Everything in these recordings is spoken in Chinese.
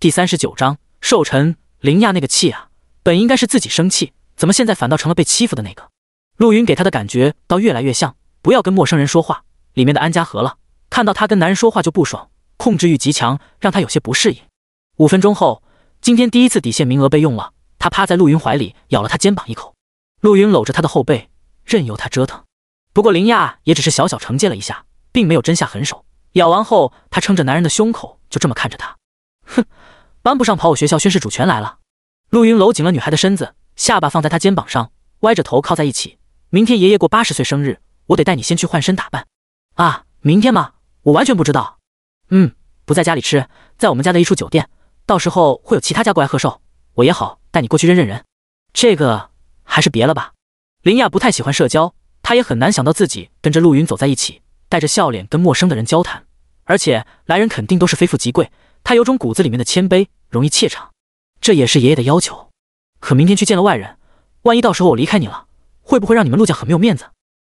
第三十九章寿辰，林亚那个气啊！本应该是自己生气，怎么现在反倒成了被欺负的那个？陆云给他的感觉倒越来越像不要跟陌生人说话里面的安家和了。看到他跟男人说话就不爽，控制欲极强，让他有些不适应。五分钟后，今天第一次底线名额被用了。他趴在陆云怀里，咬了他肩膀一口。陆云搂着他的后背，任由他折腾。不过林亚也只是小小惩戒了一下，并没有真下狠手。咬完后，他撑着男人的胸口，就这么看着他，哼。班不上跑我学校宣誓主权来了。陆云搂紧了女孩的身子，下巴放在她肩膀上，歪着头靠在一起。明天爷爷过八十岁生日，我得带你先去换身打扮啊！明天吗？我完全不知道。嗯，不在家里吃，在我们家的一处酒店。到时候会有其他家过来贺寿，我也好带你过去认认人。这个还是别了吧。林亚不太喜欢社交，她也很难想到自己跟着陆云走在一起，带着笑脸跟陌生的人交谈，而且来人肯定都是非富即贵。他有种骨子里面的谦卑，容易怯场，这也是爷爷的要求。可明天去见了外人，万一到时候我离开你了，会不会让你们陆家很没有面子？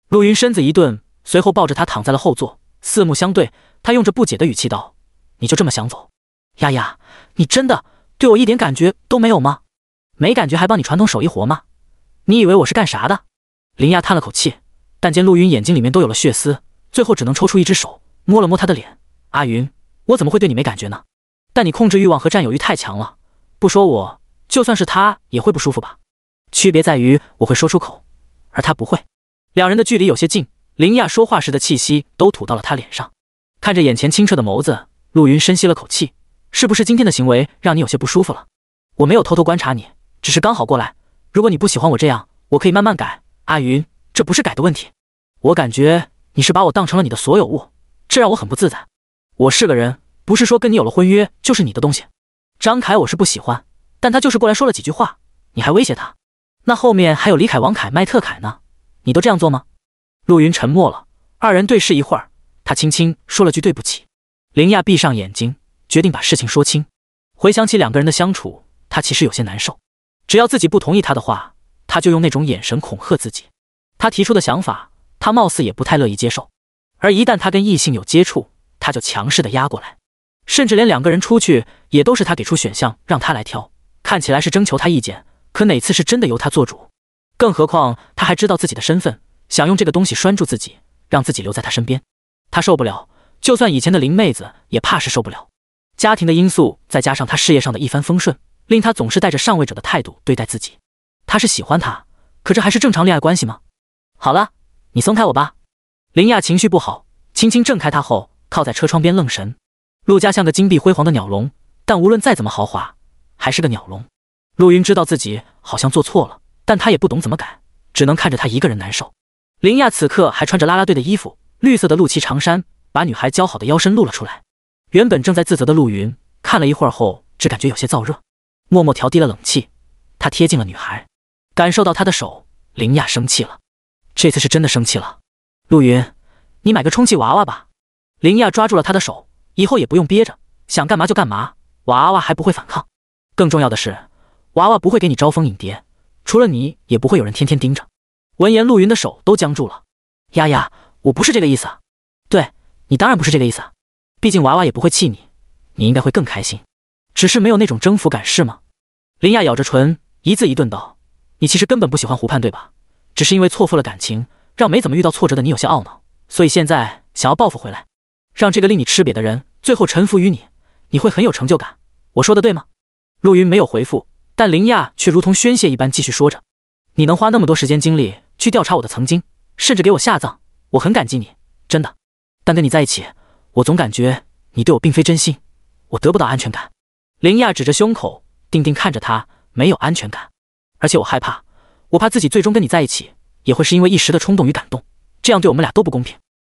陆云身子一顿，随后抱着他躺在了后座，四目相对，他用着不解的语气道：“你就这么想走？丫丫，你真的对我一点感觉都没有吗？没感觉还帮你传统手艺活吗？你以为我是干啥的？”林亚叹了口气，但见陆云眼睛里面都有了血丝，最后只能抽出一只手摸了摸他的脸：“阿云，我怎么会对你没感觉呢？”但你控制欲望和占有欲太强了，不说我，就算是他也会不舒服吧。区别在于我会说出口，而他不会。两人的距离有些近，林亚说话时的气息都吐到了他脸上。看着眼前清澈的眸子，陆云深吸了口气：“是不是今天的行为让你有些不舒服了？我没有偷偷观察你，只是刚好过来。如果你不喜欢我这样，我可以慢慢改。阿云，这不是改的问题，我感觉你是把我当成了你的所有物，这让我很不自在。我是个人。”不是说跟你有了婚约就是你的东西。张凯，我是不喜欢，但他就是过来说了几句话，你还威胁他。那后面还有李凯、王凯、麦特凯呢，你都这样做吗？陆云沉默了，二人对视一会儿，他轻轻说了句对不起。林亚闭上眼睛，决定把事情说清。回想起两个人的相处，他其实有些难受。只要自己不同意他的话，他就用那种眼神恐吓自己。他提出的想法，他貌似也不太乐意接受。而一旦他跟异性有接触，他就强势的压过来。甚至连两个人出去也都是他给出选项，让他来挑，看起来是征求他意见，可哪次是真的由他做主？更何况他还知道自己的身份，想用这个东西拴住自己，让自己留在他身边，他受不了。就算以前的林妹子也怕是受不了。家庭的因素再加上他事业上的一帆风顺，令他总是带着上位者的态度对待自己。他是喜欢他，可这还是正常恋爱关系吗？好了，你松开我吧。林亚情绪不好，轻轻挣开他后，靠在车窗边愣神。陆家像个金碧辉煌的鸟笼，但无论再怎么豪华，还是个鸟笼。陆云知道自己好像做错了，但他也不懂怎么改，只能看着他一个人难受。林亚此刻还穿着拉拉队的衣服，绿色的露脐长衫把女孩姣好的腰身露了出来。原本正在自责的陆云看了一会儿后，只感觉有些燥热，默默调低了冷气。他贴近了女孩，感受到她的手，林亚生气了，这次是真的生气了。陆云，你买个充气娃娃吧。林亚抓住了他的手。以后也不用憋着，想干嘛就干嘛。娃娃还不会反抗，更重要的是，娃娃不会给你招蜂引蝶，除了你也不会有人天天盯着。闻言，陆云的手都僵住了。丫丫，我不是这个意思，对你当然不是这个意思。毕竟娃娃也不会气你，你应该会更开心。只是没有那种征服感是吗？林亚咬着唇，一字一顿道：“你其实根本不喜欢湖畔，对吧？只是因为错付了感情，让没怎么遇到挫折的你有些懊恼，所以现在想要报复回来，让这个令你吃瘪的人。”最后臣服于你，你会很有成就感。我说的对吗？陆云没有回复，但林亚却如同宣泄一般继续说着：“你能花那么多时间精力去调查我的曾经，甚至给我下葬，我很感激你，真的。但跟你在一起，我总感觉你对我并非真心，我得不到安全感。”林亚指着胸口，定定看着他，没有安全感。而且我害怕，我怕自己最终跟你在一起，也会是因为一时的冲动与感动，这样对我们俩都不公平。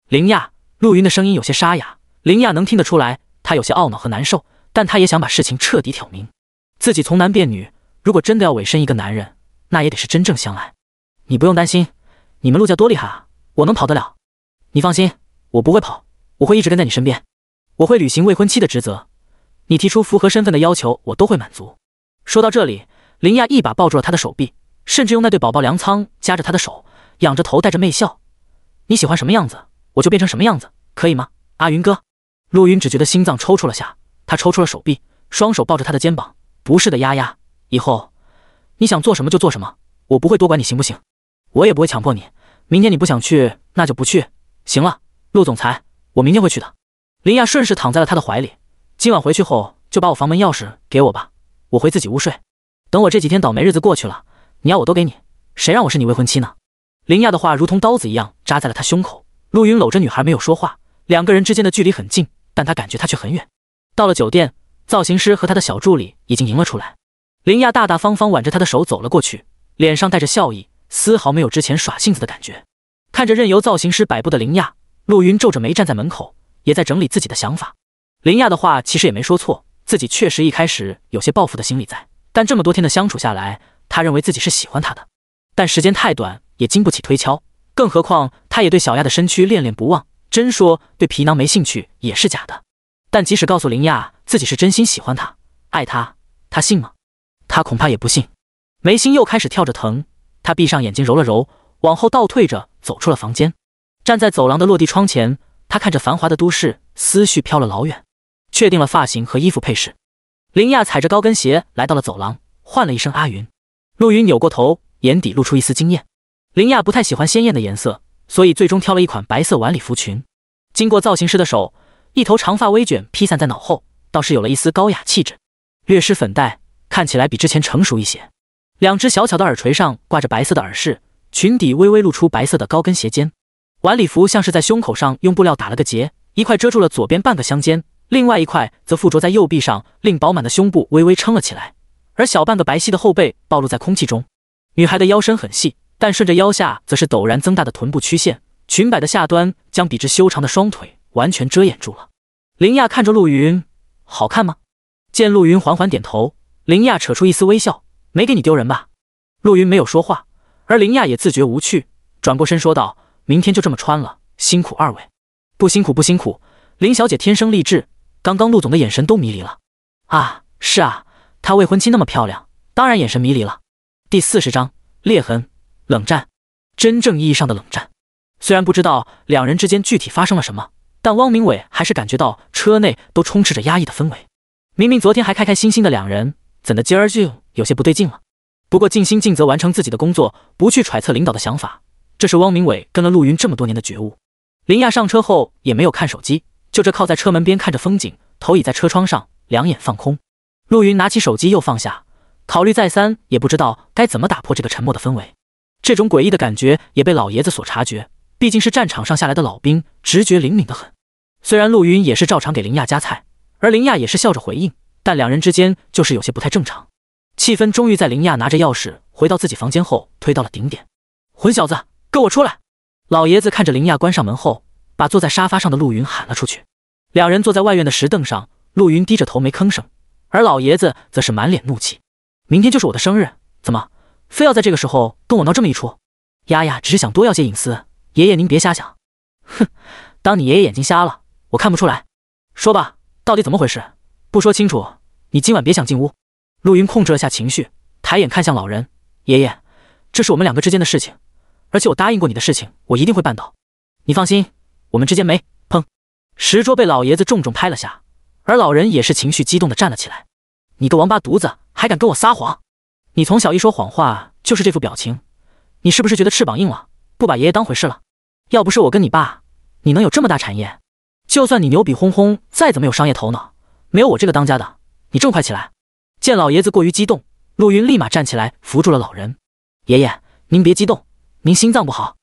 林亚，陆云的声音有些沙哑。林亚能听得出来，他有些懊恼和难受，但他也想把事情彻底挑明。自己从男变女，如果真的要委身一个男人，那也得是真正相爱。你不用担心，你们陆家多厉害啊，我能跑得了？你放心，我不会跑，我会一直跟在你身边，我会履行未婚妻的职责。你提出符合身份的要求，我都会满足。说到这里，林亚一把抱住了他的手臂，甚至用那对宝宝粮仓夹着他的手，仰着头带着媚笑：“你喜欢什么样子，我就变成什么样子，可以吗，阿云哥？”陆云只觉得心脏抽搐了下，他抽出了手臂，双手抱着她的肩膀。不是的，丫丫，以后你想做什么就做什么，我不会多管你行不行，我也不会强迫你。明天你不想去，那就不去。行了，陆总裁，我明天会去的。林亚顺势躺在了他的怀里。今晚回去后，就把我房门钥匙给我吧，我回自己屋睡。等我这几天倒霉日子过去了，你要我都给你。谁让我是你未婚妻呢？林亚的话如同刀子一样扎在了他胸口。陆云搂着女孩没有说话，两个人之间的距离很近。但他感觉他却很远。到了酒店，造型师和他的小助理已经迎了出来。林亚大大方方挽着他的手走了过去，脸上带着笑意，丝毫没有之前耍性子的感觉。看着任由造型师摆布的林亚，陆云皱着眉站在门口，也在整理自己的想法。林亚的话其实也没说错，自己确实一开始有些报复的心理在，但这么多天的相处下来，他认为自己是喜欢他的。但时间太短，也经不起推敲，更何况他也对小亚的身躯恋恋不忘。真说对皮囊没兴趣也是假的，但即使告诉林亚自己是真心喜欢她、爱她，她信吗？她恐怕也不信。眉心又开始跳着疼，她闭上眼睛揉了揉，往后倒退着走出了房间。站在走廊的落地窗前，她看着繁华的都市，思绪飘了老远。确定了发型和衣服配饰，林亚踩着高跟鞋来到了走廊，唤了一声阿云。陆云扭过头，眼底露出一丝惊艳。林亚不太喜欢鲜艳的颜色。所以最终挑了一款白色晚礼服裙，经过造型师的手，一头长发微卷披散在脑后，倒是有了一丝高雅气质，略施粉黛，看起来比之前成熟一些。两只小巧的耳垂上挂着白色的耳饰，裙底微微露出白色的高跟鞋尖。晚礼服像是在胸口上用布料打了个结，一块遮住了左边半个香肩，另外一块则附着在右臂上，令饱满的胸部微微撑了起来，而小半个白皙的后背暴露在空气中。女孩的腰身很细。但顺着腰下，则是陡然增大的臀部曲线，裙摆的下端将笔直修长的双腿完全遮掩住了。林亚看着陆云，好看吗？见陆云缓缓点头，林亚扯出一丝微笑：“没给你丢人吧？”陆云没有说话，而林亚也自觉无趣，转过身说道：“明天就这么穿了，辛苦二位。”“不辛苦，不辛苦。”林小姐天生丽质，刚刚陆总的眼神都迷离了啊！是啊，她未婚妻那么漂亮，当然眼神迷离了。第四十章裂痕。冷战，真正意义上的冷战。虽然不知道两人之间具体发生了什么，但汪明伟还是感觉到车内都充斥着压抑的氛围。明明昨天还开开心心的两人，怎的今儿就有些不对劲了？不过尽心尽责完成自己的工作，不去揣测领导的想法，这是汪明伟跟了陆云这么多年的觉悟。林亚上车后也没有看手机，就这靠在车门边看着风景，头倚在车窗上，两眼放空。陆云拿起手机又放下，考虑再三，也不知道该怎么打破这个沉默的氛围。这种诡异的感觉也被老爷子所察觉，毕竟是战场上下来的老兵，直觉灵敏的很。虽然陆云也是照常给林亚夹菜，而林亚也是笑着回应，但两人之间就是有些不太正常。气氛终于在林亚拿着钥匙回到自己房间后推到了顶点。混小子，跟我出来！老爷子看着林亚关上门后，把坐在沙发上的陆云喊了出去。两人坐在外院的石凳上，陆云低着头没吭声，而老爷子则是满脸怒气。明天就是我的生日，怎么？非要在这个时候跟我闹这么一出，丫丫只是想多要些隐私。爷爷，您别瞎想。哼，当你爷爷眼睛瞎了，我看不出来。说吧，到底怎么回事？不说清楚，你今晚别想进屋。陆云控制了下情绪，抬眼看向老人：“爷爷，这是我们两个之间的事情，而且我答应过你的事情，我一定会办到。你放心，我们之间没……砰！石桌被老爷子重重拍了下，而老人也是情绪激动的站了起来。你个王八犊子，还敢跟我撒谎！”你从小一说谎话就是这副表情，你是不是觉得翅膀硬了，不把爷爷当回事了？要不是我跟你爸，你能有这么大产业？就算你牛逼哄哄，再怎么有商业头脑，没有我这个当家的，你这么快起来？见老爷子过于激动，陆云立马站起来扶住了老人。爷爷，您别激动，您心脏不好，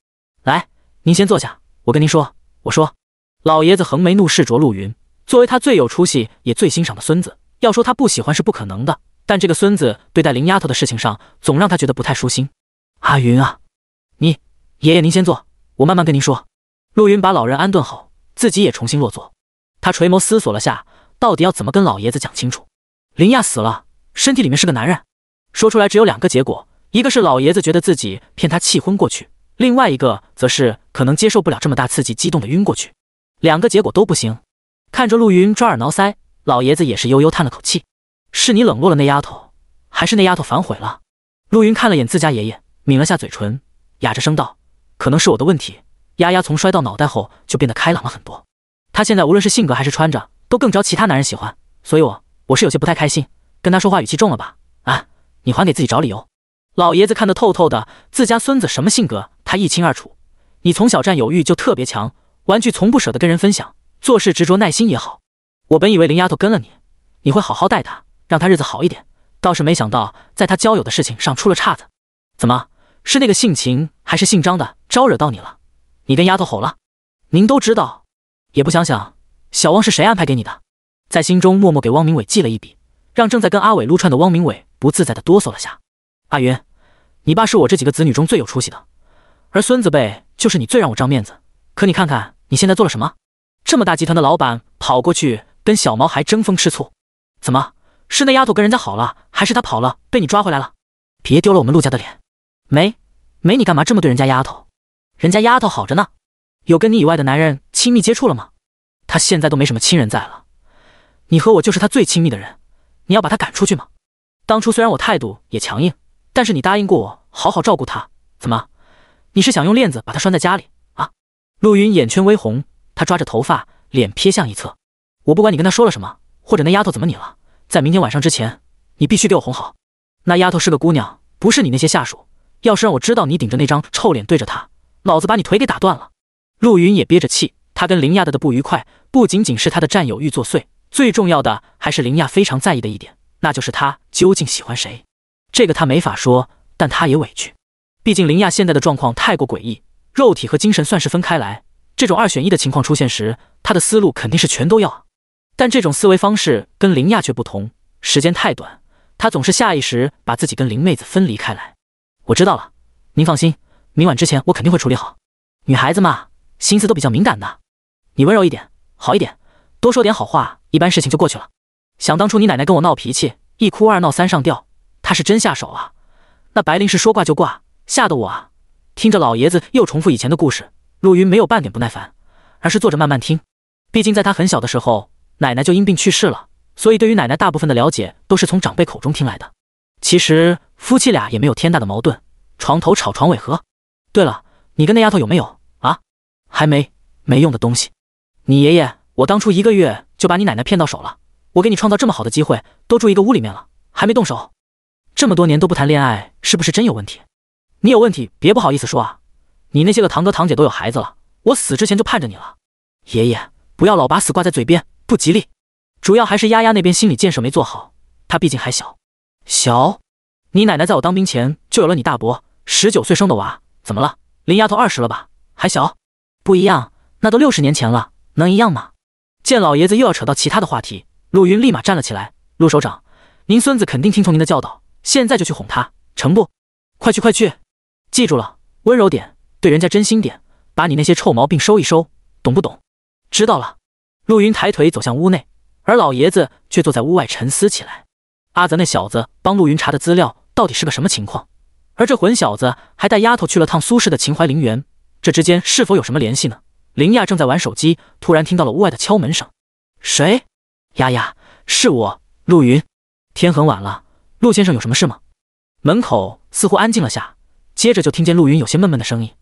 来，您先坐下，我跟您说，我说。老爷子横眉怒视着陆云，作为他最有出息也最欣赏的孙子，要说他不喜欢是不可能的。但这个孙子对待林丫头的事情上，总让他觉得不太舒心。阿云啊，你爷爷您先坐，我慢慢跟您说。陆云把老人安顿好，自己也重新落座。他垂眸思索了下，到底要怎么跟老爷子讲清楚。林亚死了，身体里面是个男人。说出来只有两个结果，一个是老爷子觉得自己骗他气昏过去，另外一个则是可能接受不了这么大刺激，激动的晕过去。两个结果都不行。看着陆云抓耳挠腮，老爷子也是悠悠叹了口气。是你冷落了那丫头，还是那丫头反悔了？陆云看了眼自家爷爷，抿了下嘴唇，哑着声道：“可能是我的问题。丫丫从摔到脑袋后就变得开朗了很多，她现在无论是性格还是穿着，都更招其他男人喜欢。所以，我我是有些不太开心。跟她说话语气重了吧？啊，你还给自己找理由？老爷子看得透透的，自家孙子什么性格他一清二楚。你从小占有欲就特别强，玩具从不舍得跟人分享，做事执着耐心也好。我本以为林丫头跟了你，你会好好待她。”让他日子好一点，倒是没想到在他交友的事情上出了岔子。怎么是那个姓秦还是姓张的招惹到你了？你跟丫头吼了？您都知道，也不想想小汪是谁安排给你的？在心中默默给汪明伟记了一笔，让正在跟阿伟撸串的汪明伟不自在的哆嗦了下。阿云，你爸是我这几个子女中最有出息的，而孙子辈就是你最让我长面子。可你看看你现在做了什么？这么大集团的老板跑过去跟小毛孩争风吃醋，怎么？是那丫头跟人家好了，还是她跑了被你抓回来了？别丢了我们陆家的脸！没没，你干嘛这么对人家丫头？人家丫头好着呢，有跟你以外的男人亲密接触了吗？她现在都没什么亲人在了，你和我就是她最亲密的人，你要把她赶出去吗？当初虽然我态度也强硬，但是你答应过我好好照顾她，怎么？你是想用链子把她拴在家里啊？陆云眼圈微红，他抓着头发，脸瞥向一侧。我不管你跟他说了什么，或者那丫头怎么你了。在明天晚上之前，你必须给我哄好。那丫头是个姑娘，不是你那些下属。要是让我知道你顶着那张臭脸对着她，老子把你腿给打断了。陆云也憋着气，他跟林亚的的不愉快不仅仅是他的占有欲作祟，最重要的还是林亚非常在意的一点，那就是他究竟喜欢谁。这个他没法说，但他也委屈。毕竟林亚现在的状况太过诡异，肉体和精神算是分开来，这种二选一的情况出现时，他的思路肯定是全都要。但这种思维方式跟林亚却不同，时间太短，她总是下意识把自己跟林妹子分离开来。我知道了，您放心，明晚之前我肯定会处理好。女孩子嘛，心思都比较敏感的，你温柔一点，好一点，多说点好话，一般事情就过去了。想当初你奶奶跟我闹脾气，一哭二闹三上吊，她是真下手啊。那白灵是说挂就挂，吓得我啊！听着老爷子又重复以前的故事，陆云没有半点不耐烦，而是坐着慢慢听。毕竟在他很小的时候。奶奶就因病去世了，所以对于奶奶大部分的了解都是从长辈口中听来的。其实夫妻俩也没有天大的矛盾，床头吵床尾和。对了，你跟那丫头有没有啊？还没，没用的东西。你爷爷，我当初一个月就把你奶奶骗到手了。我给你创造这么好的机会，都住一个屋里面了，还没动手。这么多年都不谈恋爱，是不是真有问题？你有问题别不好意思说啊。你那些个堂哥堂姐都有孩子了，我死之前就盼着你了。爷爷，不要老把死挂在嘴边。不吉利，主要还是丫丫那边心理建设没做好。她毕竟还小，小。你奶奶在我当兵前就有了你大伯，十九岁生的娃，怎么了？林丫头二十了吧，还小？不一样，那都六十年前了，能一样吗？见老爷子又要扯到其他的话题，陆云立马站了起来：“陆首长，您孙子肯定听从您的教导，现在就去哄他，成不？快去，快去！记住了，温柔点，对人家真心点，把你那些臭毛病收一收，懂不懂？知道了。”陆云抬腿走向屋内，而老爷子却坐在屋外沉思起来。阿泽那小子帮陆云查的资料到底是个什么情况？而这混小子还带丫头去了趟苏氏的秦淮陵园，这之间是否有什么联系呢？林亚正在玩手机，突然听到了屋外的敲门声。谁？丫丫，是我，陆云。天很晚了，陆先生有什么事吗？门口似乎安静了下，接着就听见陆云有些闷闷的声音：“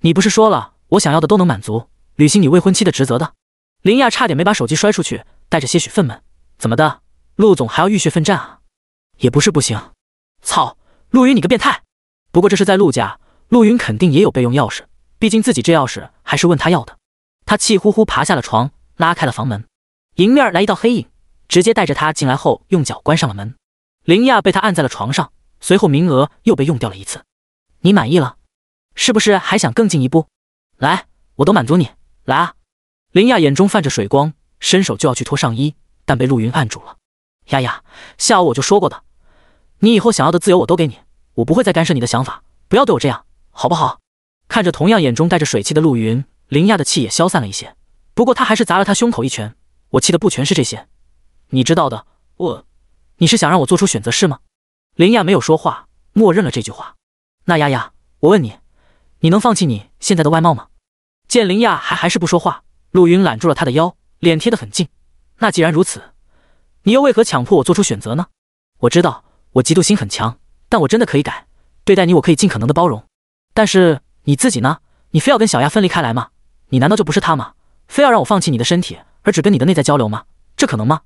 你不是说了，我想要的都能满足，履行你未婚妻的职责的？”林亚差点没把手机摔出去，带着些许愤懑：“怎么的，陆总还要浴血奋战啊？也不是不行。”操，陆云你个变态！不过这是在陆家，陆云肯定也有备用钥匙，毕竟自己这钥匙还是问他要的。他气呼呼爬下了床，拉开了房门，迎面来一道黑影，直接带着他进来后用脚关上了门。林亚被他按在了床上，随后名额又被用掉了一次。你满意了？是不是还想更进一步？来，我都满足你，来啊！林亚眼中泛着水光，伸手就要去脱上衣，但被陆云按住了。丫丫，下午我就说过的，你以后想要的自由我都给你，我不会再干涉你的想法，不要对我这样，好不好？看着同样眼中带着水汽的陆云，林亚的气也消散了一些，不过她还是砸了他胸口一拳。我气的不全是这些，你知道的，我，你是想让我做出选择是吗？林亚没有说话，默认了这句话。那丫丫，我问你，你能放弃你现在的外貌吗？见林亚还还是不说话。陆云揽住了她的腰，脸贴得很近。那既然如此，你又为何强迫我做出选择呢？我知道我嫉妒心很强，但我真的可以改。对待你，我可以尽可能的包容。但是你自己呢？你非要跟小亚分离开来吗？你难道就不是他吗？非要让我放弃你的身体，而只跟你的内在交流吗？这可能吗？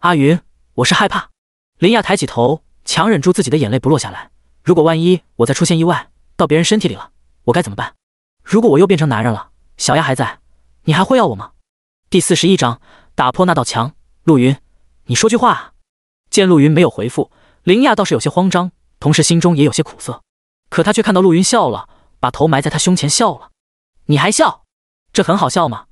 阿云，我是害怕。林雅抬起头，强忍住自己的眼泪不落下来。如果万一我再出现意外，到别人身体里了，我该怎么办？如果我又变成男人了，小亚还在？你还会要我吗？第四十一章打破那道墙。陆云，你说句话啊！见陆云没有回复，林亚倒是有些慌张，同时心中也有些苦涩。可他却看到陆云笑了，把头埋在他胸前笑了。你还笑？这很好笑吗？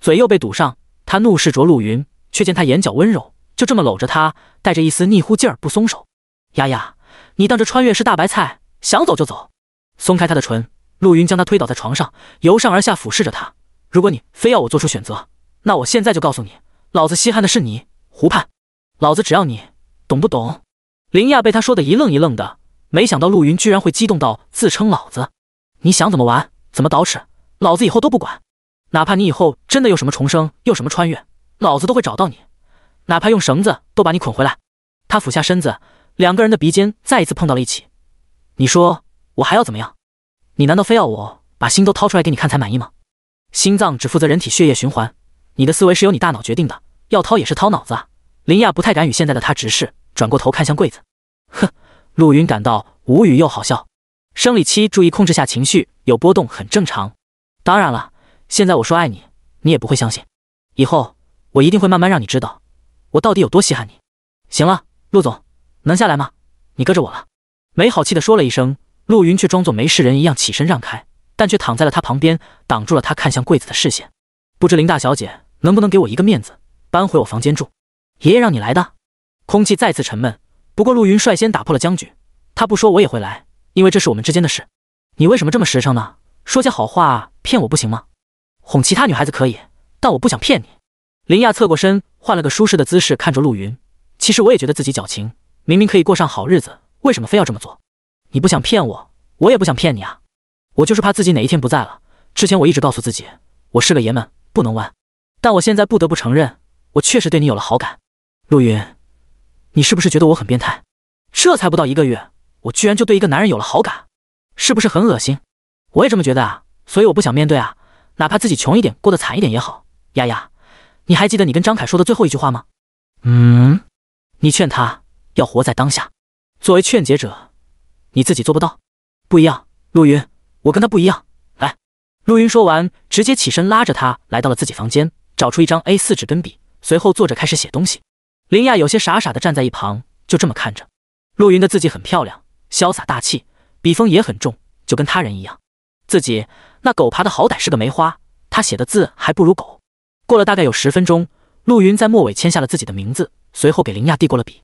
嘴又被堵上，他怒视着陆云，却见他眼角温柔，就这么搂着他，带着一丝腻乎劲儿不松手。丫丫，你当这穿越是大白菜，想走就走？松开他的唇，陆云将他推倒在床上，由上而下俯视着他。如果你非要我做出选择，那我现在就告诉你，老子稀罕的是你，胡盼，老子只要你，懂不懂？林亚被他说的一愣一愣的，没想到陆云居然会激动到自称老子。你想怎么玩怎么捯饬，老子以后都不管，哪怕你以后真的有什么重生又什么穿越，老子都会找到你，哪怕用绳子都把你捆回来。他俯下身子，两个人的鼻尖再一次碰到了一起。你说我还要怎么样？你难道非要我把心都掏出来给你看才满意吗？心脏只负责人体血液循环，你的思维是由你大脑决定的，要掏也是掏脑子。啊。林亚不太敢与现在的他直视，转过头看向柜子。哼，陆云感到无语又好笑。生理期注意控制下情绪，有波动很正常。当然了，现在我说爱你，你也不会相信。以后我一定会慢慢让你知道，我到底有多稀罕你。行了，陆总，能下来吗？你搁着我了。没好气地说了一声，陆云却装作没事人一样起身让开。但却躺在了他旁边，挡住了他看向柜子的视线。不知林大小姐能不能给我一个面子，搬回我房间住？爷爷让你来的。空气再次沉闷，不过陆云率先打破了僵局。他不说我也会来，因为这是我们之间的事。你为什么这么实诚呢？说些好话骗我不行吗？哄其他女孩子可以，但我不想骗你。林亚侧过身，换了个舒适的姿势，看着陆云。其实我也觉得自己矫情，明明可以过上好日子，为什么非要这么做？你不想骗我，我也不想骗你啊。我就是怕自己哪一天不在了。之前我一直告诉自己，我是个爷们，不能弯。但我现在不得不承认，我确实对你有了好感。陆云，你是不是觉得我很变态？这才不到一个月，我居然就对一个男人有了好感，是不是很恶心？我也这么觉得啊，所以我不想面对啊，哪怕自己穷一点，过得惨一点也好。丫丫，你还记得你跟张凯说的最后一句话吗？嗯，你劝他要活在当下。作为劝解者，你自己做不到，不一样，陆云。我跟他不一样，来。陆云说完，直接起身拉着他来到了自己房间，找出一张 A4 纸跟笔，随后坐着开始写东西。林亚有些傻傻的站在一旁，就这么看着陆云的字迹很漂亮，潇洒大气，笔锋也很重，就跟他人一样。自己那狗爬的好歹是个梅花，他写的字还不如狗。过了大概有十分钟，陆云在末尾签下了自己的名字，随后给林亚递过了笔。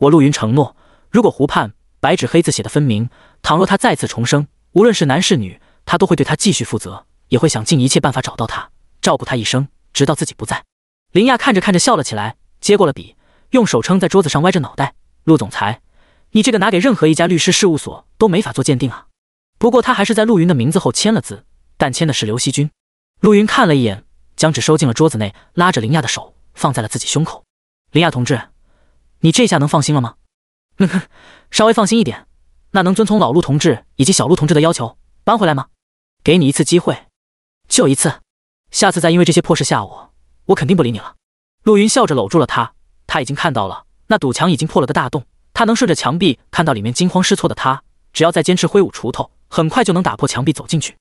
我陆云承诺，如果湖畔白纸黑字写的分明，倘若他再次重生。无论是男是女，他都会对他继续负责，也会想尽一切办法找到他，照顾他一生，直到自己不在。林亚看着看着笑了起来，接过了笔，用手撑在桌子上，歪着脑袋。陆总裁，你这个拿给任何一家律师事务所都没法做鉴定啊。不过他还是在陆云的名字后签了字，但签的是刘希军。陆云看了一眼，将纸收进了桌子内，拉着林亚的手放在了自己胸口。林亚同志，你这下能放心了吗？哼哼，稍微放心一点。那能遵从老陆同志以及小陆同志的要求搬回来吗？给你一次机会，就一次，下次再因为这些破事吓我，我肯定不理你了。陆云笑着搂住了他，他已经看到了那堵墙已经破了个大洞，他能顺着墙壁看到里面惊慌失措的他，只要再坚持挥舞锄头，很快就能打破墙壁走进去。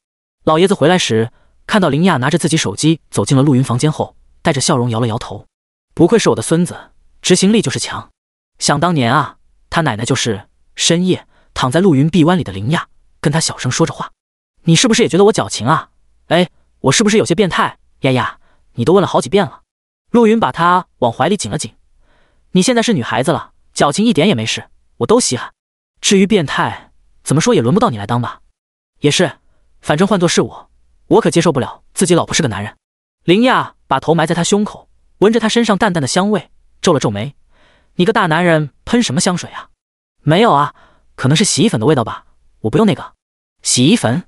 老爷子回来时看到林亚拿着自己手机走进了陆云房间后，带着笑容摇了摇头，不愧是我的孙子，执行力就是强。想当年啊，他奶奶就是深夜。躺在陆云臂弯里的林亚，跟他小声说着话：“你是不是也觉得我矫情啊？哎，我是不是有些变态？丫丫，你都问了好几遍了。”陆云把他往怀里紧了紧：“你现在是女孩子了，矫情一点也没事，我都稀罕。至于变态，怎么说也轮不到你来当吧？也是，反正换作是我，我可接受不了自己老婆是个男人。”林亚把头埋在他胸口，闻着他身上淡淡的香味，皱了皱眉：“你个大男人喷什么香水啊？没有啊。”可能是洗衣粉的味道吧，我不用那个洗衣粉。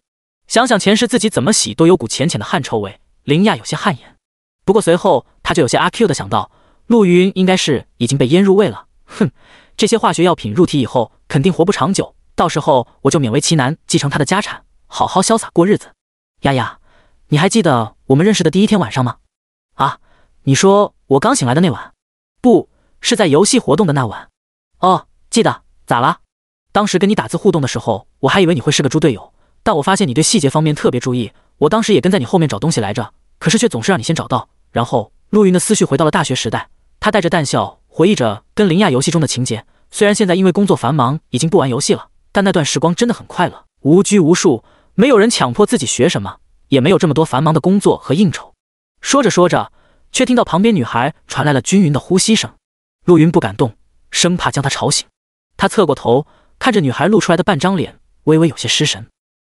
想想前世自己怎么洗都有股浅浅的汗臭味，林亚有些汗颜。不过随后他就有些阿 Q 的想到，陆云应该是已经被腌入味了。哼，这些化学药品入体以后肯定活不长久，到时候我就勉为其难继承他的家产，好好潇洒过日子。丫丫，你还记得我们认识的第一天晚上吗？啊，你说我刚醒来的那晚，不是在游戏活动的那晚？哦，记得，咋了？当时跟你打字互动的时候，我还以为你会是个猪队友，但我发现你对细节方面特别注意。我当时也跟在你后面找东西来着，可是却总是让你先找到。然后陆云的思绪回到了大学时代，他带着淡笑回忆着跟林亚游戏中的情节。虽然现在因为工作繁忙已经不玩游戏了，但那段时光真的很快乐，无拘无束，没有人强迫自己学什么，也没有这么多繁忙的工作和应酬。说着说着，却听到旁边女孩传来了均匀的呼吸声。陆云不敢动，生怕将她吵醒。他侧过头。看着女孩露出来的半张脸，微微有些失神。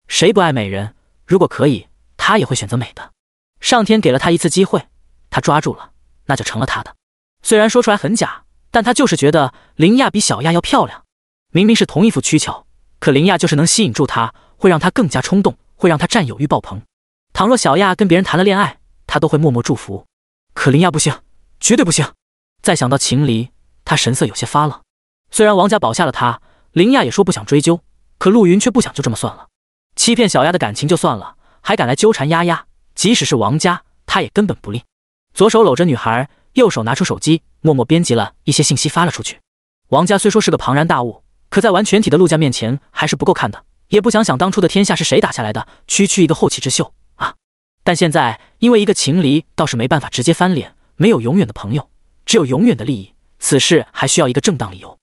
谁不爱美人？如果可以，他也会选择美的。上天给了他一次机会，他抓住了，那就成了他的。虽然说出来很假，但他就是觉得林亚比小亚要漂亮。明明是同一副躯壳，可林亚就是能吸引住他，会让他更加冲动，会让他占有欲爆棚。倘若小亚跟别人谈了恋爱，他都会默默祝福。可林亚不行，绝对不行。再想到秦离，他神色有些发冷。虽然王家保下了他。林亚也说不想追究，可陆云却不想就这么算了。欺骗小丫的感情就算了，还敢来纠缠丫丫，即使是王家，他也根本不吝。左手搂着女孩，右手拿出手机，默默编辑了一些信息发了出去。王家虽说是个庞然大物，可在完全体的陆家面前还是不够看的。也不想想当初的天下是谁打下来的，区区一个后起之秀啊！但现在因为一个情敌，倒是没办法直接翻脸。没有永远的朋友，只有永远的利益。此事还需要一个正当理由。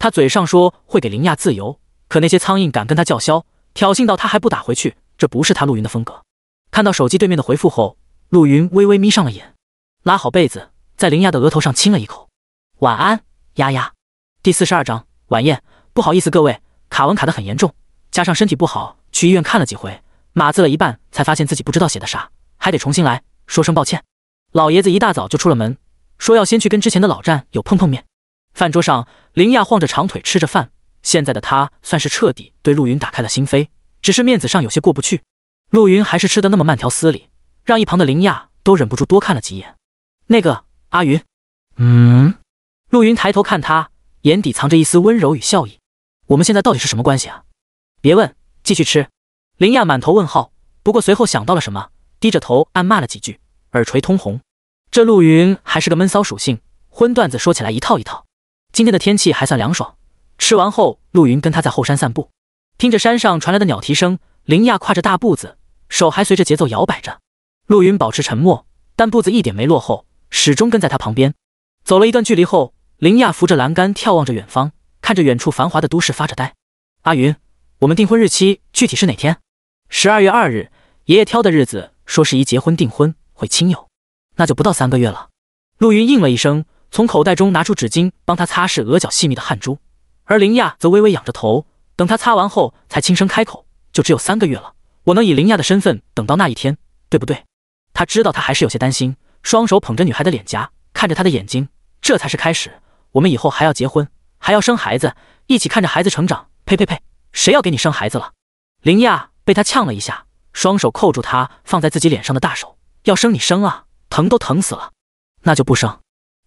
他嘴上说会给林亚自由，可那些苍蝇敢跟他叫嚣挑衅到他还不打回去，这不是他陆云的风格。看到手机对面的回复后，陆云微微眯上了眼，拉好被子，在林亚的额头上亲了一口，晚安，丫丫。第四十二章晚宴。不好意思各位，卡文卡得很严重，加上身体不好，去医院看了几回，码字了一半才发现自己不知道写的啥，还得重新来，说声抱歉。老爷子一大早就出了门，说要先去跟之前的老战友碰碰面。饭桌上，林亚晃着长腿吃着饭。现在的她算是彻底对陆云打开了心扉，只是面子上有些过不去。陆云还是吃的那么慢条斯理，让一旁的林亚都忍不住多看了几眼。那个阿云，嗯？陆云抬头看他，眼底藏着一丝温柔与笑意。我们现在到底是什么关系啊？别问，继续吃。林亚满头问号，不过随后想到了什么，低着头暗骂了几句，耳垂通红。这陆云还是个闷骚属性，荤段子说起来一套一套。今天的天气还算凉爽，吃完后，陆云跟他在后山散步，听着山上传来的鸟啼声，林亚跨着大步子，手还随着节奏摇摆着。陆云保持沉默，但步子一点没落后，始终跟在他旁边。走了一段距离后，林亚扶着栏杆眺望着远方，看着远处繁华的都市发着呆。阿云，我们订婚日期具体是哪天？十二月二日，爷爷挑的日子，说是一结婚订婚会亲友，那就不到三个月了。陆云应了一声。从口袋中拿出纸巾，帮他擦拭额角细密的汗珠，而林亚则微微仰着头，等他擦完后，才轻声开口：“就只有三个月了，我能以林亚的身份等到那一天，对不对？”他知道他还是有些担心，双手捧着女孩的脸颊，看着她的眼睛，这才是开始。我们以后还要结婚，还要生孩子，一起看着孩子成长。呸呸呸！谁要给你生孩子了？林亚被他呛了一下，双手扣住他放在自己脸上的大手：“要生你生啊，疼都疼死了，那就不生。”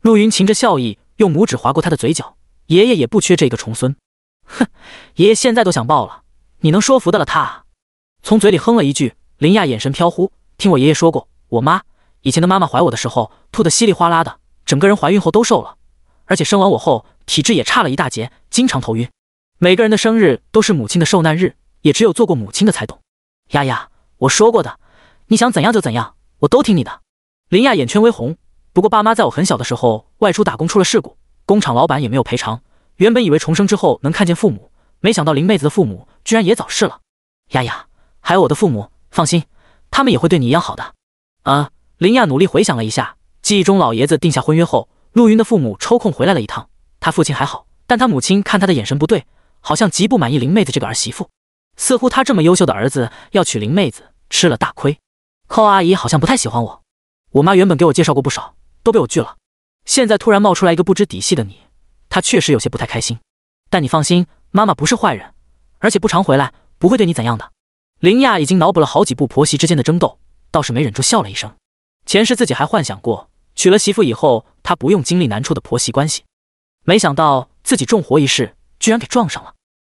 陆云噙着笑意，用拇指划过他的嘴角。爷爷也不缺这个重孙，哼，爷爷现在都想抱了，你能说服得了他？从嘴里哼了一句。林亚眼神飘忽，听我爷爷说过，我妈以前的妈妈怀我的时候，吐得稀里哗啦的，整个人怀孕后都瘦了，而且生完我后体质也差了一大截，经常头晕。每个人的生日都是母亲的受难日，也只有做过母亲的才懂。丫丫，我说过的，你想怎样就怎样，我都听你的。林亚眼圈微红。不过，爸妈在我很小的时候外出打工出了事故，工厂老板也没有赔偿。原本以为重生之后能看见父母，没想到林妹子的父母居然也早逝了。丫丫，还有我的父母，放心，他们也会对你一样好的。啊，林亚努力回想了一下记忆中，老爷子定下婚约后，陆云的父母抽空回来了一趟。他父亲还好，但他母亲看他的眼神不对，好像极不满意林妹子这个儿媳妇。似乎他这么优秀的儿子要娶林妹子吃了大亏。寇阿姨好像不太喜欢我，我妈原本给我介绍过不少。都被我拒了，现在突然冒出来一个不知底细的你，他确实有些不太开心。但你放心，妈妈不是坏人，而且不常回来，不会对你怎样的。林亚已经脑补了好几部婆媳之间的争斗，倒是没忍住笑了一声。前世自己还幻想过娶了媳妇以后，她不用经历难处的婆媳关系，没想到自己重活一世，居然给撞上了。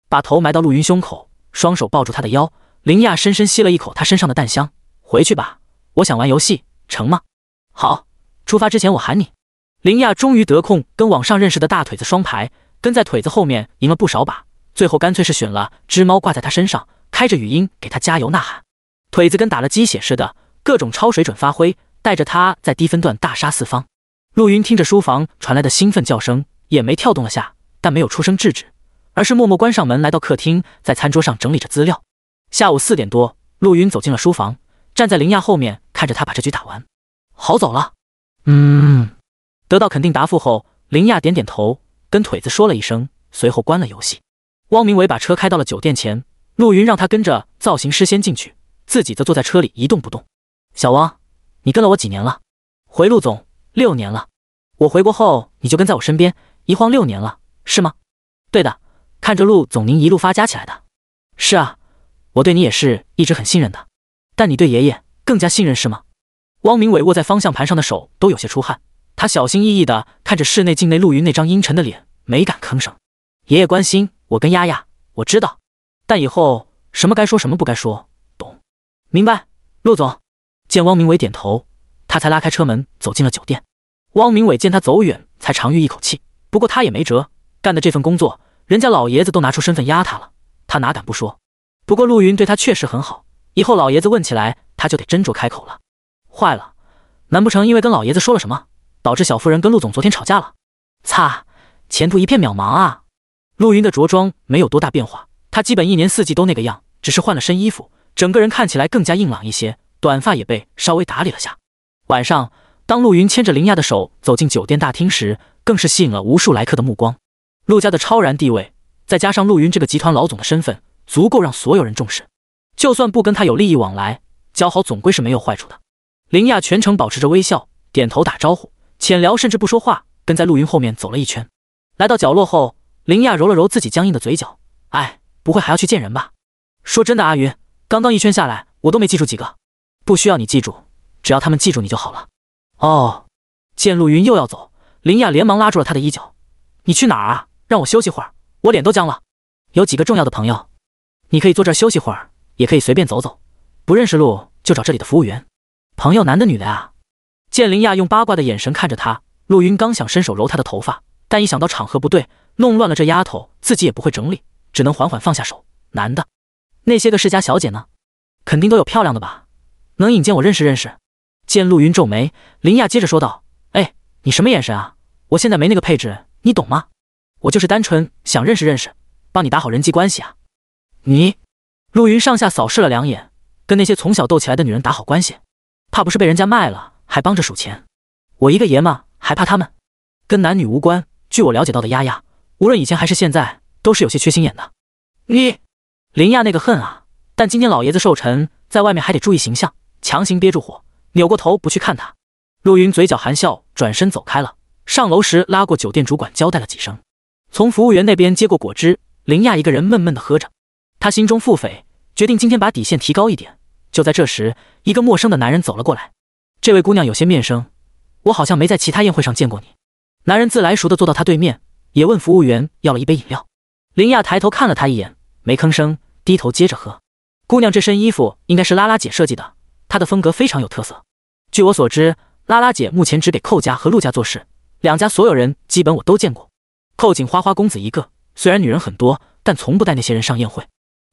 把头埋到陆云胸口，双手抱住他的腰，林亚深深吸了一口他身上的淡香。回去吧，我想玩游戏，成吗？好。出发之前，我喊你。林亚终于得空跟网上认识的大腿子双排，跟在腿子后面赢了不少把，最后干脆是选了只猫挂在他身上，开着语音给他加油呐喊。腿子跟打了鸡血似的，各种超水准发挥，带着他在低分段大杀四方。陆云听着书房传来的兴奋叫声，眼眉跳动了下，但没有出声制止，而是默默关上门，来到客厅，在餐桌上整理着资料。下午四点多，陆云走进了书房，站在林亚后面，看着他把这局打完，好走了。嗯，得到肯定答复后，林亚点点头，跟腿子说了一声，随后关了游戏。汪明伟把车开到了酒店前，陆云让他跟着造型师先进去，自己则坐在车里一动不动。小汪，你跟了我几年了？回陆总，六年了。我回国后你就跟在我身边，一晃六年了，是吗？对的，看着陆总您一路发家起来的。是啊，我对你也是一直很信任的，但你对爷爷更加信任是吗？汪明伟握在方向盘上的手都有些出汗，他小心翼翼地看着室内镜内陆云那张阴沉的脸，没敢吭声。爷爷关心我跟丫丫，我知道，但以后什么该说，什么不该说，懂？明白？陆总见汪明伟点头，他才拉开车门走进了酒店。汪明伟见他走远，才长吁一口气。不过他也没辙，干的这份工作，人家老爷子都拿出身份压他了，他哪敢不说？不过陆云对他确实很好，以后老爷子问起来，他就得斟酌开口了。坏了，难不成因为跟老爷子说了什么，导致小夫人跟陆总昨天吵架了？擦，前途一片渺茫啊！陆云的着装没有多大变化，他基本一年四季都那个样，只是换了身衣服，整个人看起来更加硬朗一些，短发也被稍微打理了下。晚上，当陆云牵着林亚的手走进酒店大厅时，更是吸引了无数来客的目光。陆家的超然地位，再加上陆云这个集团老总的身份，足够让所有人重视。就算不跟他有利益往来，交好总归是没有坏处的。林亚全程保持着微笑，点头打招呼。浅聊甚至不说话，跟在陆云后面走了一圈。来到角落后，林亚揉了揉自己僵硬的嘴角，哎，不会还要去见人吧？说真的，阿云，刚刚一圈下来，我都没记住几个。不需要你记住，只要他们记住你就好了。哦，见陆云又要走，林亚连忙拉住了他的衣角，你去哪儿啊？让我休息会儿，我脸都僵了。有几个重要的朋友，你可以坐这儿休息会儿，也可以随便走走。不认识路就找这里的服务员。朋友，男的女的啊？见林亚用八卦的眼神看着他，陆云刚想伸手揉她的头发，但一想到场合不对，弄乱了这丫头自己也不会整理，只能缓缓放下手。男的，那些个世家小姐呢？肯定都有漂亮的吧？能引荐我认识认识？见陆云皱眉，林亚接着说道：“哎，你什么眼神啊？我现在没那个配置，你懂吗？我就是单纯想认识认识，帮你打好人际关系啊。”你，陆云上下扫视了两眼，跟那些从小斗起来的女人打好关系？怕不是被人家卖了，还帮着数钱。我一个爷们还怕他们？跟男女无关。据我了解到的，丫丫无论以前还是现在，都是有些缺心眼的。你林亚那个恨啊！但今天老爷子寿辰，在外面还得注意形象，强行憋住火，扭过头不去看他。陆云嘴角含笑，转身走开了。上楼时拉过酒店主管交代了几声，从服务员那边接过果汁，林亚一个人闷闷的喝着。他心中腹诽，决定今天把底线提高一点。就在这时，一个陌生的男人走了过来。这位姑娘有些面生，我好像没在其他宴会上见过你。男人自来熟的坐到她对面，也问服务员要了一杯饮料。林亚抬头看了他一眼，没吭声，低头接着喝。姑娘这身衣服应该是拉拉姐设计的，她的风格非常有特色。据我所知，拉拉姐目前只给寇家和陆家做事，两家所有人基本我都见过。寇景花花公子一个，虽然女人很多，但从不带那些人上宴会。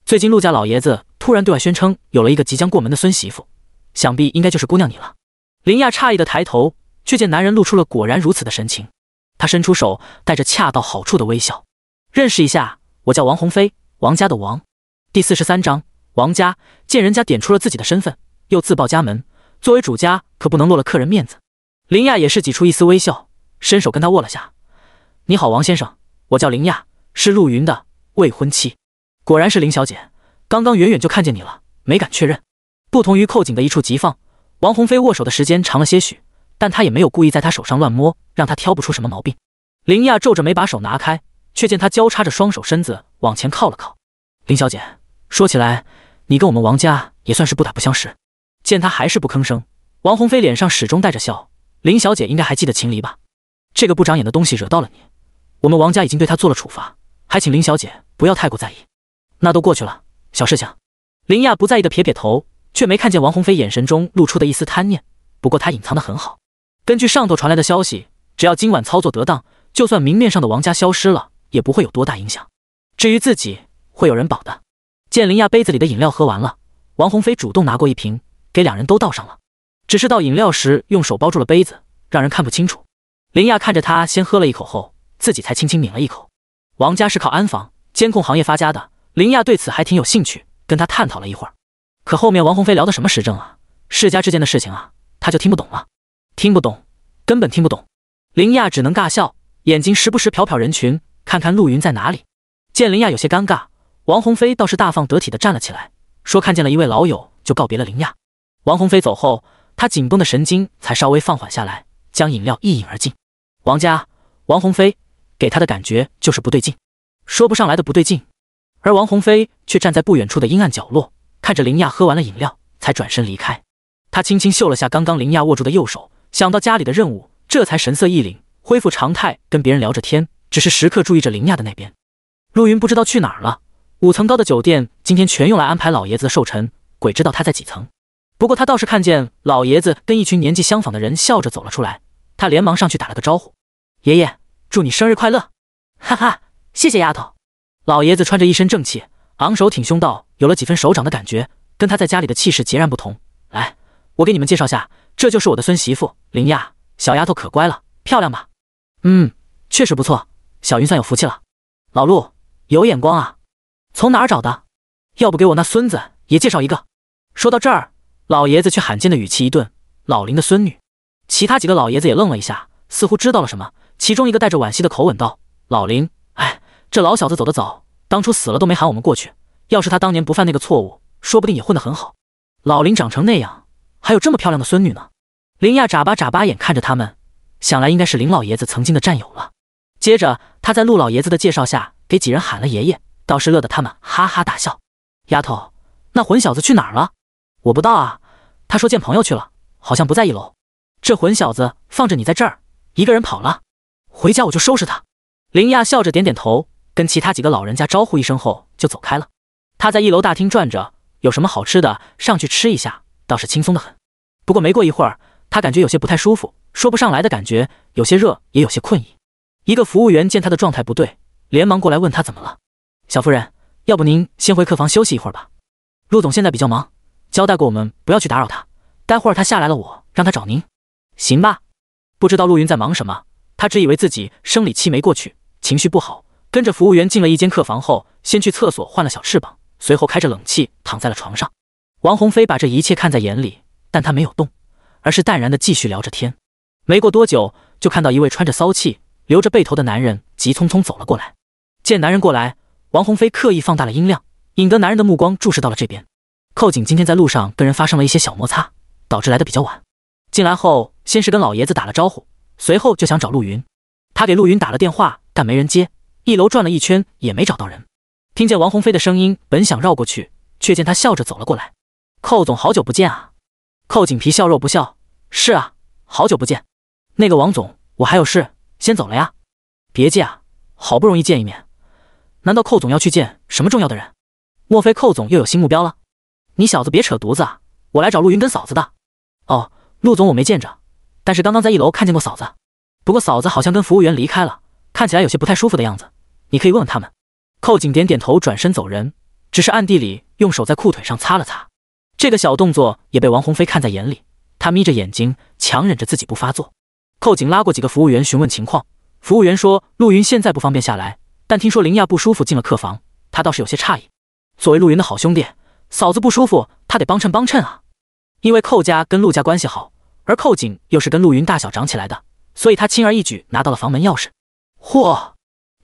最近陆家老爷子。突然对外宣称有了一个即将过门的孙媳妇，想必应该就是姑娘你了。林亚诧异的抬头，却见男人露出了果然如此的神情。他伸出手，带着恰到好处的微笑：“认识一下，我叫王鸿飞，王家的王。”第四十三章王家见人家点出了自己的身份，又自报家门，作为主家可不能落了客人面子。林亚也是挤出一丝微笑，伸手跟他握了下：“你好，王先生，我叫林亚，是陆云的未婚妻。果然是林小姐。”刚刚远远就看见你了，没敢确认。不同于扣紧的一触即放，王鸿飞握手的时间长了些许，但他也没有故意在他手上乱摸，让他挑不出什么毛病。林亚皱着眉把手拿开，却见他交叉着双手，身子往前靠了靠。林小姐，说起来，你跟我们王家也算是不打不相识。见他还是不吭声，王鸿飞脸上始终带着笑。林小姐应该还记得秦离吧？这个不长眼的东西惹到了你，我们王家已经对他做了处罚，还请林小姐不要太过在意。那都过去了。小事情，林亚不在意的撇撇头，却没看见王鸿飞眼神中露出的一丝贪念。不过他隐藏的很好。根据上头传来的消息，只要今晚操作得当，就算明面上的王家消失了，也不会有多大影响。至于自己，会有人保的。见林亚杯子里的饮料喝完了，王鸿飞主动拿过一瓶，给两人都倒上了。只是倒饮料时用手包住了杯子，让人看不清楚。林亚看着他先喝了一口，后自己才轻轻抿了一口。王家是靠安防、监控行业发家的。林亚对此还挺有兴趣，跟他探讨了一会儿。可后面王鸿飞聊的什么时政啊，世家之间的事情啊，他就听不懂了，听不懂，根本听不懂。林亚只能尬笑，眼睛时不时瞟瞟人群，看看陆云在哪里。见林亚有些尴尬，王鸿飞倒是大方得体的站了起来，说看见了一位老友，就告别了林亚。王鸿飞走后，他紧绷的神经才稍微放缓下来，将饮料一饮而尽。王家，王鸿飞给他的感觉就是不对劲，说不上来的不对劲。而王鸿飞却站在不远处的阴暗角落，看着林亚喝完了饮料，才转身离开。他轻轻嗅了下刚刚林亚握住的右手，想到家里的任务，这才神色一凛，恢复常态，跟别人聊着天，只是时刻注意着林亚的那边。陆云不知道去哪了，五层高的酒店今天全用来安排老爷子的寿辰，鬼知道他在几层。不过他倒是看见老爷子跟一群年纪相仿的人笑着走了出来，他连忙上去打了个招呼：“爷爷，祝你生日快乐！”哈哈，谢谢丫头。老爷子穿着一身正气，昂首挺胸道：“有了几分首长的感觉，跟他在家里的气势截然不同。”来，我给你们介绍下，这就是我的孙媳妇林亚，小丫头可乖了，漂亮吧？嗯，确实不错，小云算有福气了。老陆有眼光啊，从哪儿找的？要不给我那孙子也介绍一个？说到这儿，老爷子却罕见的语气一顿：“老林的孙女。”其他几个老爷子也愣了一下，似乎知道了什么。其中一个带着惋惜的口吻道：“老林，哎。”这老小子走的早，当初死了都没喊我们过去。要是他当年不犯那个错误，说不定也混得很好。老林长成那样，还有这么漂亮的孙女呢。林亚眨巴眨巴眼看着他们，想来应该是林老爷子曾经的战友了。接着他在陆老爷子的介绍下给几人喊了爷爷，倒是乐得他们哈哈大笑。丫头，那混小子去哪儿了？我不道啊，他说见朋友去了，好像不在一楼。这混小子放着你在这儿，一个人跑了，回家我就收拾他。林亚笑着点点头。跟其他几个老人家招呼一声后就走开了。他在一楼大厅转着，有什么好吃的上去吃一下，倒是轻松的很。不过没过一会儿，他感觉有些不太舒服，说不上来的感觉，有些热，也有些困意。一个服务员见他的状态不对，连忙过来问他怎么了。小夫人，要不您先回客房休息一会儿吧。陆总现在比较忙，交代过我们不要去打扰他。待会儿他下来了，我让他找您，行吧？不知道陆云在忙什么，他只以为自己生理期没过去，情绪不好。跟着服务员进了一间客房后，先去厕所换了小翅膀，随后开着冷气躺在了床上。王鸿飞把这一切看在眼里，但他没有动，而是淡然地继续聊着天。没过多久，就看到一位穿着骚气、留着背头的男人急匆匆走了过来。见男人过来，王鸿飞刻意放大了音量，引得男人的目光注视到了这边。寇景今天在路上跟人发生了一些小摩擦，导致来的比较晚。进来后，先是跟老爷子打了招呼，随后就想找陆云。他给陆云打了电话，但没人接。一楼转了一圈也没找到人，听见王鸿飞的声音，本想绕过去，却见他笑着走了过来。寇总，好久不见啊！寇景皮笑肉不笑：“是啊，好久不见。”那个王总，我还有事，先走了呀！别介啊，好不容易见一面，难道寇总要去见什么重要的人？莫非寇总又有新目标了？你小子别扯犊子啊！我来找陆云跟嫂子的。哦，陆总我没见着，但是刚刚在一楼看见过嫂子，不过嫂子好像跟服务员离开了，看起来有些不太舒服的样子。你可以问问他们。寇景点点头，转身走人，只是暗地里用手在裤腿上擦了擦。这个小动作也被王鸿飞看在眼里，他眯着眼睛，强忍着自己不发作。寇景拉过几个服务员询问情况，服务员说陆云现在不方便下来，但听说林亚不舒服进了客房，他倒是有些诧异。作为陆云的好兄弟，嫂子不舒服，他得帮衬帮衬啊。因为寇家跟陆家关系好，而寇景又是跟陆云大小长起来的，所以他轻而易举拿到了房门钥匙。嚯！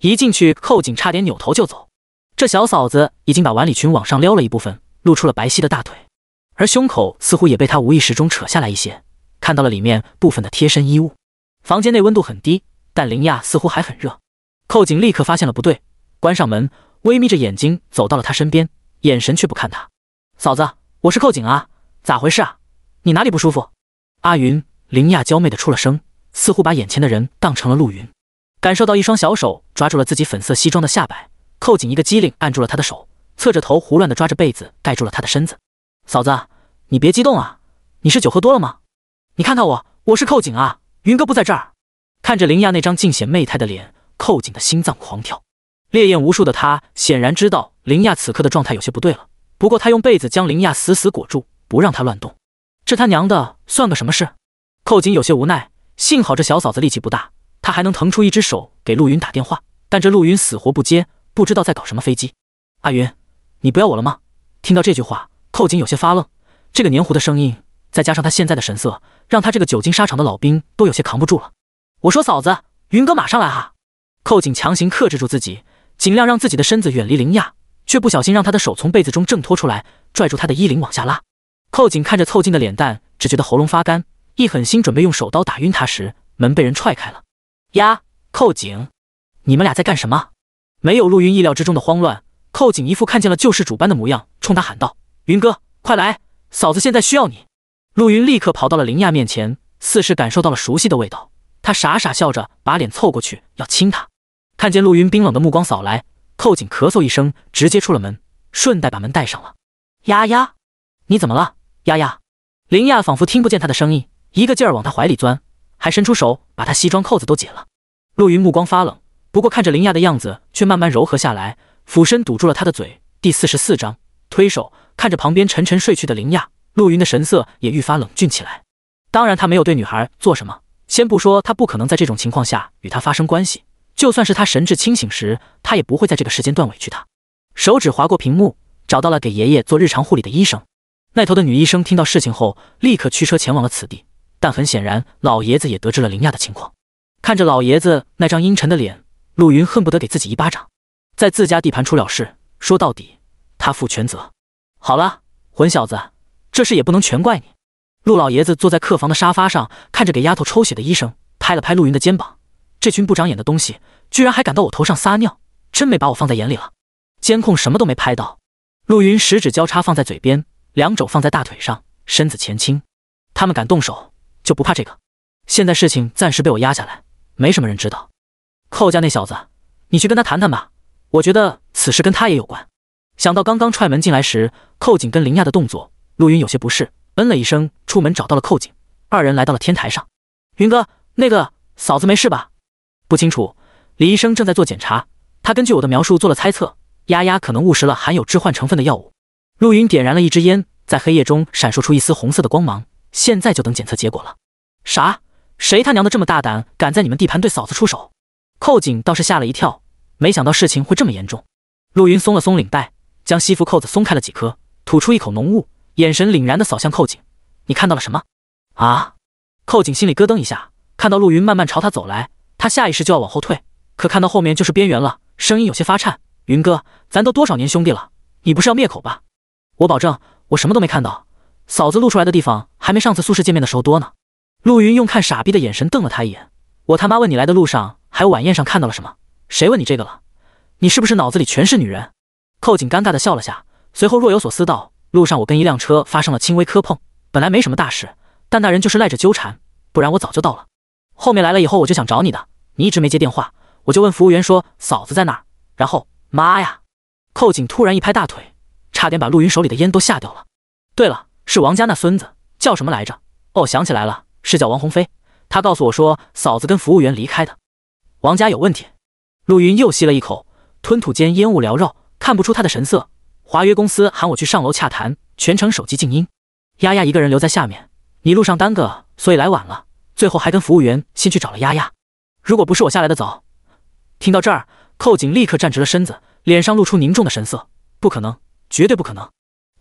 一进去，寇景差点扭头就走。这小嫂子已经把晚礼裙往上撩了一部分，露出了白皙的大腿，而胸口似乎也被她无意识中扯下来一些，看到了里面部分的贴身衣物。房间内温度很低，但林亚似乎还很热。寇景立刻发现了不对，关上门，微眯着眼睛走到了她身边，眼神却不看她。嫂子，我是寇景啊，咋回事啊？你哪里不舒服？阿云，林亚娇媚的出了声，似乎把眼前的人当成了陆云。感受到一双小手抓住了自己粉色西装的下摆，扣紧一个机灵按住了他的手，侧着头胡乱的抓着被子盖住了他的身子。嫂子，你别激动啊，你是酒喝多了吗？你看看我，我是扣紧啊。云哥不在这儿，看着林亚那张尽显媚态的脸，扣紧的心脏狂跳，烈焰无数的他显然知道林亚此刻的状态有些不对了。不过他用被子将林亚死死裹住，不让他乱动。这他娘的算个什么事？扣紧有些无奈，幸好这小嫂子力气不大。他还能腾出一只手给陆云打电话，但这陆云死活不接，不知道在搞什么飞机。阿云，你不要我了吗？听到这句话，寇景有些发愣。这个黏糊的声音，再加上他现在的神色，让他这个久经沙场的老兵都有些扛不住了。我说嫂子，云哥马上来哈。寇景强行克制住自己，尽量让自己的身子远离林亚，却不小心让他的手从被子中挣脱出来，拽住他的衣领往下拉。寇景看着凑近的脸蛋，只觉得喉咙发干，一狠心准备用手刀打晕他时，门被人踹开了。呀，寇景，你们俩在干什么？没有陆云意料之中的慌乱，寇景一副看见了救世主般的模样，冲他喊道：“云哥，快来，嫂子现在需要你。”陆云立刻跑到了林亚面前，似是感受到了熟悉的味道，他傻傻笑着，把脸凑过去要亲她。看见陆云冰冷的目光扫来，寇景咳嗽一声，直接出了门，顺带把门带上了。丫丫，你怎么了，丫丫？林亚仿佛听不见他的声音，一个劲儿往他怀里钻。还伸出手，把他西装扣子都解了。陆云目光发冷，不过看着林亚的样子，却慢慢柔和下来，俯身堵住了她的嘴。第四十四章推手看着旁边沉沉睡去的林亚，陆云的神色也愈发冷峻起来。当然，他没有对女孩做什么。先不说他不可能在这种情况下与她发生关系，就算是他神志清醒时，他也不会在这个时间段委屈她。手指划过屏幕，找到了给爷爷做日常护理的医生。那头的女医生听到事情后，立刻驱车前往了此地。但很显然，老爷子也得知了林亚的情况。看着老爷子那张阴沉的脸，陆云恨不得给自己一巴掌。在自家地盘出了事，说到底他负全责。好了，混小子，这事也不能全怪你。陆老爷子坐在客房的沙发上，看着给丫头抽血的医生，拍了拍陆云的肩膀：“这群不长眼的东西，居然还敢到我头上撒尿，真没把我放在眼里了。”监控什么都没拍到。陆云十指交叉放在嘴边，两肘放在大腿上，身子前倾：“他们敢动手？”就不怕这个？现在事情暂时被我压下来，没什么人知道。寇家那小子，你去跟他谈谈吧。我觉得此事跟他也有关。想到刚刚踹门进来时，寇景跟林亚的动作，陆云有些不适，嗯了一声，出门找到了寇景，二人来到了天台上。云哥，那个嫂子没事吧？不清楚，李医生正在做检查。他根据我的描述做了猜测，丫丫可能误食了含有致幻成分的药物。陆云点燃了一支烟，在黑夜中闪烁出一丝红色的光芒。现在就等检测结果了。啥？谁他娘的这么大胆，敢在你们地盘对嫂子出手？寇景倒是吓了一跳，没想到事情会这么严重。陆云松了松领带，将西服扣子松开了几颗，吐出一口浓雾，眼神凛然的扫向寇景：“你看到了什么？”啊！寇景心里咯噔一下，看到陆云慢慢朝他走来，他下意识就要往后退，可看到后面就是边缘了，声音有些发颤：“云哥，咱都多少年兄弟了，你不是要灭口吧？我保证，我什么都没看到。”嫂子露出来的地方还没上次苏氏见面的时候多呢。陆云用看傻逼的眼神瞪了他一眼。我他妈问你来的路上还有晚宴上看到了什么？谁问你这个了？你是不是脑子里全是女人？寇景尴尬的笑了下，随后若有所思道：“路上我跟一辆车发生了轻微磕碰，本来没什么大事，但那人就是赖着纠缠，不然我早就到了。后面来了以后我就想找你的，你一直没接电话，我就问服务员说嫂子在哪，然后妈呀！寇景突然一拍大腿，差点把陆云手里的烟都吓掉了。对了。”是王家那孙子，叫什么来着？哦，想起来了，是叫王鸿飞。他告诉我说，嫂子跟服务员离开的。王家有问题。陆云又吸了一口，吞吐间烟雾缭绕，看不出他的神色。华约公司喊我去上楼洽谈，全程手机静音。丫丫一个人留在下面，你路上耽搁，所以来晚了。最后还跟服务员先去找了丫丫。如果不是我下来的早，听到这儿，寇景立刻站直了身子，脸上露出凝重的神色。不可能，绝对不可能！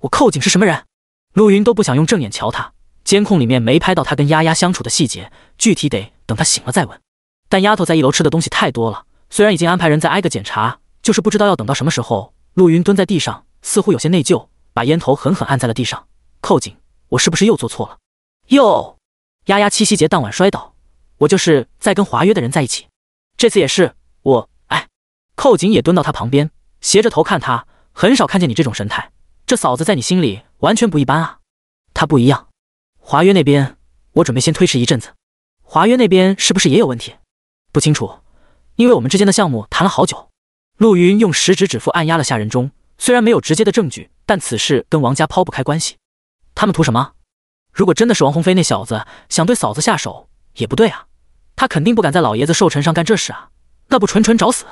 我寇景是什么人？陆云都不想用正眼瞧他，监控里面没拍到他跟丫丫相处的细节，具体得等他醒了再问。但丫头在一楼吃的东西太多了，虽然已经安排人在挨个检查，就是不知道要等到什么时候。陆云蹲在地上，似乎有些内疚，把烟头狠狠按在了地上。寇锦，我是不是又做错了？哟，丫丫七夕节当晚摔倒，我就是在跟华约的人在一起。这次也是我，哎。寇锦也蹲到他旁边，斜着头看他，很少看见你这种神态。这嫂子在你心里？完全不一般啊，他不一样。华约那边，我准备先推迟一阵子。华约那边是不是也有问题？不清楚，因为我们之间的项目谈了好久。陆云用食指指腹按压了下人中，虽然没有直接的证据，但此事跟王家抛不开关系。他们图什么？如果真的是王鸿飞那小子想对嫂子下手，也不对啊，他肯定不敢在老爷子寿辰上干这事啊，那不纯纯找死？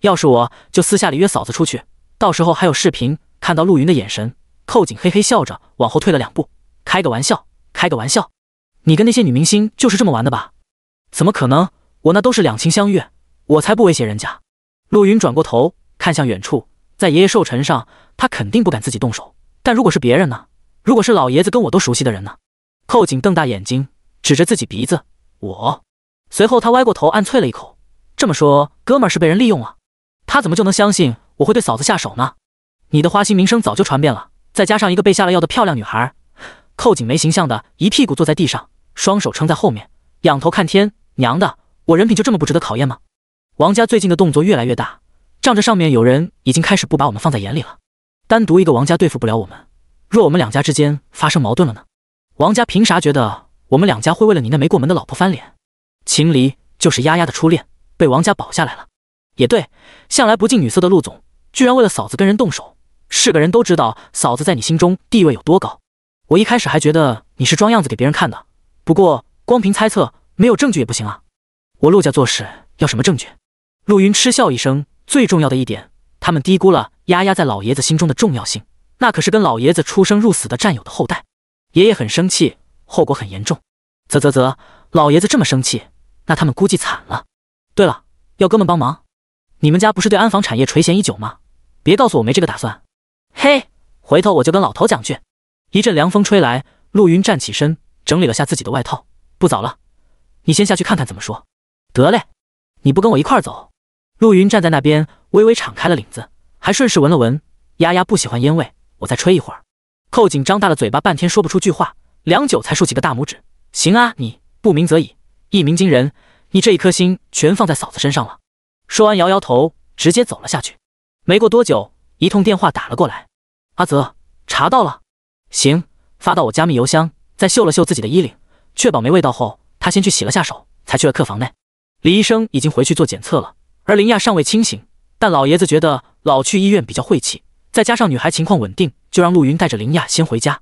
要是我就私下里约嫂子出去，到时候还有视频，看到陆云的眼神。寇景嘿嘿笑着往后退了两步，开个玩笑，开个玩笑，你跟那些女明星就是这么玩的吧？怎么可能？我那都是两情相悦，我才不威胁人家。陆云转过头看向远处，在爷爷寿辰上，他肯定不敢自己动手，但如果是别人呢？如果是老爷子跟我都熟悉的人呢？寇景瞪大眼睛，指着自己鼻子：“我。”随后他歪过头暗啐了一口：“这么说，哥们是被人利用了？他怎么就能相信我会对嫂子下手呢？你的花心名声早就传遍了。”再加上一个被下了药的漂亮女孩，寇景没形象的一屁股坐在地上，双手撑在后面，仰头看天。娘的，我人品就这么不值得考验吗？王家最近的动作越来越大，仗着上面有人，已经开始不把我们放在眼里了。单独一个王家对付不了我们，若我们两家之间发生矛盾了呢？王家凭啥觉得我们两家会为了你那没过门的老婆翻脸？秦离就是丫丫的初恋，被王家保下来了。也对，向来不近女色的陆总，居然为了嫂子跟人动手。是个人都知道嫂子在你心中地位有多高。我一开始还觉得你是装样子给别人看的，不过光凭猜测没有证据也不行啊。我陆家做事要什么证据？陆云嗤笑一声，最重要的一点，他们低估了丫丫在老爷子心中的重要性。那可是跟老爷子出生入死的战友的后代。爷爷很生气，后果很严重。啧啧啧，老爷子这么生气，那他们估计惨了。对了，要哥们帮忙，你们家不是对安防产业垂涎已久吗？别告诉我没这个打算。嘿，回头我就跟老头讲去。一阵凉风吹来，陆云站起身，整理了下自己的外套。不早了，你先下去看看怎么说。得嘞，你不跟我一块走？陆云站在那边，微微敞开了领子，还顺势闻了闻。丫丫不喜欢烟味，我再吹一会儿。寇景张大了嘴巴，半天说不出句话，良久才竖起个大拇指。行啊，你不鸣则已，一鸣惊人。你这一颗心全放在嫂子身上了。说完，摇摇头，直接走了下去。没过多久，一通电话打了过来。阿泽查到了，行，发到我加密邮箱。再嗅了嗅自己的衣领，确保没味道后，他先去洗了下手，才去了客房内。李医生已经回去做检测了，而林亚尚未清醒。但老爷子觉得老去医院比较晦气，再加上女孩情况稳定，就让陆云带着林亚先回家。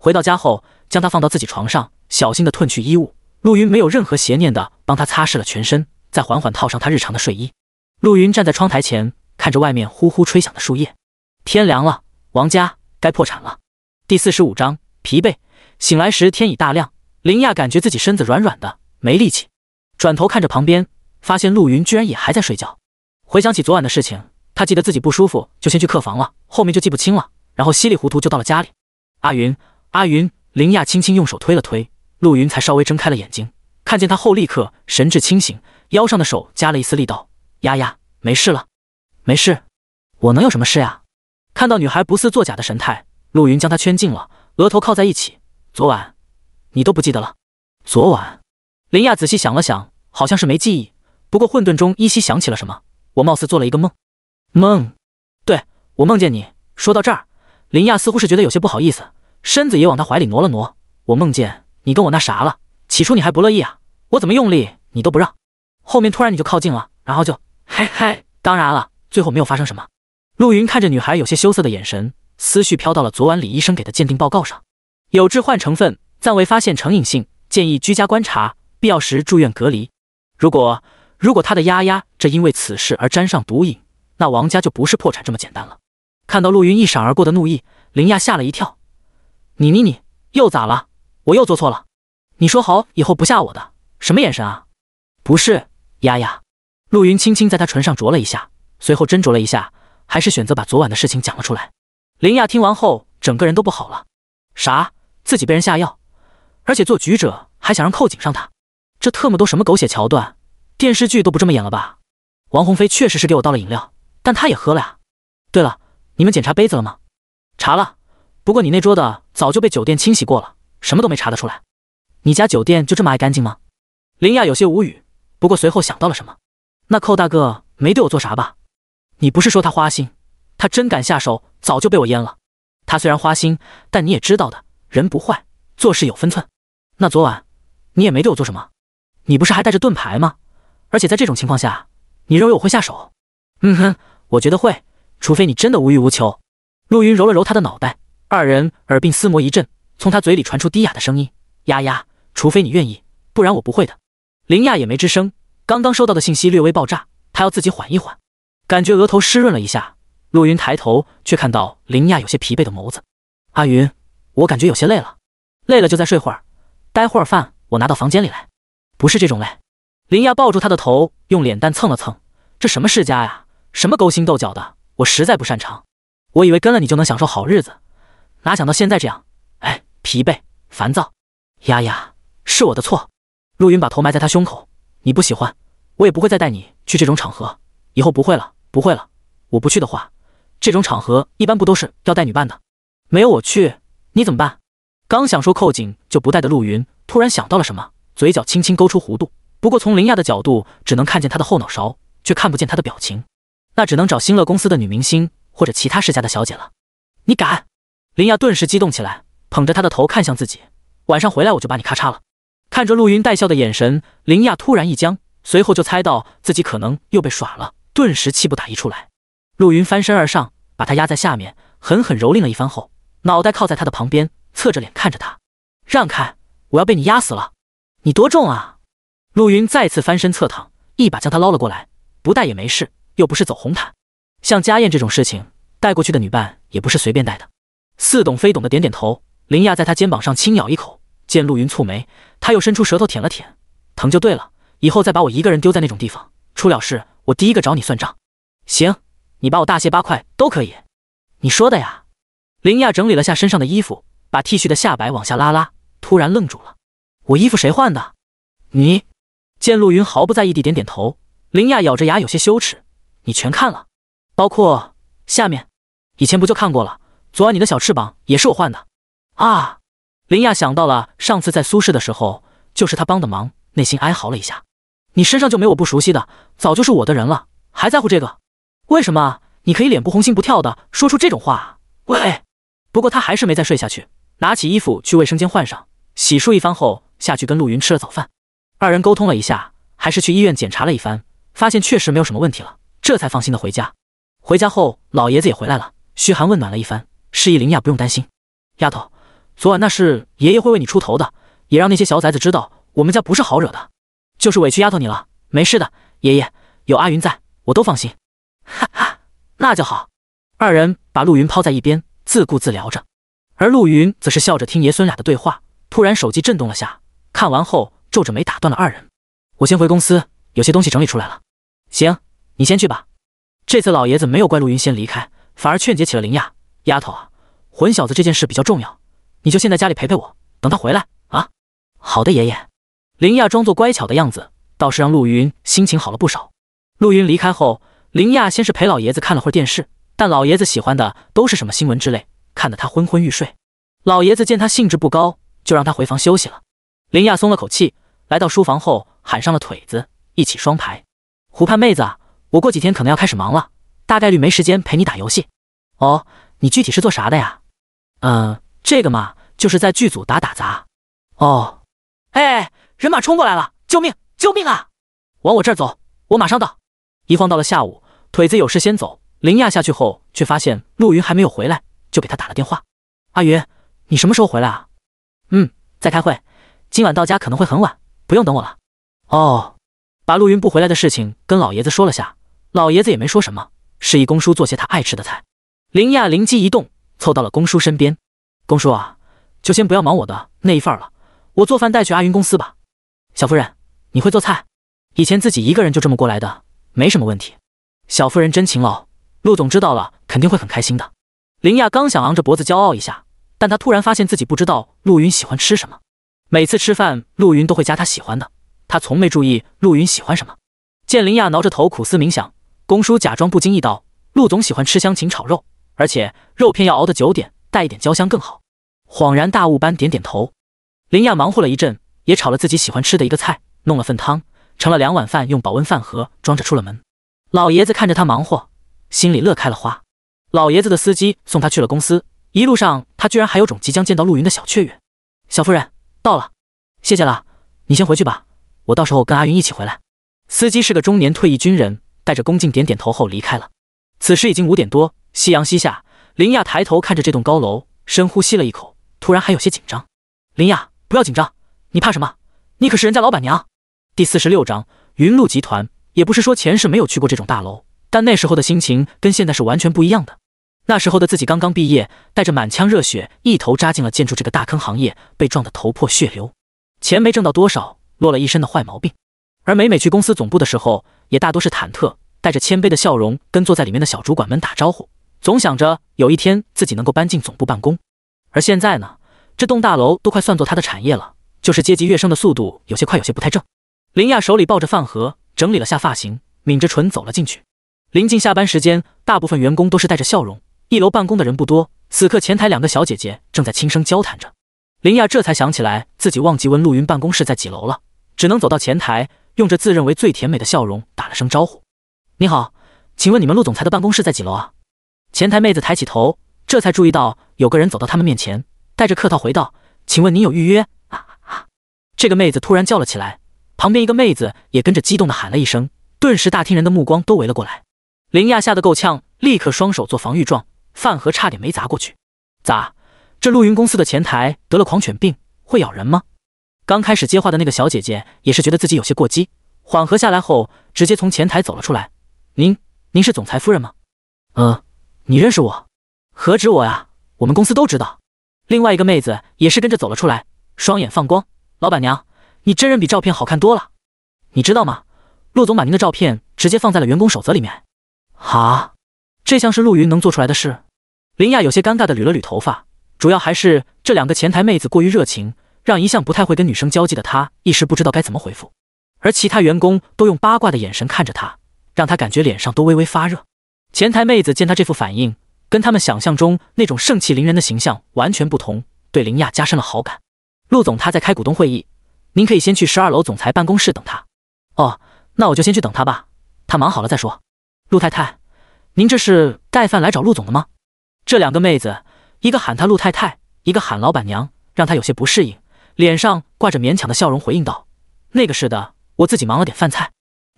回到家后，将她放到自己床上，小心的褪去衣物。陆云没有任何邪念的帮她擦拭了全身，再缓缓套上她日常的睡衣。陆云站在窗台前，看着外面呼呼吹响的树叶，天凉了。王家该破产了。第四十五章，疲惫。醒来时天已大亮，林亚感觉自己身子软软的，没力气。转头看着旁边，发现陆云居然也还在睡觉。回想起昨晚的事情，他记得自己不舒服就先去客房了，后面就记不清了，然后稀里糊涂就到了家里。阿云，阿云，林亚轻轻用手推了推陆云，才稍微睁开了眼睛，看见他后立刻神志清醒，腰上的手加了一丝力道。丫丫，没事了，没事，我能有什么事呀？看到女孩不似作假的神态，陆云将她圈进了，额头靠在一起。昨晚你都不记得了？昨晚林亚仔细想了想，好像是没记忆，不过混沌中依稀想起了什么。我貌似做了一个梦。梦？对，我梦见你。说到这儿，林亚似乎是觉得有些不好意思，身子也往他怀里挪了挪。我梦见你跟我那啥了，起初你还不乐意啊，我怎么用力你都不让，后面突然你就靠近了，然后就嘿嘿。当然了，最后没有发生什么。陆云看着女孩有些羞涩的眼神，思绪飘到了昨晚李医生给的鉴定报告上，有致幻成分，暂未发现成瘾性，建议居家观察，必要时住院隔离。如果如果他的丫丫这因为此事而沾上毒瘾，那王家就不是破产这么简单了。看到陆云一闪而过的怒意，林亚吓了一跳，你你你又咋了？我又做错了？你说好以后不吓我的，什么眼神啊？不是丫丫，陆云轻轻在她唇上啄了一下，随后斟酌了一下。还是选择把昨晚的事情讲了出来。林亚听完后，整个人都不好了。啥？自己被人下药，而且做局者还想让寇警上他？这特么都什么狗血桥段？电视剧都不这么演了吧？王鸿飞确实是给我倒了饮料，但他也喝了呀。对了，你们检查杯子了吗？查了，不过你那桌的早就被酒店清洗过了，什么都没查得出来。你家酒店就这么爱干净吗？林亚有些无语，不过随后想到了什么，那寇大哥没对我做啥吧？你不是说他花心，他真敢下手，早就被我阉了。他虽然花心，但你也知道的，人不坏，做事有分寸。那昨晚你也没对我做什么，你不是还带着盾牌吗？而且在这种情况下，你认为我会下手？嗯哼，我觉得会，除非你真的无欲无求。陆云揉了揉他的脑袋，二人耳鬓厮磨一阵，从他嘴里传出低哑的声音：“丫丫，除非你愿意，不然我不会的。”林亚也没吱声。刚刚收到的信息略微爆炸，他要自己缓一缓。感觉额头湿润了一下，陆云抬头却看到林亚有些疲惫的眸子。阿云，我感觉有些累了，累了就再睡会儿。待会儿饭我拿到房间里来。不是这种累。林亚抱住他的头，用脸蛋蹭了蹭。这什么世家呀，什么勾心斗角的，我实在不擅长。我以为跟了你就能享受好日子，哪想到现在这样。哎，疲惫、烦躁。丫丫，是我的错。陆云把头埋在他胸口。你不喜欢，我也不会再带你去这种场合，以后不会了。不会了，我不去的话，这种场合一般不都是要带女伴的？没有我去，你怎么办？刚想说扣紧就不带的陆云突然想到了什么，嘴角轻轻勾出弧度。不过从林亚的角度，只能看见她的后脑勺，却看不见她的表情。那只能找新乐公司的女明星或者其他世家的小姐了。你敢？林亚顿时激动起来，捧着他的头看向自己。晚上回来我就把你咔嚓了。看着陆云带笑的眼神，林亚突然一僵，随后就猜到自己可能又被耍了。顿时气不打一处来，陆云翻身而上，把他压在下面，狠狠蹂躏了一番后，脑袋靠在他的旁边，侧着脸看着他：“让开，我要被你压死了！你多重啊？”陆云再次翻身侧躺，一把将他捞了过来，不带也没事，又不是走红毯，像家宴这种事情，带过去的女伴也不是随便带的。似懂非懂的点点头，林亚在他肩膀上轻咬一口，见陆云蹙眉，他又伸出舌头舔了舔，疼就对了，以后再把我一个人丢在那种地方，出了事。我第一个找你算账，行，你把我大卸八块都可以，你说的呀。林亚整理了下身上的衣服，把 T 恤的下摆往下拉拉，突然愣住了。我衣服谁换的？你见陆云毫不在意地点点头，林亚咬着牙，有些羞耻。你全看了，包括下面。以前不就看过了？昨晚你的小翅膀也是我换的啊！林亚想到了上次在苏氏的时候，就是他帮的忙，内心哀嚎了一下。你身上就没我不熟悉的？早就是我的人了，还在乎这个？为什么你可以脸不红心不跳的说出这种话？喂！不过他还是没再睡下去，拿起衣服去卫生间换上，洗漱一番后下去跟陆云吃了早饭。二人沟通了一下，还是去医院检查了一番，发现确实没有什么问题了，这才放心的回家。回家后，老爷子也回来了，嘘寒问暖了一番，示意林亚不用担心。丫头，昨晚那事，爷爷会为你出头的，也让那些小崽子知道我们家不是好惹的。就是委屈丫头你了，没事的。爷爷有阿云在，我都放心。哈哈，那就好。二人把陆云抛在一边，自顾自聊着，而陆云则是笑着听爷孙俩的对话。突然手机震动了下，看完后皱着眉打断了二人：“我先回公司，有些东西整理出来了。”行，你先去吧。这次老爷子没有怪陆云先离开，反而劝解起了林亚丫头啊：“混小子这件事比较重要，你就先在家里陪陪我，等他回来啊。”好的，爷爷。林亚装作乖巧的样子。倒是让陆云心情好了不少。陆云离开后，林亚先是陪老爷子看了会电视，但老爷子喜欢的都是什么新闻之类，看得他昏昏欲睡。老爷子见他兴致不高，就让他回房休息了。林亚松了口气，来到书房后喊上了腿子一起双排。湖畔妹子，我过几天可能要开始忙了，大概率没时间陪你打游戏。哦，你具体是做啥的呀？嗯，这个嘛，就是在剧组打打杂。哦，哎，人马冲过来了，救命！救命啊！往我这儿走，我马上到。一晃到了下午，腿子有事先走。林亚下去后，却发现陆云还没有回来，就给他打了电话。阿云，你什么时候回来啊？嗯，在开会，今晚到家可能会很晚，不用等我了。哦，把陆云不回来的事情跟老爷子说了下，老爷子也没说什么，示意公叔做些他爱吃的菜。林亚灵机一动，凑到了公叔身边。公叔啊，就先不要忙我的那一份了，我做饭带去阿云公司吧，小夫人。你会做菜，以前自己一个人就这么过来的，没什么问题。小夫人真勤劳，陆总知道了肯定会很开心的。林亚刚想昂着脖子骄傲一下，但她突然发现自己不知道陆云喜欢吃什么。每次吃饭，陆云都会加他喜欢的，她从没注意陆云喜欢什么。见林亚挠着头苦思冥想，公叔假装不经意道：“陆总喜欢吃香芹炒肉，而且肉片要熬得久点，带一点焦香更好。”恍然大悟般点点头。林亚忙活了一阵，也炒了自己喜欢吃的一个菜。弄了份汤，盛了两碗饭，用保温饭盒装着出了门。老爷子看着他忙活，心里乐开了花。老爷子的司机送他去了公司，一路上他居然还有种即将见到陆云的小雀跃。小夫人到了，谢谢了，你先回去吧，我到时候跟阿云一起回来。司机是个中年退役军人，带着恭敬点点头后离开了。此时已经五点多，夕阳西下，林亚抬头看着这栋高楼，深呼吸了一口，突然还有些紧张。林亚，不要紧张，你怕什么？你可是人家老板娘。第四十六章，云麓集团也不是说前世没有去过这种大楼，但那时候的心情跟现在是完全不一样的。那时候的自己刚刚毕业，带着满腔热血，一头扎进了建筑这个大坑行业，被撞得头破血流，钱没挣到多少，落了一身的坏毛病。而每每去公司总部的时候，也大多是忐忑，带着谦卑的笑容跟坐在里面的小主管们打招呼，总想着有一天自己能够搬进总部办公。而现在呢，这栋大楼都快算作他的产业了，就是阶级跃升的速度有些快，有些不太正。林亚手里抱着饭盒，整理了下发型，抿着唇走了进去。临近下班时间，大部分员工都是带着笑容。一楼办公的人不多，此刻前台两个小姐姐正在轻声交谈着。林亚这才想起来自己忘记问陆云办公室在几楼了，只能走到前台，用着自认为最甜美的笑容打了声招呼：“你好，请问你们陆总裁的办公室在几楼啊？”前台妹子抬起头，这才注意到有个人走到他们面前，带着客套回道：“请问您有预约？”啊啊！这个妹子突然叫了起来。旁边一个妹子也跟着激动的喊了一声，顿时大厅人的目光都围了过来。林亚吓得够呛，立刻双手做防御状，饭盒差点没砸过去。咋？这陆云公司的前台得了狂犬病会咬人吗？刚开始接话的那个小姐姐也是觉得自己有些过激，缓和下来后直接从前台走了出来。您，您是总裁夫人吗？呃，你认识我？何止我呀，我们公司都知道。另外一个妹子也是跟着走了出来，双眼放光，老板娘。你真人比照片好看多了，你知道吗？陆总把您的照片直接放在了员工守则里面，啊，这像是陆云能做出来的事？林亚有些尴尬的捋了捋头发，主要还是这两个前台妹子过于热情，让一向不太会跟女生交际的她一时不知道该怎么回复，而其他员工都用八卦的眼神看着她，让她感觉脸上都微微发热。前台妹子见她这副反应，跟他们想象中那种盛气凌人的形象完全不同，对林亚加深了好感。陆总他在开股东会议。您可以先去十二楼总裁办公室等他，哦，那我就先去等他吧，他忙好了再说。陆太太，您这是带饭来找陆总的吗？这两个妹子，一个喊他陆太太，一个喊老板娘，让他有些不适应，脸上挂着勉强的笑容回应道：“那个是的，我自己忙了点饭菜，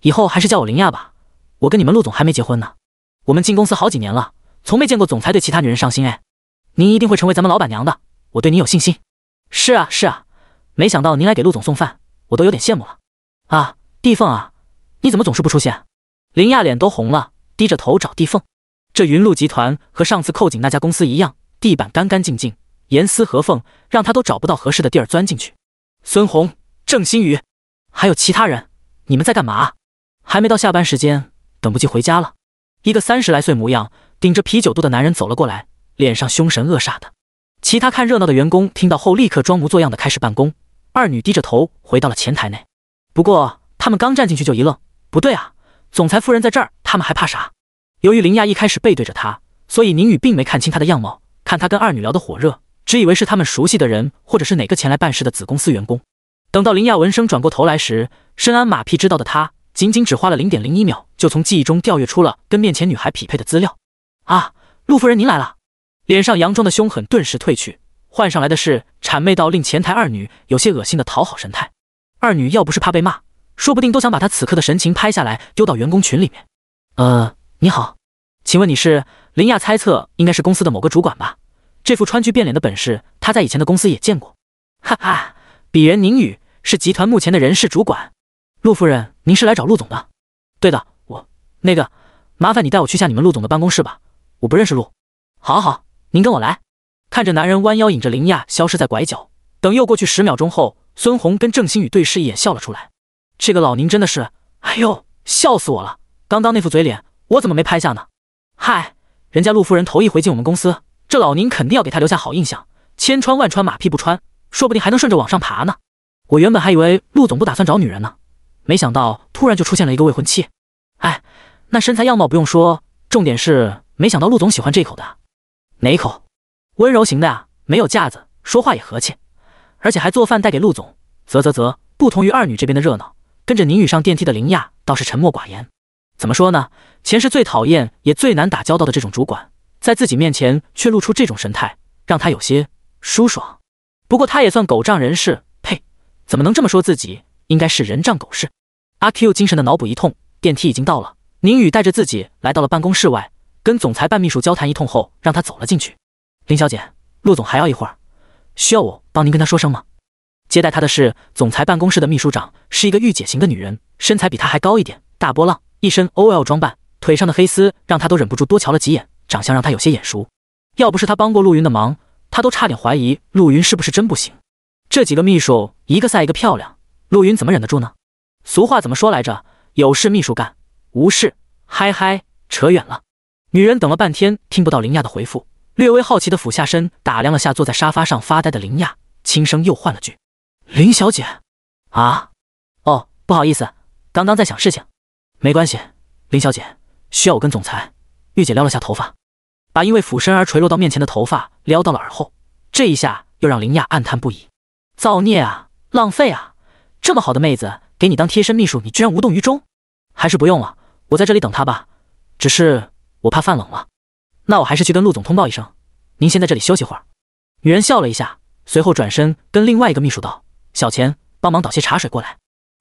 以后还是叫我林亚吧，我跟你们陆总还没结婚呢。我们进公司好几年了，从没见过总裁对其他女人上心哎。您一定会成为咱们老板娘的，我对你有信心。是啊，是啊。”没想到您来给陆总送饭，我都有点羡慕了。啊，地缝啊，你怎么总是不出现？林亚脸都红了，低着头找地缝。这云露集团和上次扣紧那家公司一样，地板干干净净，严丝合缝，让他都找不到合适的地儿钻进去。孙红、郑新宇，还有其他人，你们在干嘛？还没到下班时间，等不及回家了。一个三十来岁模样、顶着啤酒肚的男人走了过来，脸上凶神恶煞的。其他看热闹的员工听到后，立刻装模作样的开始办公。二女低着头回到了前台内，不过他们刚站进去就一愣，不对啊，总裁夫人在这儿，他们还怕啥？由于林亚一开始背对着他，所以宁宇并没看清他的样貌，看他跟二女聊得火热，只以为是他们熟悉的人，或者是哪个前来办事的子公司员工。等到林亚闻声转过头来时，深谙马屁之道的他，仅仅只花了零点零一秒，就从记忆中调阅出了跟面前女孩匹配的资料。啊，陆夫人您来了，脸上佯装的凶狠顿时褪去。换上来的是谄媚到令前台二女有些恶心的讨好神态，二女要不是怕被骂，说不定都想把她此刻的神情拍下来丢到员工群里面。呃，你好，请问你是林亚？猜测应该是公司的某个主管吧？这副川剧变脸的本事，他在以前的公司也见过。哈哈，鄙人宁宇，是集团目前的人事主管。陆夫人，您是来找陆总的？对的，我那个麻烦你带我去下你们陆总的办公室吧，我不认识陆。好，好，您跟我来。看着男人弯腰引着林亚消失在拐角，等又过去十秒钟后，孙红跟郑新宇对视一眼，笑了出来。这个老宁真的是，哎呦，笑死我了！刚刚那副嘴脸，我怎么没拍下呢？嗨，人家陆夫人头一回进我们公司，这老宁肯定要给他留下好印象，千穿万穿马屁不穿，说不定还能顺着往上爬呢。我原本还以为陆总不打算找女人呢，没想到突然就出现了一个未婚妻。哎，那身材样貌不用说，重点是没想到陆总喜欢这口的，哪一口？温柔型的呀，没有架子，说话也和气，而且还做饭带给陆总。啧啧啧，不同于二女这边的热闹，跟着宁宇上电梯的林亚倒是沉默寡言。怎么说呢？前世最讨厌也最难打交道的这种主管，在自己面前却露出这种神态，让他有些舒爽。不过他也算狗仗人势，呸！怎么能这么说自己？应该是人仗狗势。阿 Q 精神的脑补一通，电梯已经到了，宁宇带着自己来到了办公室外，跟总裁办秘书交谈一通后，让他走了进去。林小姐，陆总还要一会儿，需要我帮您跟他说声吗？接待他的是总裁办公室的秘书长，是一个御姐型的女人，身材比她还高一点，大波浪，一身 OL 装扮，腿上的黑丝让她都忍不住多瞧了几眼，长相让她有些眼熟。要不是她帮过陆云的忙，她都差点怀疑陆云是不是真不行。这几个秘书一个赛一个漂亮，陆云怎么忍得住呢？俗话怎么说来着？有事秘书干，无事嗨嗨，扯远了。女人等了半天，听不到林亚的回复。略微好奇的俯下身，打量了下坐在沙发上发呆的林亚，轻声又换了句：“林小姐，啊，哦，不好意思，刚刚在想事情，没关系，林小姐需要我跟总裁。”玉姐撩了下头发，把因为俯身而垂落到面前的头发撩到了耳后，这一下又让林亚暗叹不已：“造孽啊，浪费啊，这么好的妹子给你当贴身秘书，你居然无动于衷，还是不用了，我在这里等她吧，只是我怕犯冷了。”那我还是去跟陆总通报一声，您先在这里休息会儿。女人笑了一下，随后转身跟另外一个秘书道：“小钱，帮忙倒些茶水过来。”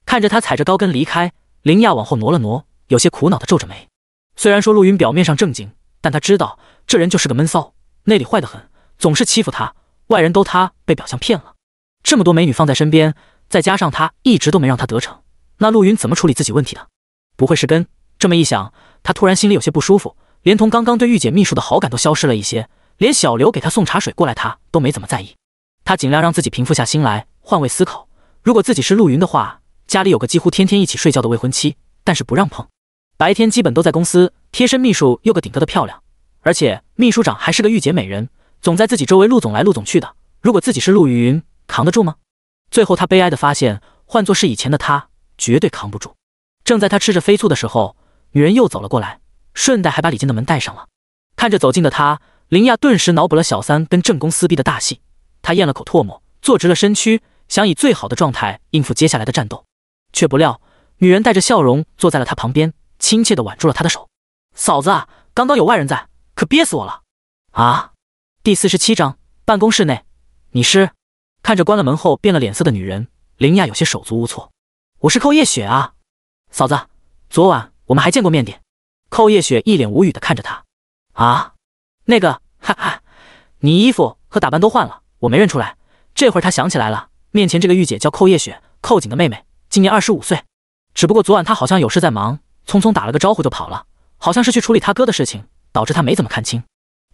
看着她踩着高跟离开，林亚往后挪了挪，有些苦恼的皱着眉。虽然说陆云表面上正经，但他知道这人就是个闷骚，内里坏得很，总是欺负他。外人都他被表象骗了，这么多美女放在身边，再加上他一直都没让他得逞，那陆云怎么处理自己问题的？不会是跟……这么一想，他突然心里有些不舒服。连同刚刚对御姐秘书的好感都消失了一些，连小刘给他送茶水过来，他都没怎么在意。他尽量让自己平复下心来，换位思考：如果自己是陆云的话，家里有个几乎天天一起睡觉的未婚妻，但是不让碰，白天基本都在公司，贴身秘书又个顶个的漂亮，而且秘书长还是个御姐美人，总在自己周围陆总来陆总去的。如果自己是陆云，扛得住吗？最后他悲哀的发现，换作是以前的他，绝对扛不住。正在他吃着飞醋的时候，女人又走了过来。顺带还把李静的门带上了。看着走近的他，林亚顿时脑补了小三跟正宫撕逼的大戏。他咽了口唾沫，坐直了身躯，想以最好的状态应付接下来的战斗，却不料女人带着笑容坐在了他旁边，亲切地挽住了他的手：“嫂子，刚刚有外人在，可憋死我了啊！”第四十七章办公室内，你是看着关了门后变了脸色的女人，林亚有些手足无措：“我是寇夜雪啊，嫂子，昨晚我们还见过面的。”寇夜雪一脸无语的看着他，啊，那个，哈哈，你衣服和打扮都换了，我没认出来。这会儿他想起来了，面前这个御姐叫寇夜雪，寇瑾的妹妹，今年二十五岁。只不过昨晚他好像有事在忙，匆匆打了个招呼就跑了，好像是去处理他哥的事情，导致他没怎么看清。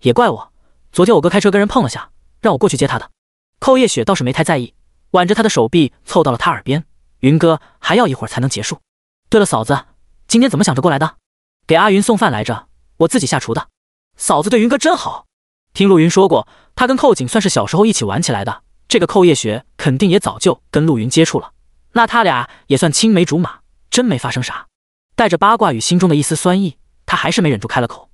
也怪我，昨天我哥开车跟人碰了下，让我过去接他的。寇夜雪倒是没太在意，挽着他的手臂凑到了他耳边，云哥还要一会儿才能结束。对了，嫂子，今天怎么想着过来的？给阿云送饭来着，我自己下厨的。嫂子对云哥真好，听陆云说过，他跟寇景算是小时候一起玩起来的。这个寇叶雪肯定也早就跟陆云接触了，那他俩也算青梅竹马，真没发生啥。带着八卦与心中的一丝酸意，他还是没忍住开了口：“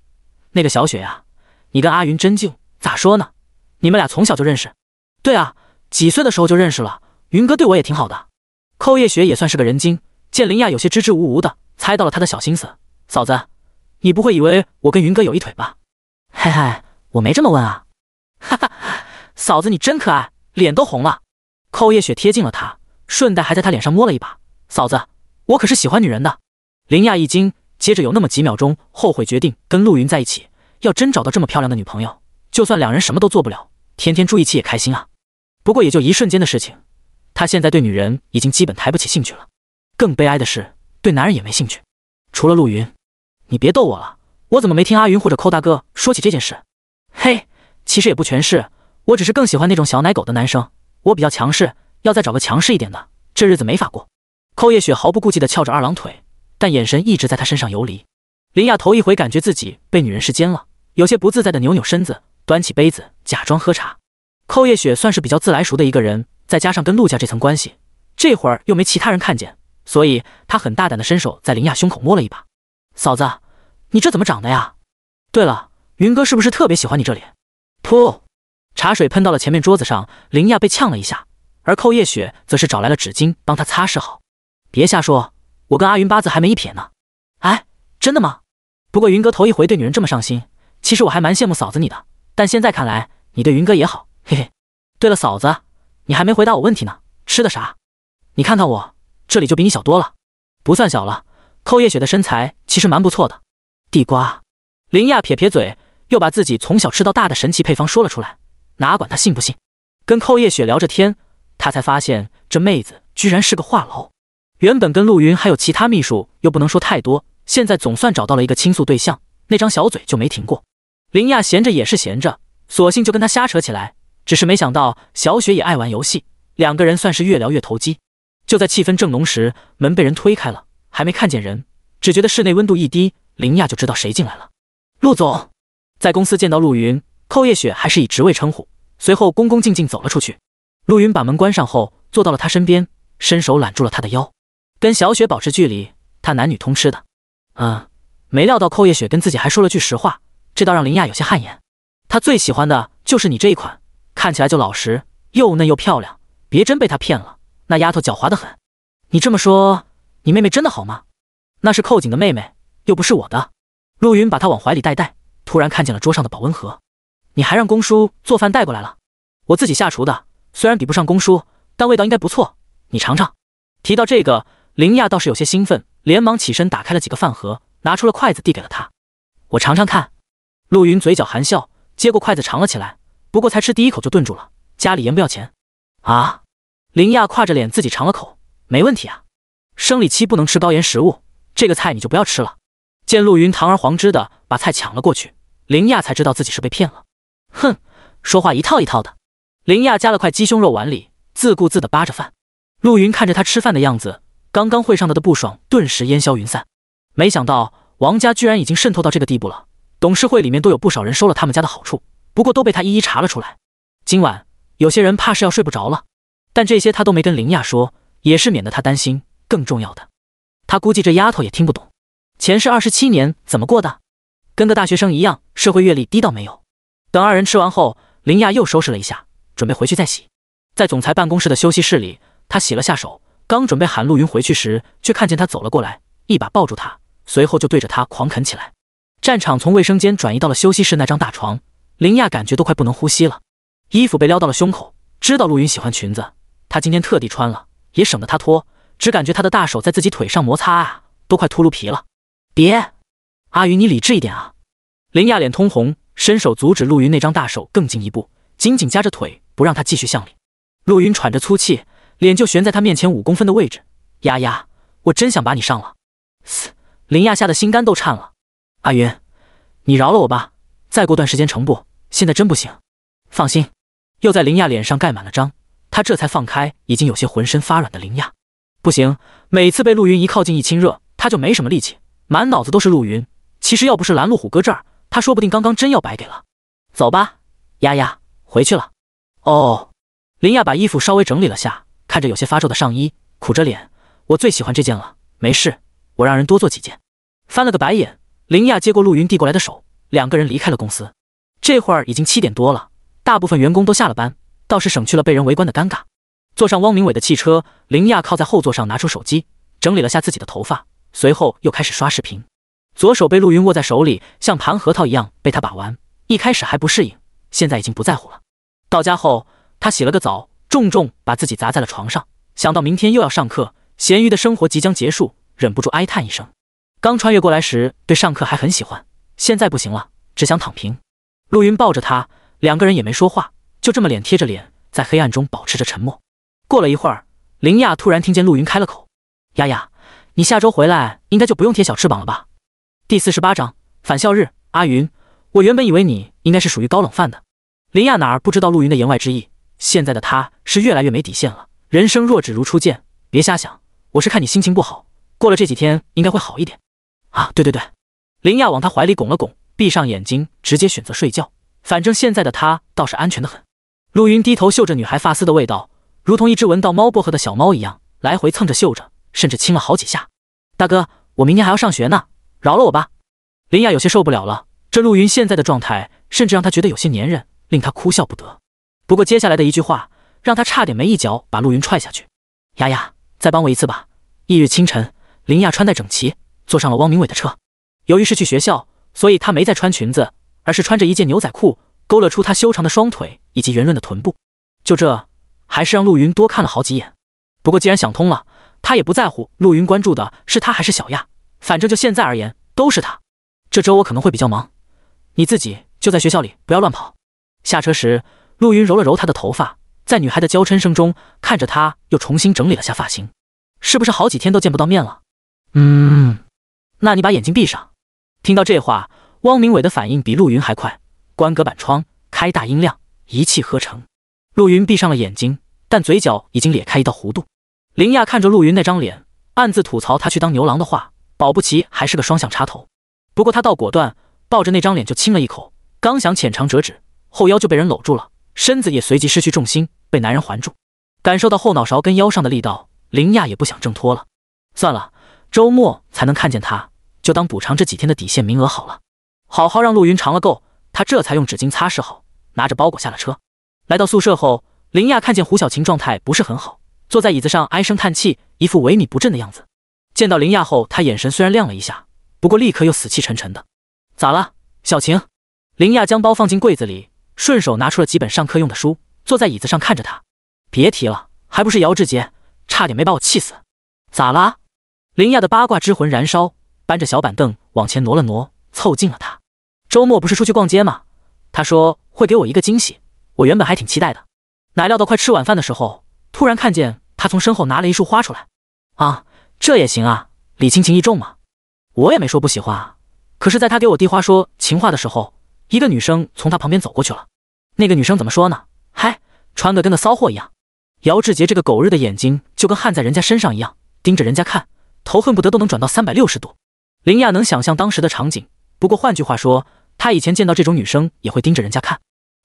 那个小雪呀，你跟阿云真近，咋说呢？你们俩从小就认识？对啊，几岁的时候就认识了。云哥对我也挺好的。寇叶雪也算是个人精，见林亚有些支支吾吾的，猜到了他的小心思。”嫂子，你不会以为我跟云哥有一腿吧？嘿嘿，我没这么问啊，哈哈嫂子你真可爱，脸都红了。寇夜雪贴近了他，顺带还在他脸上摸了一把。嫂子，我可是喜欢女人的。林亚一惊，接着有那么几秒钟后悔决定跟陆云在一起。要真找到这么漂亮的女朋友，就算两人什么都做不了，天天住一起也开心啊。不过也就一瞬间的事情，他现在对女人已经基本抬不起兴趣了。更悲哀的是，对男人也没兴趣，除了陆云。你别逗我了，我怎么没听阿云或者寇大哥说起这件事？嘿，其实也不全是，我只是更喜欢那种小奶狗的男生。我比较强势，要再找个强势一点的，这日子没法过。寇夜雪毫不顾忌的翘着二郎腿，但眼神一直在他身上游离。林雅头一回感觉自己被女人是奸了，有些不自在的扭扭身子，端起杯子假装喝茶。寇夜雪算是比较自来熟的一个人，再加上跟陆家这层关系，这会儿又没其他人看见，所以他很大胆的伸手在林雅胸口摸了一把。嫂子，你这怎么长的呀？对了，云哥是不是特别喜欢你这里？噗，茶水喷到了前面桌子上，林亚被呛了一下，而寇夜雪则是找来了纸巾帮他擦拭好。别瞎说，我跟阿云八字还没一撇呢。哎，真的吗？不过云哥头一回对女人这么上心，其实我还蛮羡慕嫂子你的。但现在看来，你对云哥也好，嘿嘿。对了，嫂子，你还没回答我问题呢，吃的啥？你看看我，这里就比你小多了，不算小了。寇夜雪的身材。其实蛮不错的，地瓜。林亚撇撇嘴，又把自己从小吃到大的神奇配方说了出来，哪管他信不信。跟寇夜雪聊着天，他才发现这妹子居然是个话痨。原本跟陆云还有其他秘书又不能说太多，现在总算找到了一个倾诉对象，那张小嘴就没停过。林亚闲着也是闲着，索性就跟他瞎扯起来。只是没想到小雪也爱玩游戏，两个人算是越聊越投机。就在气氛正浓时，门被人推开了，还没看见人。只觉得室内温度一低，林亚就知道谁进来了。陆总在公司见到陆云，寇叶雪还是以职位称呼，随后恭恭敬敬走了出去。陆云把门关上后，坐到了他身边，伸手揽住了他的腰，跟小雪保持距离。他男女通吃的。啊，没料到寇叶雪跟自己还说了句实话，这倒让林亚有些汗颜。他最喜欢的就是你这一款，看起来就老实，又嫩又漂亮。别真被他骗了，那丫头狡猾的很。你这么说，你妹妹真的好吗？那是寇景的妹妹，又不是我的。陆云把她往怀里带带，突然看见了桌上的保温盒，你还让公叔做饭带过来了？我自己下厨的，虽然比不上公叔，但味道应该不错，你尝尝。提到这个，林亚倒是有些兴奋，连忙起身打开了几个饭盒，拿出了筷子递给了他。我尝尝看。陆云嘴角含笑，接过筷子尝了起来。不过才吃第一口就顿住了，家里盐不要钱啊！林亚挎着脸自己尝了口，没问题啊，生理期不能吃高盐食物。这个菜你就不要吃了。见陆云堂而皇之的把菜抢了过去，林亚才知道自己是被骗了。哼，说话一套一套的。林亚夹了块鸡胸肉，碗里自顾自的扒着饭。陆云看着他吃饭的样子，刚刚会上的的不爽顿时烟消云散。没想到王家居然已经渗透到这个地步了，董事会里面都有不少人收了他们家的好处，不过都被他一一查了出来。今晚有些人怕是要睡不着了。但这些他都没跟林亚说，也是免得他担心。更重要的。他估计这丫头也听不懂，前世二十七年怎么过的，跟个大学生一样，社会阅历低到没有。等二人吃完后，林亚又收拾了一下，准备回去再洗。在总裁办公室的休息室里，他洗了下手，刚准备喊陆云回去时，却看见他走了过来，一把抱住他，随后就对着他狂啃起来。战场从卫生间转移到了休息室那张大床，林亚感觉都快不能呼吸了，衣服被撩到了胸口，知道陆云喜欢裙子，他今天特地穿了，也省得他脱。只感觉他的大手在自己腿上摩擦啊，都快秃噜皮了！别，阿云，你理智一点啊！林亚脸通红，伸手阻止陆云那张大手更进一步，紧紧夹着腿不让他继续向里。陆云喘着粗气，脸就悬在他面前五公分的位置。丫丫，我真想把你上了！嘶！林亚吓得心肝都颤了。阿云，你饶了我吧！再过段时间成不？现在真不行。放心，又在林亚脸上盖满了章，他这才放开已经有些浑身发软的林亚。不行，每次被陆云一靠近一亲热，他就没什么力气，满脑子都是陆云。其实要不是拦路虎哥这儿，他说不定刚刚真要白给了。走吧，丫丫，回去了。哦。林亚把衣服稍微整理了下，看着有些发皱的上衣，苦着脸：“我最喜欢这件了，没事，我让人多做几件。”翻了个白眼，林亚接过陆云递过来的手，两个人离开了公司。这会儿已经七点多了，大部分员工都下了班，倒是省去了被人围观的尴尬。坐上汪明伟的汽车，林亚靠在后座上，拿出手机整理了下自己的头发，随后又开始刷视频。左手被陆云握在手里，像盘核桃一样被他把玩。一开始还不适应，现在已经不在乎了。到家后，他洗了个澡，重重把自己砸在了床上。想到明天又要上课，咸鱼的生活即将结束，忍不住哀叹一声。刚穿越过来时，对上课还很喜欢，现在不行了，只想躺平。陆云抱着他，两个人也没说话，就这么脸贴着脸，在黑暗中保持着沉默。过了一会儿，林亚突然听见陆云开了口：“丫丫，你下周回来，应该就不用贴小翅膀了吧？”第四十八章返校日。阿云，我原本以为你应该是属于高冷范的。林亚哪儿不知道陆云的言外之意？现在的他是越来越没底线了。人生若只如初见，别瞎想，我是看你心情不好，过了这几天应该会好一点。啊，对对对，林亚往他怀里拱了拱，闭上眼睛，直接选择睡觉。反正现在的她倒是安全的很。陆云低头嗅着女孩发丝的味道。如同一只闻到猫薄荷的小猫一样，来回蹭着嗅着，甚至亲了好几下。大哥，我明天还要上学呢，饶了我吧。林雅有些受不了了，这陆云现在的状态，甚至让她觉得有些黏人，令她哭笑不得。不过接下来的一句话，让她差点没一脚把陆云踹下去。雅雅，再帮我一次吧。翌日清晨，林雅穿戴整齐，坐上了汪明伟的车。由于是去学校，所以他没再穿裙子，而是穿着一件牛仔裤，勾勒出她修长的双腿以及圆润的臀部。就这。还是让陆云多看了好几眼，不过既然想通了，他也不在乎陆云关注的是他还是小亚，反正就现在而言都是他。这周我可能会比较忙，你自己就在学校里不要乱跑。下车时，陆云揉了揉她的头发，在女孩的娇嗔声中，看着她又重新整理了下发型。是不是好几天都见不到面了？嗯，那你把眼睛闭上。听到这话，汪明伟的反应比陆云还快，关隔板窗，开大音量，一气呵成。陆云闭上了眼睛，但嘴角已经裂开一道弧度。林亚看着陆云那张脸，暗自吐槽：他去当牛郎的话，保不齐还是个双向插头。不过他倒果断，抱着那张脸就亲了一口。刚想浅尝辄止，后腰就被人搂住了，身子也随即失去重心，被男人环住。感受到后脑勺跟腰上的力道，林亚也不想挣脱了。算了，周末才能看见他，就当补偿这几天的底线名额好了。好好让陆云尝了够，他这才用纸巾擦拭好，拿着包裹下了车。来到宿舍后，林亚看见胡小晴状态不是很好，坐在椅子上唉声叹气，一副萎靡不振的样子。见到林亚后，她眼神虽然亮了一下，不过立刻又死气沉沉的。咋了，小晴？林亚将包放进柜子里，顺手拿出了几本上课用的书，坐在椅子上看着她。别提了，还不是姚志杰，差点没把我气死。咋啦？林亚的八卦之魂燃烧，搬着小板凳往前挪了挪，凑近了他。周末不是出去逛街吗？他说会给我一个惊喜。我原本还挺期待的，哪料到快吃晚饭的时候，突然看见他从身后拿了一束花出来。啊，这也行啊，礼轻情意重嘛。我也没说不喜欢啊，可是，在他给我递花说情话的时候，一个女生从他旁边走过去了。那个女生怎么说呢？嗨，穿的跟个骚货一样。姚志杰这个狗日的眼睛就跟焊在人家身上一样，盯着人家看，头恨不得都能转到三百六十度。林亚能想象当时的场景，不过换句话说，他以前见到这种女生也会盯着人家看。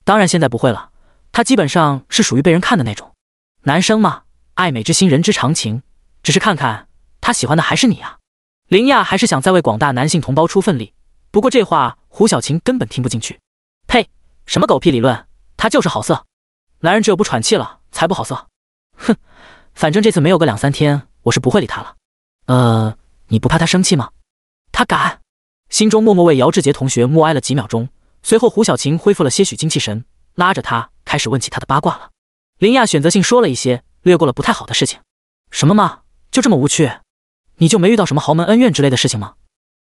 当然，现在不会了。他基本上是属于被人看的那种男生嘛，爱美之心，人之常情。只是看看，他喜欢的还是你啊。林亚还是想再为广大男性同胞出份力。不过这话，胡小琴根本听不进去。呸，什么狗屁理论！他就是好色，男人只有不喘气了才不好色。哼，反正这次没有个两三天，我是不会理他了。呃，你不怕他生气吗？他敢。心中默默为姚志杰同学默哀了几秒钟。随后，胡小晴恢复了些许精气神，拉着他开始问起他的八卦了。林亚选择性说了一些，略过了不太好的事情。什么嘛，就这么无趣？你就没遇到什么豪门恩怨之类的事情吗？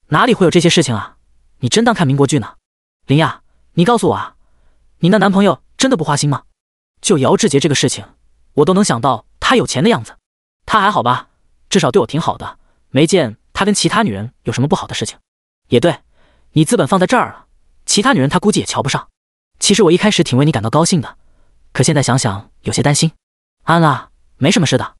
哪里会有这些事情啊？你真当看民国剧呢？林亚，你告诉我啊，你那男朋友真的不花心吗？就姚志杰这个事情，我都能想到他有钱的样子。他还好吧？至少对我挺好的，没见他跟其他女人有什么不好的事情。也对，你资本放在这儿了。其他女人他估计也瞧不上。其实我一开始挺为你感到高兴的，可现在想想有些担心。安啦，没什么事的。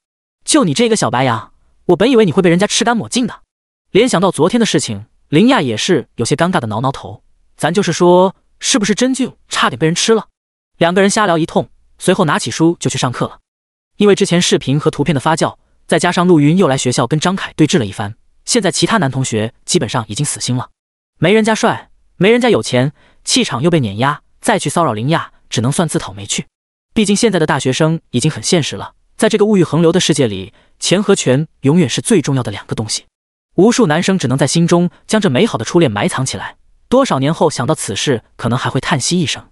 就你这个小白羊，我本以为你会被人家吃干抹净的。联想到昨天的事情，林亚也是有些尴尬的，挠挠头。咱就是说，是不是真就差点被人吃了？两个人瞎聊一通，随后拿起书就去上课了。因为之前视频和图片的发酵，再加上陆云又来学校跟张凯对峙了一番，现在其他男同学基本上已经死心了，没人家帅。没人家有钱，气场又被碾压，再去骚扰林亚，只能算自讨没趣。毕竟现在的大学生已经很现实了，在这个物欲横流的世界里，钱和权永远是最重要的两个东西。无数男生只能在心中将这美好的初恋埋藏起来，多少年后想到此事，可能还会叹息一声。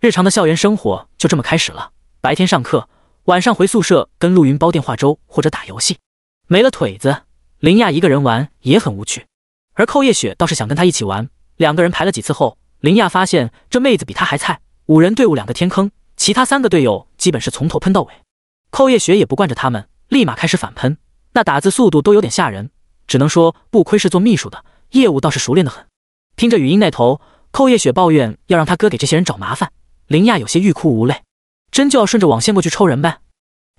日常的校园生活就这么开始了：白天上课，晚上回宿舍跟陆云煲电话粥或者打游戏。没了腿子，林亚一个人玩也很无趣，而寇叶雪倒是想跟他一起玩。两个人排了几次后，林亚发现这妹子比他还菜。五人队伍两个天坑，其他三个队友基本是从头喷到尾。寇夜雪也不惯着他们，立马开始反喷。那打字速度都有点吓人，只能说不亏是做秘书的，业务倒是熟练的很。听着语音那头，寇夜雪抱怨要让他哥给这些人找麻烦。林亚有些欲哭无泪，真就要顺着网线过去抽人呗？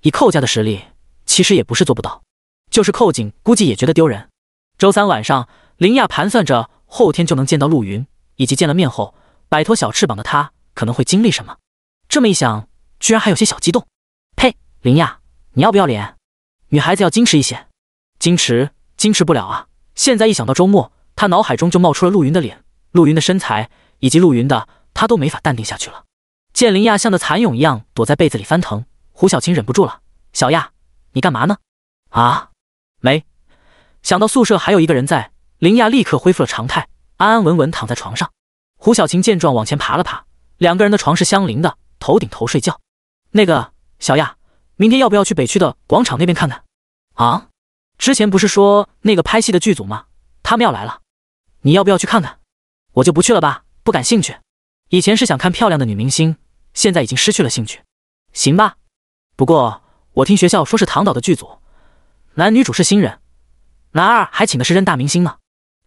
以寇家的实力，其实也不是做不到，就是寇景估计也觉得丢人。周三晚上，林亚盘算着。后天就能见到陆云，以及见了面后摆脱小翅膀的他可能会经历什么？这么一想，居然还有些小激动。呸，林亚，你要不要脸？女孩子要矜持一些，矜持，矜持不了啊！现在一想到周末，他脑海中就冒出了陆云的脸、陆云的身材以及陆云的，他都没法淡定下去了。见林亚像的蚕蛹一样躲在被子里翻腾，胡小琴忍不住了：“小亚，你干嘛呢？”啊，没想到宿舍还有一个人在。林亚立刻恢复了常态，安安稳稳躺在床上。胡小琴见状往前爬了爬，两个人的床是相邻的，头顶头睡觉。那个小亚，明天要不要去北区的广场那边看看？啊，之前不是说那个拍戏的剧组吗？他们要来了，你要不要去看看？我就不去了吧，不感兴趣。以前是想看漂亮的女明星，现在已经失去了兴趣。行吧，不过我听学校说是唐导的剧组，男女主是新人，男二还请的是任大明星呢。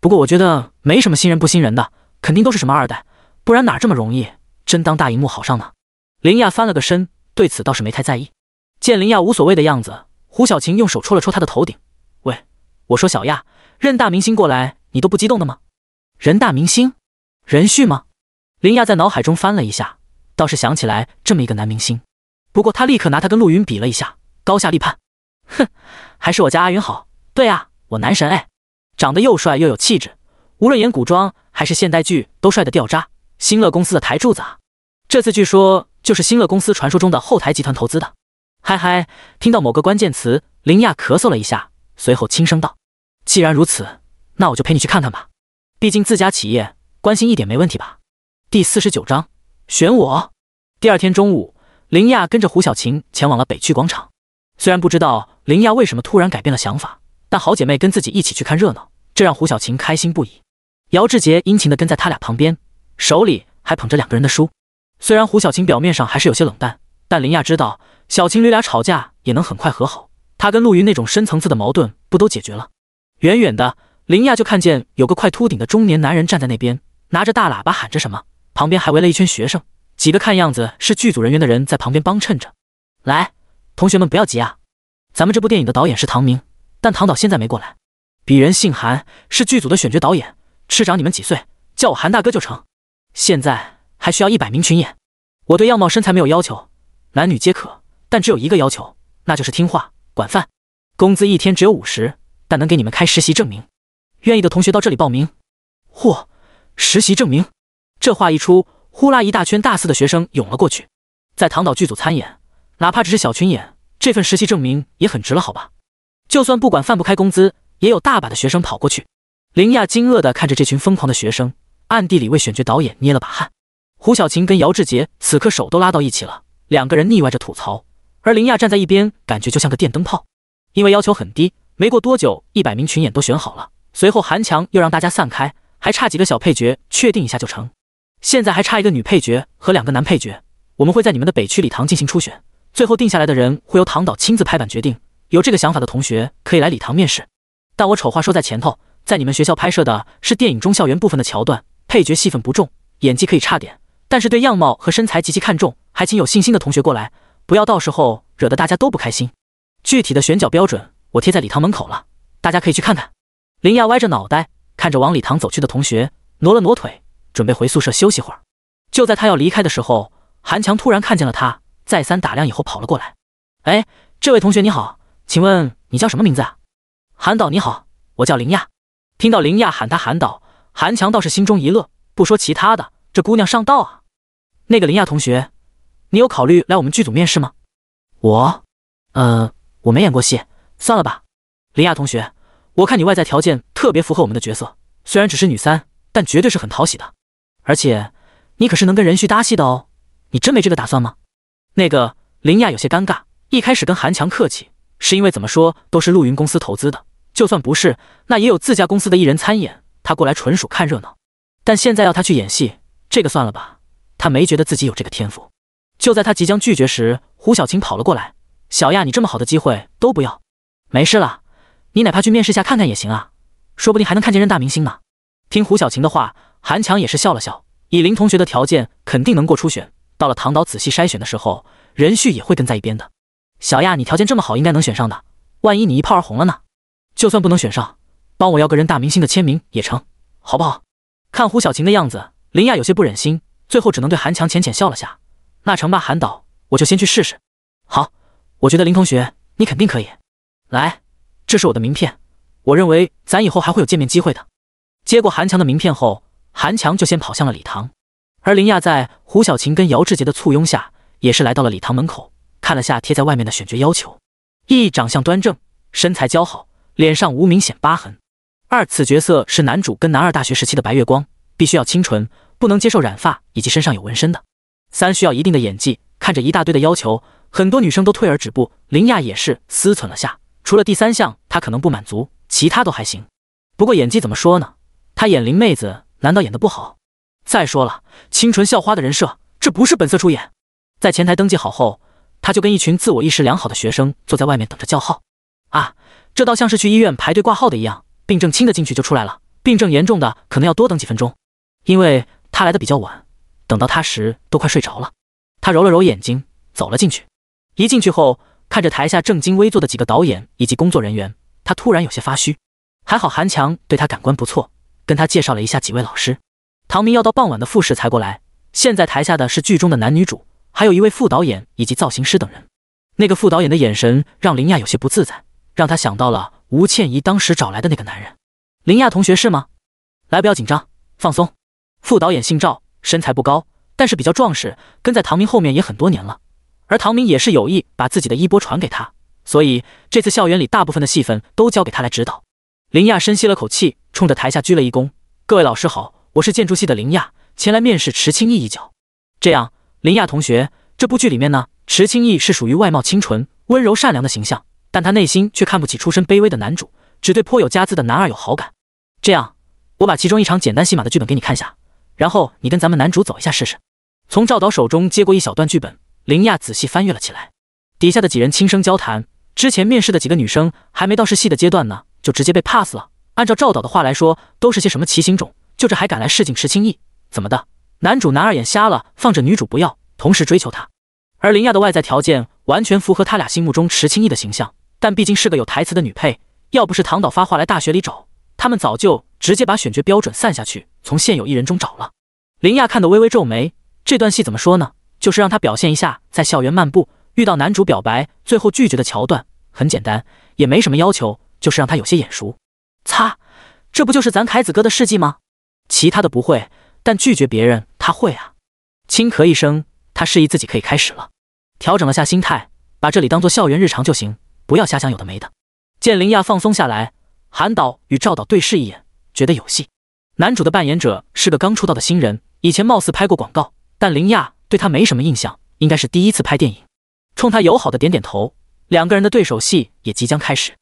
不过我觉得没什么新人不新人的，肯定都是什么二代，不然哪这么容易真当大荧幕好上呢？林亚翻了个身，对此倒是没太在意。见林亚无所谓的样子，胡小琴用手戳了戳他的头顶：“喂，我说小亚，任大明星过来，你都不激动的吗？任大明星，任旭吗？”林亚在脑海中翻了一下，倒是想起来这么一个男明星。不过他立刻拿他跟陆云比了一下，高下立判。哼，还是我家阿云好。对啊，我男神哎。长得又帅又有气质，无论演古装还是现代剧都帅得掉渣。新乐公司的台柱子，啊，这次据说就是新乐公司传说中的后台集团投资的。嗨嗨，听到某个关键词，林亚咳嗽了一下，随后轻声道：“既然如此，那我就陪你去看看吧。毕竟自家企业关心一点没问题吧。”第四十九章选我。第二天中午，林亚跟着胡小晴前往了北区广场。虽然不知道林亚为什么突然改变了想法。但好姐妹跟自己一起去看热闹，这让胡小琴开心不已。姚志杰殷勤地跟在他俩旁边，手里还捧着两个人的书。虽然胡小琴表面上还是有些冷淡，但林亚知道，小情侣俩吵架也能很快和好。她跟陆云那种深层次的矛盾不都解决了？远远的，林亚就看见有个快秃顶的中年男人站在那边，拿着大喇叭喊着什么，旁边还围了一圈学生，几个看样子是剧组人员的人在旁边帮衬着。来，同学们不要急啊，咱们这部电影的导演是唐明。但唐导现在没过来。鄙人姓韩，是剧组的选角导演。赤长，你们几岁？叫我韩大哥就成。现在还需要一百名群演，我对样貌身材没有要求，男女皆可，但只有一个要求，那就是听话、管饭。工资一天只有五十，但能给你们开实习证明。愿意的同学到这里报名。嚯，实习证明！这话一出，呼啦一大圈大四的学生涌了过去。在唐导剧组参演，哪怕只是小群演，这份实习证明也很值了，好吧？就算不管放不开工资，也有大把的学生跑过去。林亚惊愕地看着这群疯狂的学生，暗地里为选角导演捏了把汗。胡小琴跟姚志杰此刻手都拉到一起了，两个人腻歪着吐槽。而林亚站在一边，感觉就像个电灯泡。因为要求很低，没过多久，一百名群演都选好了。随后韩强又让大家散开，还差几个小配角确定一下就成。现在还差一个女配角和两个男配角，我们会在你们的北区礼堂进行初选，最后定下来的人会由唐导亲自拍板决定。有这个想法的同学可以来礼堂面试，但我丑话说在前头，在你们学校拍摄的是电影中校园部分的桥段，配角戏份不重，演技可以差点，但是对样貌和身材极其看重，还请有信心的同学过来，不要到时候惹得大家都不开心。具体的选角标准我贴在礼堂门口了，大家可以去看看。林亚歪着脑袋看着往礼堂走去的同学，挪了挪腿，准备回宿舍休息会儿。就在他要离开的时候，韩强突然看见了他，再三打量以后跑了过来。哎，这位同学你好。请问你叫什么名字啊？韩导你好，我叫林亚。听到林亚喊他韩导，韩强倒是心中一乐。不说其他的，这姑娘上道啊。那个林亚同学，你有考虑来我们剧组面试吗？我，呃，我没演过戏，算了吧。林亚同学，我看你外在条件特别符合我们的角色，虽然只是女三，但绝对是很讨喜的。而且你可是能跟任旭搭戏的哦。你真没这个打算吗？那个林亚有些尴尬，一开始跟韩强客气。是因为怎么说都是陆云公司投资的，就算不是，那也有自家公司的艺人参演。他过来纯属看热闹，但现在要他去演戏，这个算了吧。他没觉得自己有这个天赋。就在他即将拒绝时，胡小琴跑了过来：“小亚，你这么好的机会都不要？没事了，你哪怕去面试下看看也行啊，说不定还能看见任大明星呢。”听胡小琴的话，韩强也是笑了笑。以林同学的条件，肯定能过初选。到了唐导仔细筛选的时候，任旭也会跟在一边的。小亚，你条件这么好，应该能选上的。万一你一炮而红了呢？就算不能选上，帮我要个人大明星的签名也成，好不好？看胡小晴的样子，林亚有些不忍心，最后只能对韩强浅浅笑了下。那成吧，韩导，我就先去试试。好，我觉得林同学你肯定可以。来，这是我的名片，我认为咱以后还会有见面机会的。接过韩强的名片后，韩强就先跑向了礼堂，而林亚在胡小晴跟姚志杰的簇拥下，也是来到了礼堂门口。看了下贴在外面的选角要求：一、长相端正，身材姣好，脸上无明显疤痕；二、此角色是男主跟男二大学时期的白月光，必须要清纯，不能接受染发以及身上有纹身的；三、需要一定的演技。看着一大堆的要求，很多女生都退而止步。林亚也是思忖了下，除了第三项她可能不满足，其他都还行。不过演技怎么说呢？她演林妹子难道演的不好？再说了，清纯校花的人设，这不是本色出演。在前台登记好后。他就跟一群自我意识良好的学生坐在外面等着叫号，啊，这倒像是去医院排队挂号的一样，病症轻的进去就出来了，病症严重的可能要多等几分钟。因为他来的比较晚，等到他时都快睡着了。他揉了揉眼睛，走了进去。一进去后，看着台下正襟危坐的几个导演以及工作人员，他突然有些发虚。还好韩强对他感官不错，跟他介绍了一下几位老师。唐明要到傍晚的复试才过来，现在台下的是剧中的男女主。还有一位副导演以及造型师等人。那个副导演的眼神让林亚有些不自在，让他想到了吴倩怡当时找来的那个男人。林亚同学是吗？来，不要紧张，放松。副导演姓赵，身材不高，但是比较壮实，跟在唐明后面也很多年了。而唐明也是有意把自己的衣钵传给他，所以这次校园里大部分的戏份都交给他来指导。林亚深吸了口气，冲着台下鞠了一躬：“各位老师好，我是建筑系的林亚，前来面试池清逸一角。这样。”林亚同学，这部剧里面呢，池清逸是属于外貌清纯、温柔善良的形象，但他内心却看不起出身卑微的男主，只对颇有家资的男二有好感。这样，我把其中一场简单戏码的剧本给你看下，然后你跟咱们男主走一下试试。从赵导手中接过一小段剧本，林亚仔细翻阅了起来。底下的几人轻声交谈，之前面试的几个女生还没到试戏的阶段呢，就直接被 pass 了。按照赵导的话来说，都是些什么奇形种，就这还敢来试镜池清逸，怎么的？男主男二眼瞎了，放着女主不要，同时追求她。而林亚的外在条件完全符合他俩心目中池清逸的形象，但毕竟是个有台词的女配，要不是唐导发话来大学里找，他们早就直接把选角标准散下去，从现有一人中找了。林亚看得微微皱眉，这段戏怎么说呢？就是让他表现一下在校园漫步，遇到男主表白，最后拒绝的桥段。很简单，也没什么要求，就是让他有些眼熟。擦，这不就是咱凯子哥的事迹吗？其他的不会，但拒绝别人。会啊，轻咳一声，他示意自己可以开始了。调整了下心态，把这里当做校园日常就行，不要瞎想有的没的。见林亚放松下来，韩导与赵导对视一眼，觉得有戏。男主的扮演者是个刚出道的新人，以前貌似拍过广告，但林亚对他没什么印象，应该是第一次拍电影。冲他友好的点点头，两个人的对手戏也即将开始。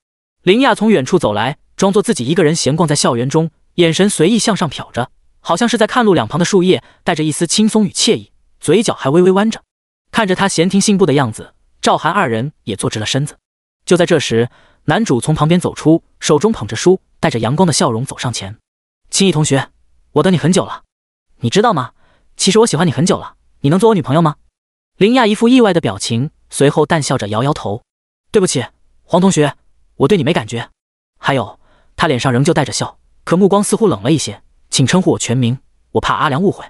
林亚从远处走来，装作自己一个人闲逛在校园中，眼神随意向上瞟着。好像是在看路两旁的树叶，带着一丝轻松与惬意，嘴角还微微弯着。看着他闲庭信步的样子，赵寒二人也坐直了身子。就在这时，男主从旁边走出，手中捧着书，带着阳光的笑容走上前：“青逸同学，我等你很久了，你知道吗？其实我喜欢你很久了，你能做我女朋友吗？”林亚一副意外的表情，随后淡笑着摇摇头：“对不起，黄同学，我对你没感觉。”还有，他脸上仍旧带着笑，可目光似乎冷了一些。请称呼我全名，我怕阿良误会。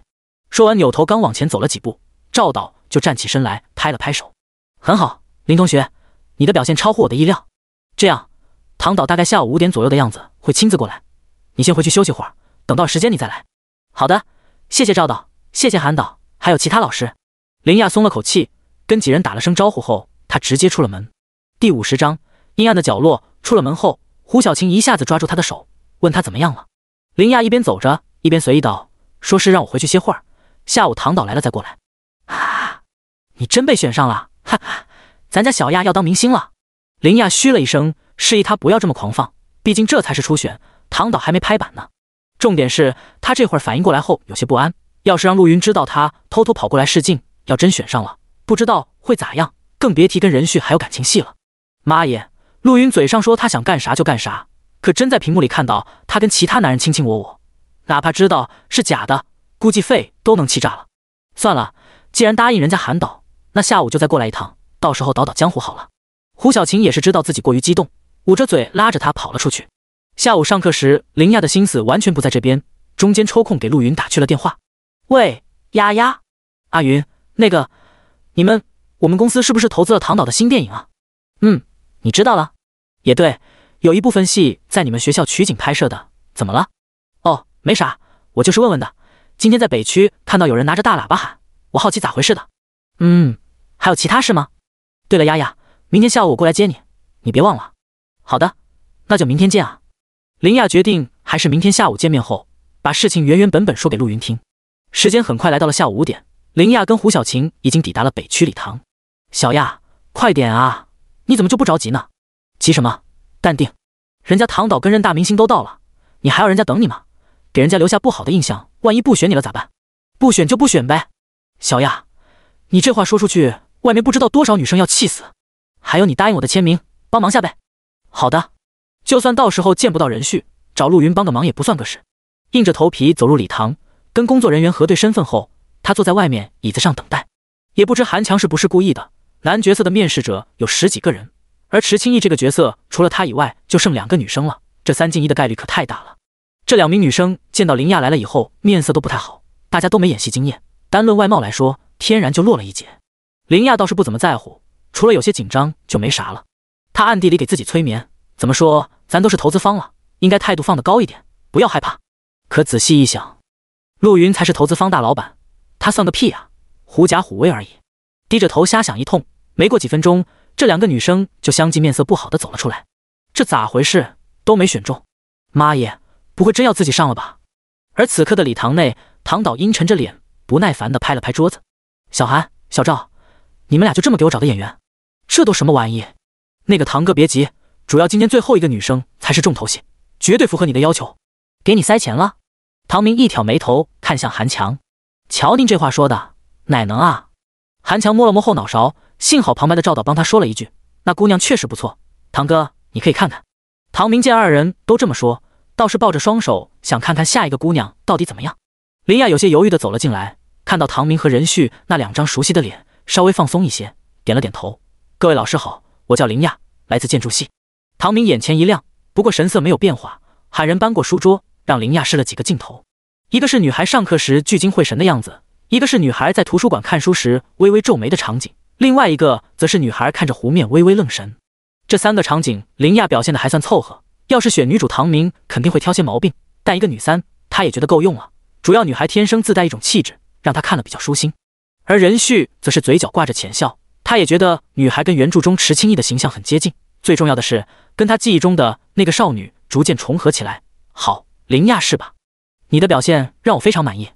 说完，扭头刚往前走了几步，赵导就站起身来，拍了拍手：“很好，林同学，你的表现超乎我的意料。这样，唐导大概下午五点左右的样子会亲自过来，你先回去休息会儿，等到时间你再来。”“好的，谢谢赵导，谢谢韩导，还有其他老师。”林亚松了口气，跟几人打了声招呼后，他直接出了门。第五十章阴暗的角落。出了门后，胡小琴一下子抓住他的手，问他怎么样了。林亚一边走着，一边随意道：“说是让我回去歇会儿，下午唐导来了再过来。”啊！你真被选上了，哈哈！咱家小亚要当明星了。林亚嘘了一声，示意他不要这么狂放，毕竟这才是初选，唐导还没拍板呢。重点是，他这会儿反应过来后有些不安，要是让陆云知道他偷偷跑过来试镜，要真选上了，不知道会咋样，更别提跟任旭还有感情戏了。妈耶！陆云嘴上说他想干啥就干啥。可真在屏幕里看到他跟其他男人卿卿我我，哪怕知道是假的，估计肺都能气炸了。算了，既然答应人家韩导，那下午就再过来一趟，到时候倒倒江湖好了。胡小琴也是知道自己过于激动，捂着嘴拉着他跑了出去。下午上课时，林亚的心思完全不在这边，中间抽空给陆云打去了电话。喂，丫丫，阿云，那个，你们我们公司是不是投资了唐导的新电影啊？嗯，你知道了，也对。有一部分戏在你们学校取景拍摄的，怎么了？哦，没啥，我就是问问的。今天在北区看到有人拿着大喇叭喊，我好奇咋回事的。嗯，还有其他事吗？对了，丫丫，明天下午我过来接你，你别忘了。好的，那就明天见啊。林亚决定还是明天下午见面后，把事情原原本本说给陆云听。时间很快来到了下午五点，林亚跟胡小晴已经抵达了北区礼堂。小亚，快点啊！你怎么就不着急呢？急什么？淡定，人家唐导跟任大明星都到了，你还要人家等你吗？给人家留下不好的印象，万一不选你了咋办？不选就不选呗。小亚，你这话说出去，外面不知道多少女生要气死。还有你答应我的签名，帮忙下呗。好的，就算到时候见不到任旭，找陆云帮个忙也不算个事。硬着头皮走入礼堂，跟工作人员核对身份后，他坐在外面椅子上等待。也不知韩强是不是故意的，男角色的面试者有十几个人。而池清逸这个角色，除了他以外，就剩两个女生了。这三进一的概率可太大了。这两名女生见到林亚来了以后，面色都不太好。大家都没演戏经验，单论外貌来说，天然就落了一截。林亚倒是不怎么在乎，除了有些紧张就没啥了。他暗地里给自己催眠：怎么说，咱都是投资方了，应该态度放得高一点，不要害怕。可仔细一想，陆云才是投资方大老板，他算个屁啊，狐假虎威而已。低着头瞎想一通，没过几分钟。这两个女生就相继面色不好的走了出来，这咋回事？都没选中，妈耶，不会真要自己上了吧？而此刻的礼堂内，唐导阴沉着脸，不耐烦的拍了拍桌子：“小韩，小赵，你们俩就这么给我找的演员？这都什么玩意？那个堂哥别急，主要今天最后一个女生才是重头戏，绝对符合你的要求。给你塞钱了？”唐明一挑眉头，看向韩强：“瞧您这话说的，哪能啊？”韩强摸了摸后脑勺。幸好旁白的赵导帮他说了一句：“那姑娘确实不错，堂哥，你可以看看。”唐明见二人都这么说，倒是抱着双手想看看下一个姑娘到底怎么样。林雅有些犹豫的走了进来，看到唐明和任旭那两张熟悉的脸，稍微放松一些，点了点头：“各位老师好，我叫林亚，来自建筑系。”唐明眼前一亮，不过神色没有变化，喊人搬过书桌，让林亚试了几个镜头：一个是女孩上课时聚精会神的样子，一个是女孩在图书馆看书时微微皱眉的场景。另外一个则是女孩看着湖面微微愣神，这三个场景林亚表现的还算凑合。要是选女主唐明，肯定会挑些毛病，但一个女三，她也觉得够用了。主要女孩天生自带一种气质，让她看了比较舒心。而任旭则是嘴角挂着浅笑，他也觉得女孩跟原著中池青逸的形象很接近，最重要的是，跟她记忆中的那个少女逐渐重合起来。好，林亚是吧？你的表现让我非常满意，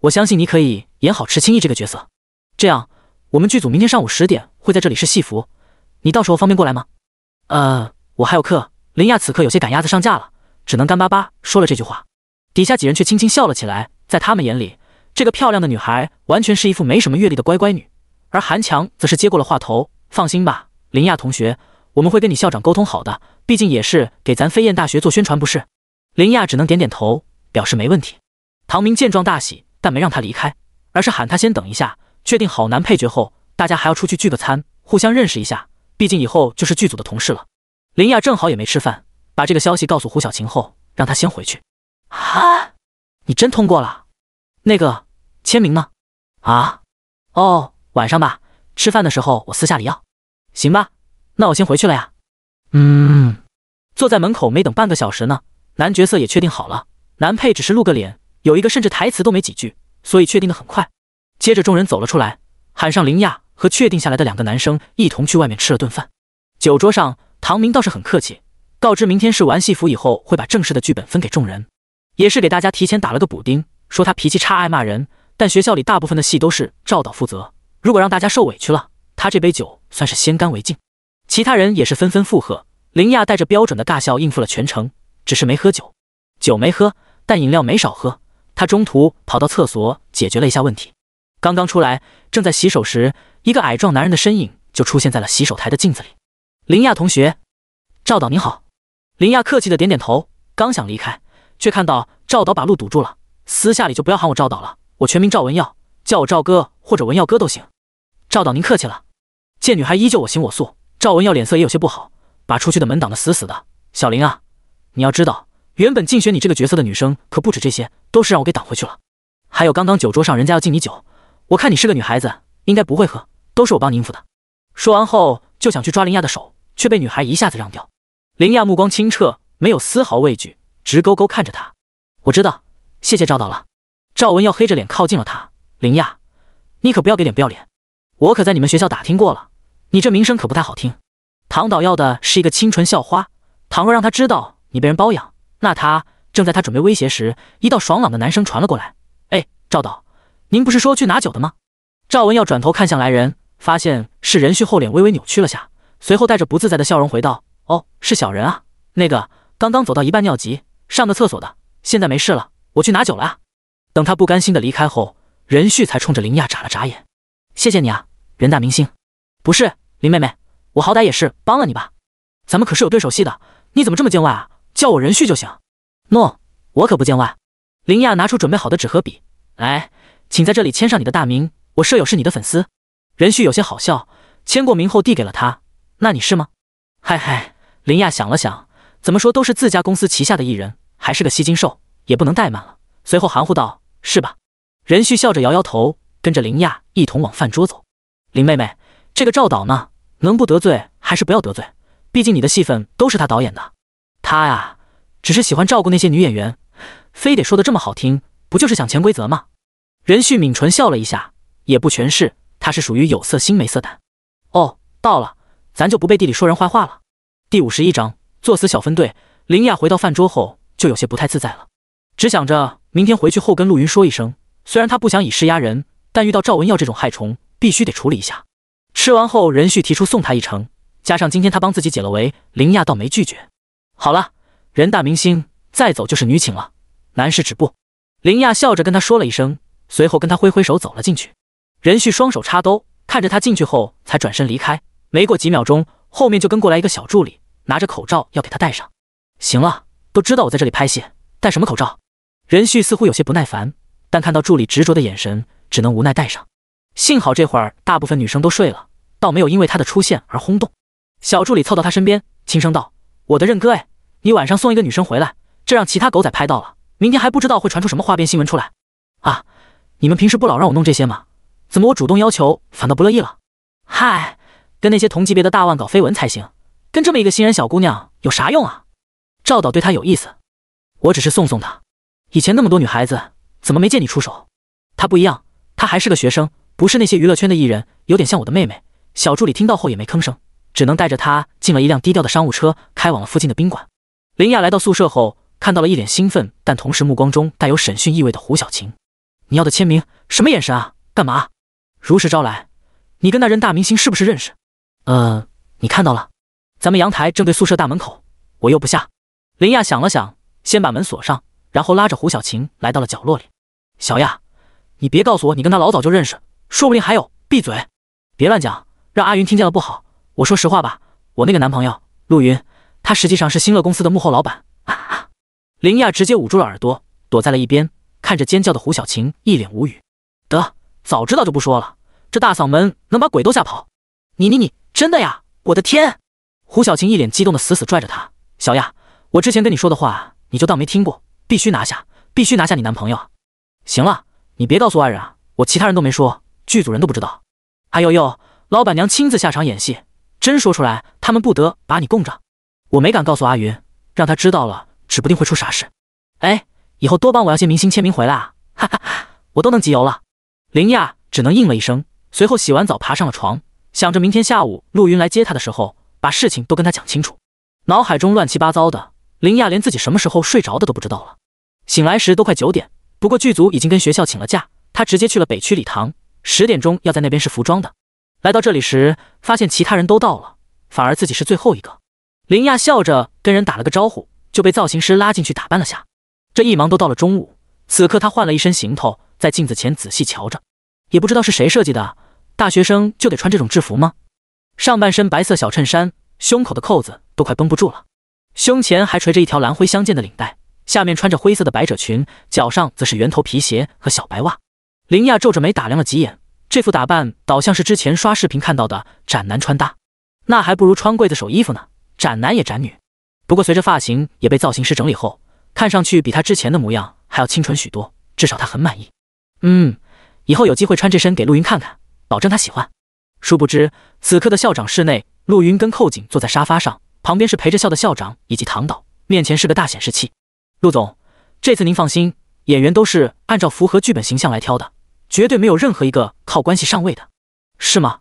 我相信你可以演好池青逸这个角色。这样。我们剧组明天上午十点会在这里试戏服，你到时候方便过来吗？呃，我还有课。林亚此刻有些赶鸭子上架了，只能干巴巴说了这句话。底下几人却轻轻笑了起来，在他们眼里，这个漂亮的女孩完全是一副没什么阅历的乖乖女。而韩强则是接过了话头：“放心吧，林亚同学，我们会跟你校长沟通好的，毕竟也是给咱飞燕大学做宣传，不是？”林亚只能点点头，表示没问题。唐明见状大喜，但没让他离开，而是喊他先等一下。确定好男配角后，大家还要出去聚个餐，互相认识一下，毕竟以后就是剧组的同事了。林亚正好也没吃饭，把这个消息告诉胡小晴后，让她先回去。啊，你真通过了？那个签名呢？啊，哦，晚上吧，吃饭的时候我私下里要。行吧，那我先回去了呀。嗯，坐在门口没等半个小时呢，男角色也确定好了，男配只是露个脸，有一个甚至台词都没几句，所以确定的很快。接着，众人走了出来，喊上林亚和确定下来的两个男生，一同去外面吃了顿饭。酒桌上，唐明倒是很客气，告知明天试完戏服以后会把正式的剧本分给众人，也是给大家提前打了个补丁，说他脾气差，爱骂人，但学校里大部分的戏都是赵导负责，如果让大家受委屈了，他这杯酒算是先干为敬。其他人也是纷纷附和，林亚带着标准的大笑应付了全程，只是没喝酒，酒没喝，但饮料没少喝。他中途跑到厕所解决了一下问题。刚刚出来，正在洗手时，一个矮壮男人的身影就出现在了洗手台的镜子里。林亚同学，赵导您好。林亚客气的点点头，刚想离开，却看到赵导把路堵住了。私下里就不要喊我赵导了，我全名赵文耀，叫我赵哥或者文耀哥都行。赵导您客气了。见女孩依旧我行我素，赵文耀脸色也有些不好，把出去的门挡得死死的。小林啊，你要知道，原本竞选你这个角色的女生可不止这些，都是让我给挡回去了。还有刚刚酒桌上人家要敬你酒。我看你是个女孩子，应该不会喝，都是我帮你应付的。说完后就想去抓林亚的手，却被女孩一下子让掉。林亚目光清澈，没有丝毫畏惧，直勾勾看着他。我知道，谢谢赵导了。赵文耀黑着脸靠近了他。林亚，你可不要给脸不要脸。我可在你们学校打听过了，你这名声可不太好听。唐导要的是一个清纯校花，倘若让他知道你被人包养，那他……正在他准备威胁时，一道爽朗的男声传了过来。哎，赵导。您不是说去拿酒的吗？赵文耀转头看向来人，发现是任旭，后脸微微扭曲了下，随后带着不自在的笑容回道：“哦，是小人啊，那个刚刚走到一半尿急，上个厕所的，现在没事了，我去拿酒了。”啊。”等他不甘心的离开后，任旭才冲着林亚眨了眨眼：“谢谢你啊，人大明星，不是林妹妹，我好歹也是帮了你吧？咱们可是有对手戏的，你怎么这么见外啊？叫我任旭就行。”“诺，我可不见外。”林亚拿出准备好的纸和笔，来。请在这里签上你的大名。我舍友是你的粉丝，任旭有些好笑，签过名后递给了他。那你是吗？嗨嗨，林亚想了想，怎么说都是自家公司旗下的艺人，还是个吸金兽，也不能怠慢了。随后含糊道：“是吧？”任旭笑着摇摇头，跟着林亚一同往饭桌走。林妹妹，这个赵导呢，能不得罪还是不要得罪，毕竟你的戏份都是他导演的。他呀，只是喜欢照顾那些女演员，非得说的这么好听，不就是想潜规则吗？任旭抿唇笑了一下，也不全是，他是属于有色心没色胆。哦，到了，咱就不背地里说人坏话了。第五十一章作死小分队。林亚回到饭桌后就有些不太自在了，只想着明天回去后跟陆云说一声。虽然他不想以势压人，但遇到赵文耀这种害虫，必须得处理一下。吃完后，任旭提出送他一程，加上今天他帮自己解了围，林亚倒没拒绝。好了，人大明星再走就是女寝了，男士止步。林亚笑着跟他说了一声。随后跟他挥挥手走了进去，任旭双手插兜看着他进去后才转身离开。没过几秒钟，后面就跟过来一个小助理，拿着口罩要给他戴上。行了，都知道我在这里拍戏，戴什么口罩？任旭似乎有些不耐烦，但看到助理执着的眼神，只能无奈戴上。幸好这会儿大部分女生都睡了，倒没有因为他的出现而轰动。小助理凑到他身边轻声道：“我的任哥，哎，你晚上送一个女生回来，这让其他狗仔拍到了，明天还不知道会传出什么花边新闻出来啊。”你们平时不老让我弄这些吗？怎么我主动要求反倒不乐意了？嗨，跟那些同级别的大腕搞绯闻才行，跟这么一个新人小姑娘有啥用啊？赵导对她有意思，我只是送送她。以前那么多女孩子，怎么没见你出手？她不一样，她还是个学生，不是那些娱乐圈的艺人，有点像我的妹妹。小助理听到后也没吭声，只能带着她进了一辆低调的商务车，开往了附近的宾馆。林雅来到宿舍后，看到了一脸兴奋，但同时目光中带有审讯意味的胡小晴。你要的签名，什么眼神啊？干嘛？如实招来，你跟那人大明星是不是认识？呃，你看到了，咱们阳台正对宿舍大门口，我又不下。林亚想了想，先把门锁上，然后拉着胡小晴来到了角落里。小亚，你别告诉我你跟他老早就认识，说不定还有。闭嘴，别乱讲，让阿云听见了不好。我说实话吧，我那个男朋友陆云，他实际上是新乐公司的幕后老板。啊！林亚直接捂住了耳朵，躲在了一边。看着尖叫的胡小晴，一脸无语。得，早知道就不说了，这大嗓门能把鬼都吓跑。你你你，真的呀？我的天！胡小晴一脸激动的死死拽着他。小亚，我之前跟你说的话，你就当没听过。必须拿下，必须拿下你男朋友。行了，你别告诉外人啊，我其他人都没说，剧组人都不知道。哎呦呦，老板娘亲自下场演戏，真说出来，他们不得把你供着？我没敢告诉阿云，让她知道了，指不定会出啥事。哎。以后多帮我要些明星签名回来，啊！哈哈，我都能集邮了。林亚只能应了一声，随后洗完澡爬上了床，想着明天下午陆云来接他的时候，把事情都跟他讲清楚。脑海中乱七八糟的，林亚连自己什么时候睡着的都不知道了。醒来时都快九点，不过剧组已经跟学校请了假，他直接去了北区礼堂，十点钟要在那边试服装的。来到这里时，发现其他人都到了，反而自己是最后一个。林亚笑着跟人打了个招呼，就被造型师拉进去打扮了下。这一忙都到了中午，此刻他换了一身行头，在镜子前仔细瞧着，也不知道是谁设计的。大学生就得穿这种制服吗？上半身白色小衬衫，胸口的扣子都快绷不住了，胸前还垂着一条蓝灰相间的领带，下面穿着灰色的百褶裙，脚上则是圆头皮鞋和小白袜。林亚皱着眉打量了几眼，这副打扮倒像是之前刷视频看到的斩男穿搭，那还不如穿柜子手衣服呢。斩男也斩女，不过随着发型也被造型师整理后。看上去比他之前的模样还要清纯许多，至少他很满意。嗯，以后有机会穿这身给陆云看看，保证他喜欢。殊不知，此刻的校长室内，陆云跟寇景坐在沙发上，旁边是陪着笑的校长以及唐导，面前是个大显示器。陆总，这次您放心，演员都是按照符合剧本形象来挑的，绝对没有任何一个靠关系上位的，是吗？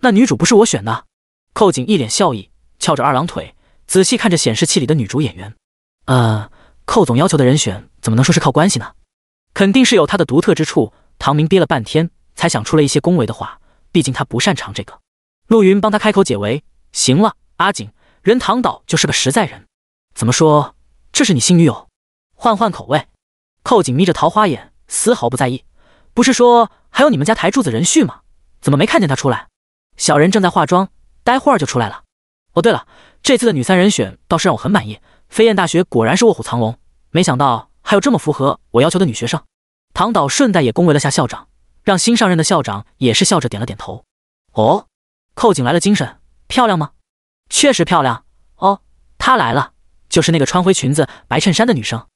那女主不是我选的。寇景一脸笑意，翘着二郎腿，仔细看着显示器里的女主演员。啊。寇总要求的人选怎么能说是靠关系呢？肯定是有他的独特之处。唐明憋了半天才想出了一些恭维的话，毕竟他不擅长这个。陆云帮他开口解围。行了，阿锦，任唐导就是个实在人。怎么说？这是你新女友？换换口味。寇锦眯着桃花眼，丝毫不在意。不是说还有你们家台柱子任旭吗？怎么没看见他出来？小人正在化妆，待会儿就出来了。哦，对了，这次的女三人选倒是让我很满意。飞燕大学果然是卧虎藏龙，没想到还有这么符合我要求的女学生。唐导顺带也恭维了下校长，让新上任的校长也是笑着点了点头。哦，寇景来了精神，漂亮吗？确实漂亮哦。她来了，就是那个穿灰裙子、白衬衫的女生。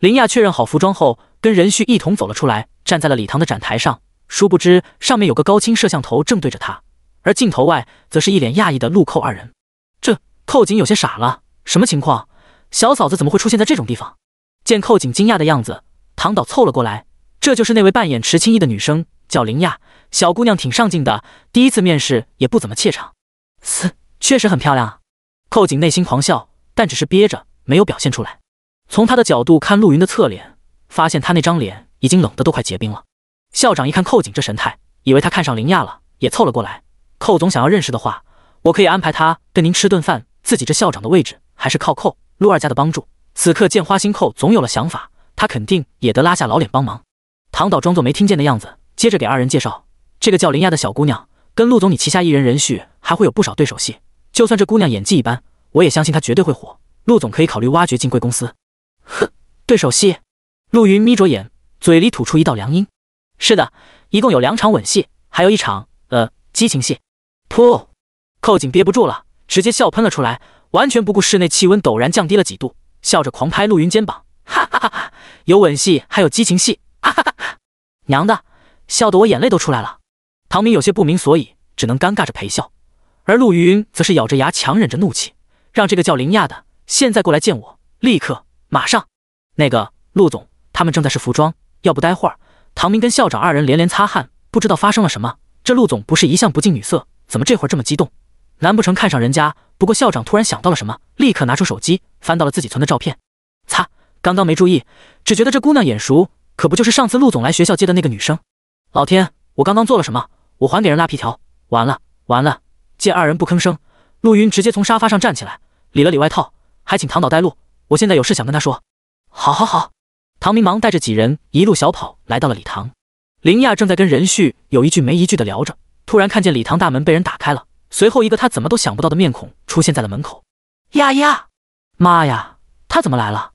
林亚确认好服装后，跟任旭一同走了出来，站在了礼堂的展台上。殊不知上面有个高清摄像头正对着他，而镜头外则是一脸讶异的陆寇二人。这寇景有些傻了，什么情况？小嫂子怎么会出现在这种地方？见寇景惊讶的样子，唐导凑了过来。这就是那位扮演池青意的女生，叫林亚，小姑娘挺上镜的，第一次面试也不怎么怯场。嘶，确实很漂亮啊！寇景内心狂笑，但只是憋着，没有表现出来。从他的角度看陆云的侧脸，发现他那张脸已经冷得都快结冰了。校长一看寇景这神态，以为他看上林亚了，也凑了过来。寇总想要认识的话，我可以安排他跟您吃顿饭。自己这校长的位置还是靠寇。陆二家的帮助，此刻见花心寇总有了想法，他肯定也得拉下老脸帮忙。唐导装作没听见的样子，接着给二人介绍：“这个叫林雅的小姑娘，跟陆总你旗下艺人任旭还会有不少对手戏。就算这姑娘演技一般，我也相信她绝对会火。陆总可以考虑挖掘进贵公司。”呵，对手戏。陆云眯着眼，嘴里吐出一道凉音：“是的，一共有两场吻戏，还有一场……呃，激情戏。”噗！寇景憋不住了，直接笑喷了出来。完全不顾室内气温陡然降低了几度，笑着狂拍陆云肩膀，哈哈哈！哈，有吻戏，还有激情戏，哈哈哈！娘的，笑得我眼泪都出来了。唐明有些不明所以，只能尴尬着陪笑。而陆云则是咬着牙强忍着怒气，让这个叫林亚的现在过来见我，立刻马上。那个陆总他们正在试服装，要不待会儿。唐明跟校长二人连连擦汗，不知道发生了什么。这陆总不是一向不近女色，怎么这会儿这么激动？难不成看上人家？不过校长突然想到了什么，立刻拿出手机翻到了自己存的照片。擦，刚刚没注意，只觉得这姑娘眼熟，可不就是上次陆总来学校接的那个女生？老天，我刚刚做了什么？我还给人拉皮条？完了完了！见二人不吭声，陆云直接从沙发上站起来，理了理外套，还请唐导带路，我现在有事想跟他说。好好好！唐明忙带着几人一路小跑来到了礼堂。林亚正在跟任旭有一句没一句的聊着，突然看见礼堂大门被人打开了。随后，一个他怎么都想不到的面孔出现在了门口。丫丫，妈呀，他怎么来了？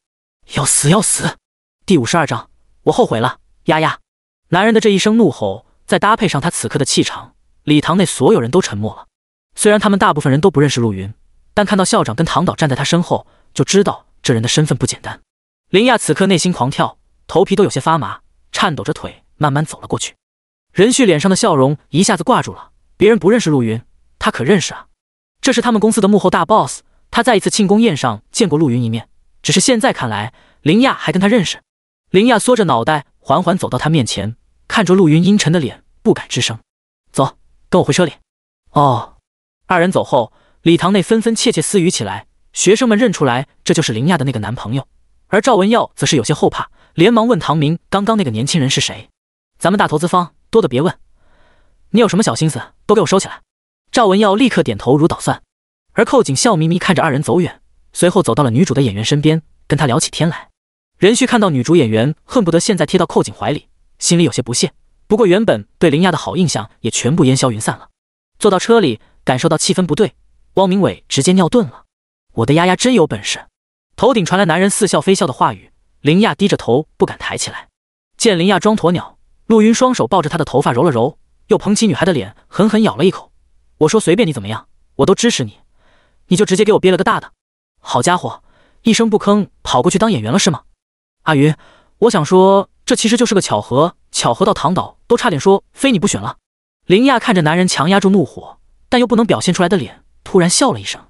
要死要死！第五十二章，我后悔了。丫丫，男人的这一声怒吼，再搭配上他此刻的气场，礼堂内所有人都沉默了。虽然他们大部分人都不认识陆云，但看到校长跟唐导站在他身后，就知道这人的身份不简单。林亚此刻内心狂跳，头皮都有些发麻，颤抖着腿慢慢走了过去。任旭脸上的笑容一下子挂住了，别人不认识陆云。他可认识啊，这是他们公司的幕后大 boss，他在一次庆功宴上见过陆云一面。只是现在看来，林亚还跟他认识。林亚缩着脑袋，缓缓走到他面前，看着陆云阴沉的脸，不敢吱声。走，跟我回车里。哦。二人走后，礼堂内纷纷窃窃私语起来。学生们认出来，这就是林亚的那个男朋友。而赵文耀则是有些后怕，连忙问唐明：“刚刚那个年轻人是谁？”咱们大投资方多的别问，你有什么小心思都给我收起来。赵文耀立刻点头如捣蒜，而寇景笑眯眯看着二人走远，随后走到了女主的演员身边，跟他聊起天来。任旭看到女主演员恨不得现在贴到寇景怀里，心里有些不屑。不过原本对林亚的好印象也全部烟消云散了。坐到车里，感受到气氛不对，汪明伟直接尿遁了。我的丫丫真有本事！头顶传来男人似笑非笑的话语。林亚低着头不敢抬起来，见林亚装鸵鸟，陆云双手抱着她的头发揉了揉，又捧起女孩的脸狠狠咬了一口。我说随便你怎么样，我都支持你，你就直接给我憋了个大的。好家伙，一声不吭跑过去当演员了是吗？阿云，我想说这其实就是个巧合，巧合到唐导都差点说非你不选了。林亚看着男人强压住怒火，但又不能表现出来的脸，突然笑了一声：“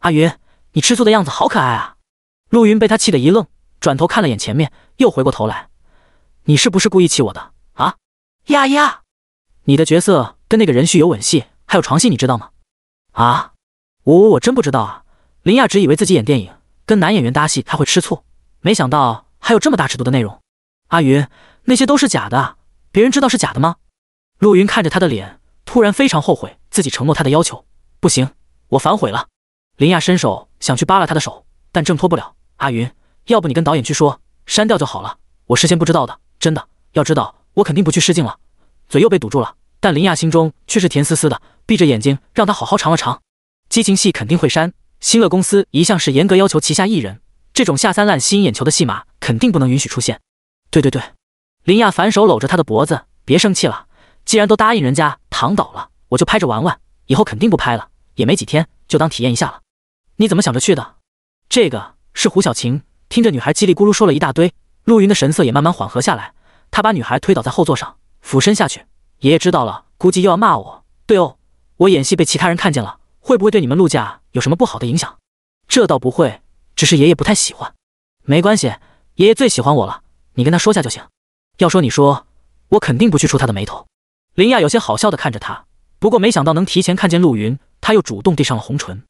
阿云，你吃醋的样子好可爱啊。”陆云被他气得一愣，转头看了眼前面，又回过头来：“你是不是故意气我的啊？呀呀，你的角色跟那个任旭有吻戏？”还有床戏，你知道吗？啊，我我我真不知道啊！林亚只以为自己演电影跟男演员搭戏，他会吃醋，没想到还有这么大尺度的内容。阿云，那些都是假的，别人知道是假的吗？陆云看着他的脸，突然非常后悔自己承诺他的要求，不行，我反悔了。林亚伸手想去扒拉他的手，但挣脱不了。阿云，要不你跟导演去说删掉就好了，我事先不知道的，真的。要知道我肯定不去试镜了，嘴又被堵住了。但林亚心中却是甜丝丝的，闭着眼睛让他好好尝了尝。激情戏肯定会删，新乐公司一向是严格要求旗下艺人，这种下三滥吸引眼球的戏码肯定不能允许出现。对对对，林亚反手搂着他的脖子，别生气了。既然都答应人家躺倒了，我就拍着玩玩，以后肯定不拍了。也没几天，就当体验一下了。你怎么想着去的？这个是胡小晴。听着女孩叽里咕噜说了一大堆，陆云的神色也慢慢缓和下来。他把女孩推倒在后座上，俯身下去。爷爷知道了，估计又要骂我。对哦，我演戏被其他人看见了，会不会对你们陆家有什么不好的影响？这倒不会，只是爷爷不太喜欢。没关系，爷爷最喜欢我了，你跟他说下就行。要说你说，我肯定不去触他的眉头。林亚有些好笑的看着他，不过没想到能提前看见陆云，他又主动递上了红唇。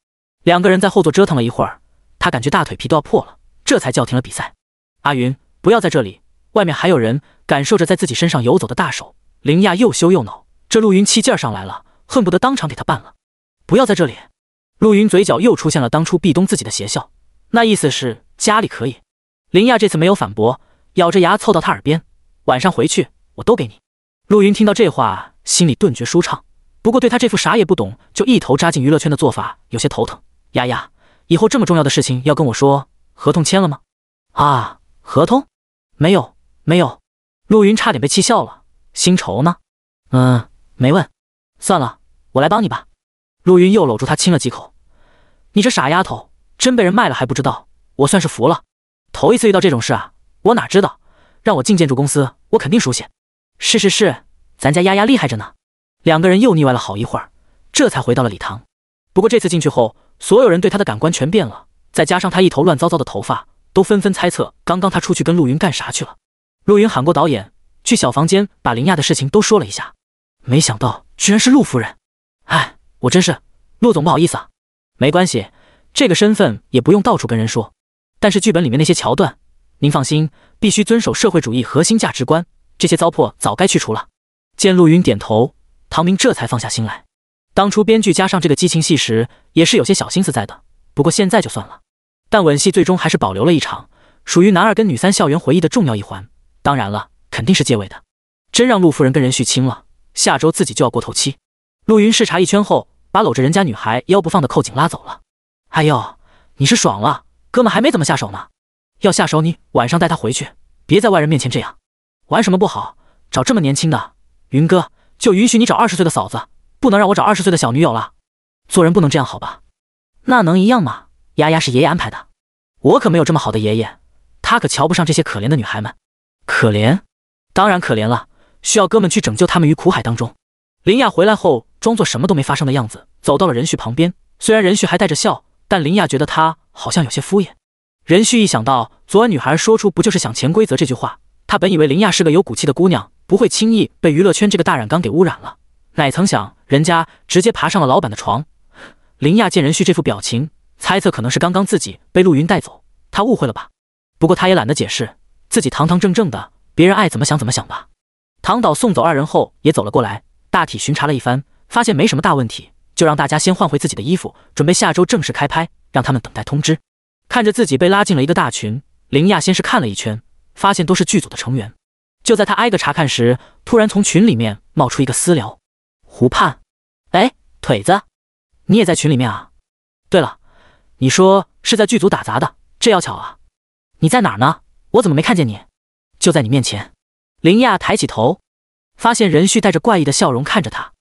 两个人在后座折腾了一会儿，他感觉大腿皮都要破了，这才叫停了比赛。阿云，不要在这里，外面还有人。感受着在自己身上游走的大手。林亚又羞又恼，这陆云气劲上来了，恨不得当场给他办了。不要在这里！陆云嘴角又出现了当初壁咚自己的邪笑，那意思是家里可以。林亚这次没有反驳，咬着牙凑到他耳边：“晚上回去我都给你。”陆云听到这话，心里顿觉舒畅，不过对他这副啥也不懂就一头扎进娱乐圈的做法有些头疼。丫丫，以后这么重要的事情要跟我说。合同签了吗？啊，合同？没有，没有。陆云差点被气笑了。薪酬呢？嗯，没问。算了，我来帮你吧。陆云又搂住她亲了几口。你这傻丫头，真被人卖了还不知道？我算是服了，头一次遇到这种事啊！我哪知道，让我进建筑公司，我肯定熟悉。是是是，咱家丫丫厉害着呢。两个人又腻歪了好一会儿，这才回到了礼堂。不过这次进去后，所有人对她的感官全变了，再加上她一头乱糟糟的头发，都纷纷猜测刚刚她出去跟陆云干啥去了。陆云喊过导演。去小房间把林亚的事情都说了一下，没想到居然是陆夫人。哎，我真是陆总不好意思啊。没关系，这个身份也不用到处跟人说。但是剧本里面那些桥段，您放心，必须遵守社会主义核心价值观，这些糟粕早该去除了。见陆云点头，唐明这才放下心来。当初编剧加上这个激情戏时，也是有些小心思在的。不过现在就算了，但吻戏最终还是保留了一场，属于男二跟女三校园回忆的重要一环。当然了。肯定是借位的，真让陆夫人跟任旭亲了，下周自己就要过头七。陆云视察一圈后，把搂着人家女孩腰不放的寇景拉走了。哎呦，你是爽了，哥们还没怎么下手呢。要下手你晚上带她回去，别在外人面前这样。玩什么不好，找这么年轻的。云哥就允许你找二十岁的嫂子，不能让我找二十岁的小女友了。做人不能这样好吧？那能一样吗？丫丫是爷爷安排的，我可没有这么好的爷爷，他可瞧不上这些可怜的女孩们。可怜。当然可怜了，需要哥们去拯救他们于苦海当中。林亚回来后，装作什么都没发生的样子，走到了任旭旁边。虽然任旭还带着笑，但林亚觉得他好像有些敷衍。任旭一想到昨晚女孩说出“不就是想潜规则”这句话，他本以为林亚是个有骨气的姑娘，不会轻易被娱乐圈这个大染缸给污染了，哪曾想人家直接爬上了老板的床。林亚见任旭这副表情，猜测可能是刚刚自己被陆云带走，他误会了吧？不过他也懒得解释，自己堂堂正正的。别人爱怎么想怎么想吧。唐导送走二人后，也走了过来，大体巡查了一番，发现没什么大问题，就让大家先换回自己的衣服，准备下周正式开拍，让他们等待通知。看着自己被拉进了一个大群，林亚先是看了一圈，发现都是剧组的成员。就在他挨个查看时，突然从群里面冒出一个私聊：“湖畔，哎，腿子，你也在群里面啊？对了，你说是在剧组打杂的，这要巧啊。你在哪呢？我怎么没看见你？”就在你面前，林亚抬起头，发现任旭带着怪异的笑容看着他。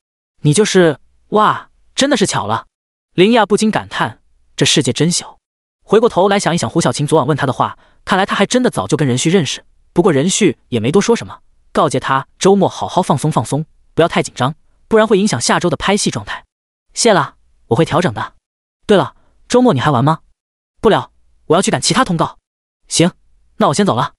你就是哇，真的是巧了。林亚不禁感叹：这世界真小。回过头来想一想，胡小琴昨晚问他的话，看来他还真的早就跟任旭认识。不过任旭也没多说什么，告诫他周末好好放松放松，不要太紧张，不然会影响下周的拍戏状态。谢了，我会调整的。对了，周末你还玩吗？不了，我要去赶其他通告。行，那我先走了。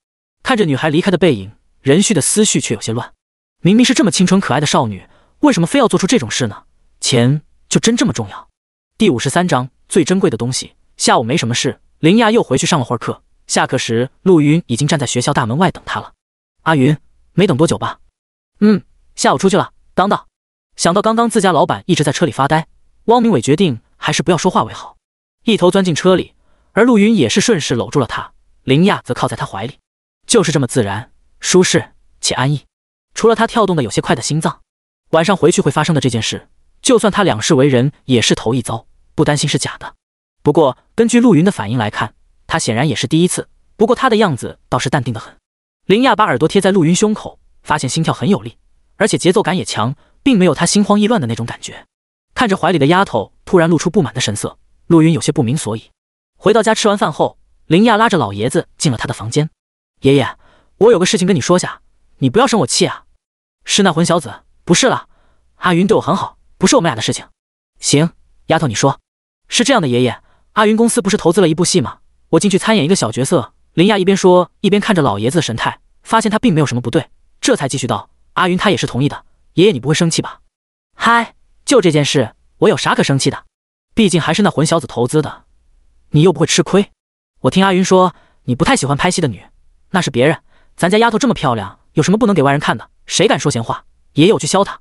看着女孩离开的背影，任旭的思绪却有些乱。明明是这么清纯可爱的少女，为什么非要做出这种事呢？钱就真这么重要？第五十三章最珍贵的东西。下午没什么事，林亚又回去上了会儿课。下课时，陆云已经站在学校大门外等他了。阿云，没等多久吧？嗯，下午出去了。等等，想到刚刚自家老板一直在车里发呆，汪明伟决定还是不要说话为好，一头钻进车里。而陆云也是顺势搂住了他，林亚则靠在他怀里。就是这么自然、舒适且安逸，除了他跳动的有些快的心脏。晚上回去会发生的这件事，就算他两世为人也是头一遭，不担心是假的。不过根据陆云的反应来看，他显然也是第一次。不过他的样子倒是淡定的很。林亚把耳朵贴在陆云胸口，发现心跳很有力，而且节奏感也强，并没有他心慌意乱的那种感觉。看着怀里的丫头突然露出不满的神色，陆云有些不明所以。回到家吃完饭后，林亚拉着老爷子进了他的房间。爷爷，我有个事情跟你说下，你不要生我气啊。是那混小子，不是了。阿云对我很好，不是我们俩的事情。行，丫头你说。是这样的，爷爷，阿云公司不是投资了一部戏吗？我进去参演一个小角色。林亚一边说，一边看着老爷子的神态，发现他并没有什么不对，这才继续道：“阿云他也是同意的，爷爷你不会生气吧？”嗨，就这件事，我有啥可生气的？毕竟还是那混小子投资的，你又不会吃亏。我听阿云说，你不太喜欢拍戏的女。那是别人，咱家丫头这么漂亮，有什么不能给外人看的？谁敢说闲话，爷爷我去削他！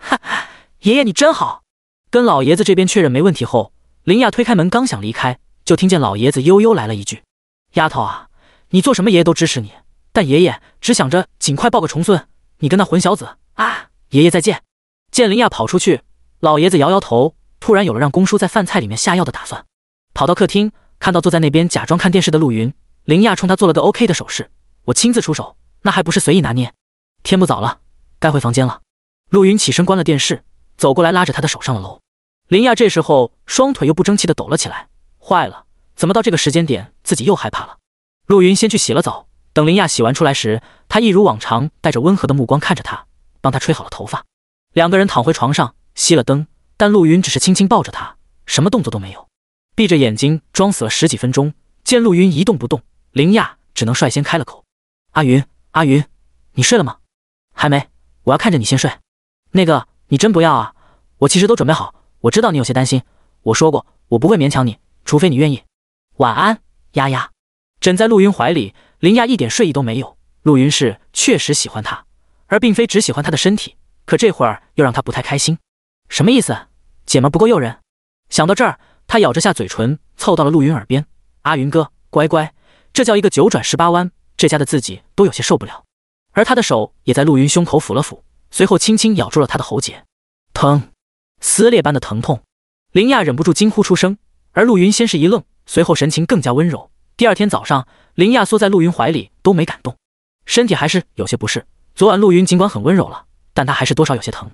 哈哈，爷爷你真好。跟老爷子这边确认没问题后，林亚推开门，刚想离开，就听见老爷子悠悠来了一句：“丫头啊，你做什么爷爷都支持你，但爷爷只想着尽快抱个重孙。你跟那混小子啊，爷爷再见！”见林亚跑出去，老爷子摇摇头，突然有了让公叔在饭菜里面下药的打算。跑到客厅，看到坐在那边假装看电视的陆云。林亚冲他做了个 OK 的手势，我亲自出手，那还不是随意拿捏？天不早了，该回房间了。陆云起身关了电视，走过来拉着他的手上了楼。林亚这时候双腿又不争气的抖了起来，坏了，怎么到这个时间点自己又害怕了？陆云先去洗了澡，等林亚洗完出来时，他一如往常带着温和的目光看着他，帮他吹好了头发。两个人躺回床上，熄了灯，但陆云只是轻轻抱着他，什么动作都没有，闭着眼睛装死了十几分钟。见陆云一动不动。林亚只能率先开了口：“阿云，阿云，你睡了吗？还没，我要看着你先睡。那个，你真不要啊？我其实都准备好，我知道你有些担心。我说过，我不会勉强你，除非你愿意。晚安，丫丫。”枕在陆云怀里，林亚一点睡意都没有。陆云是确实喜欢她，而并非只喜欢她的身体，可这会儿又让她不太开心。什么意思？姐们不够诱人？想到这儿，她咬着下嘴唇，凑到了陆云耳边：“阿云哥，乖乖。”这叫一个九转十八弯，这家的自己都有些受不了，而他的手也在陆云胸口抚了抚，随后轻轻咬住了他的喉结，疼，撕裂般的疼痛，林亚忍不住惊呼出声，而陆云先是一愣，随后神情更加温柔。第二天早上，林亚缩在陆云怀里都没敢动，身体还是有些不适。昨晚陆云尽管很温柔了，但他还是多少有些疼。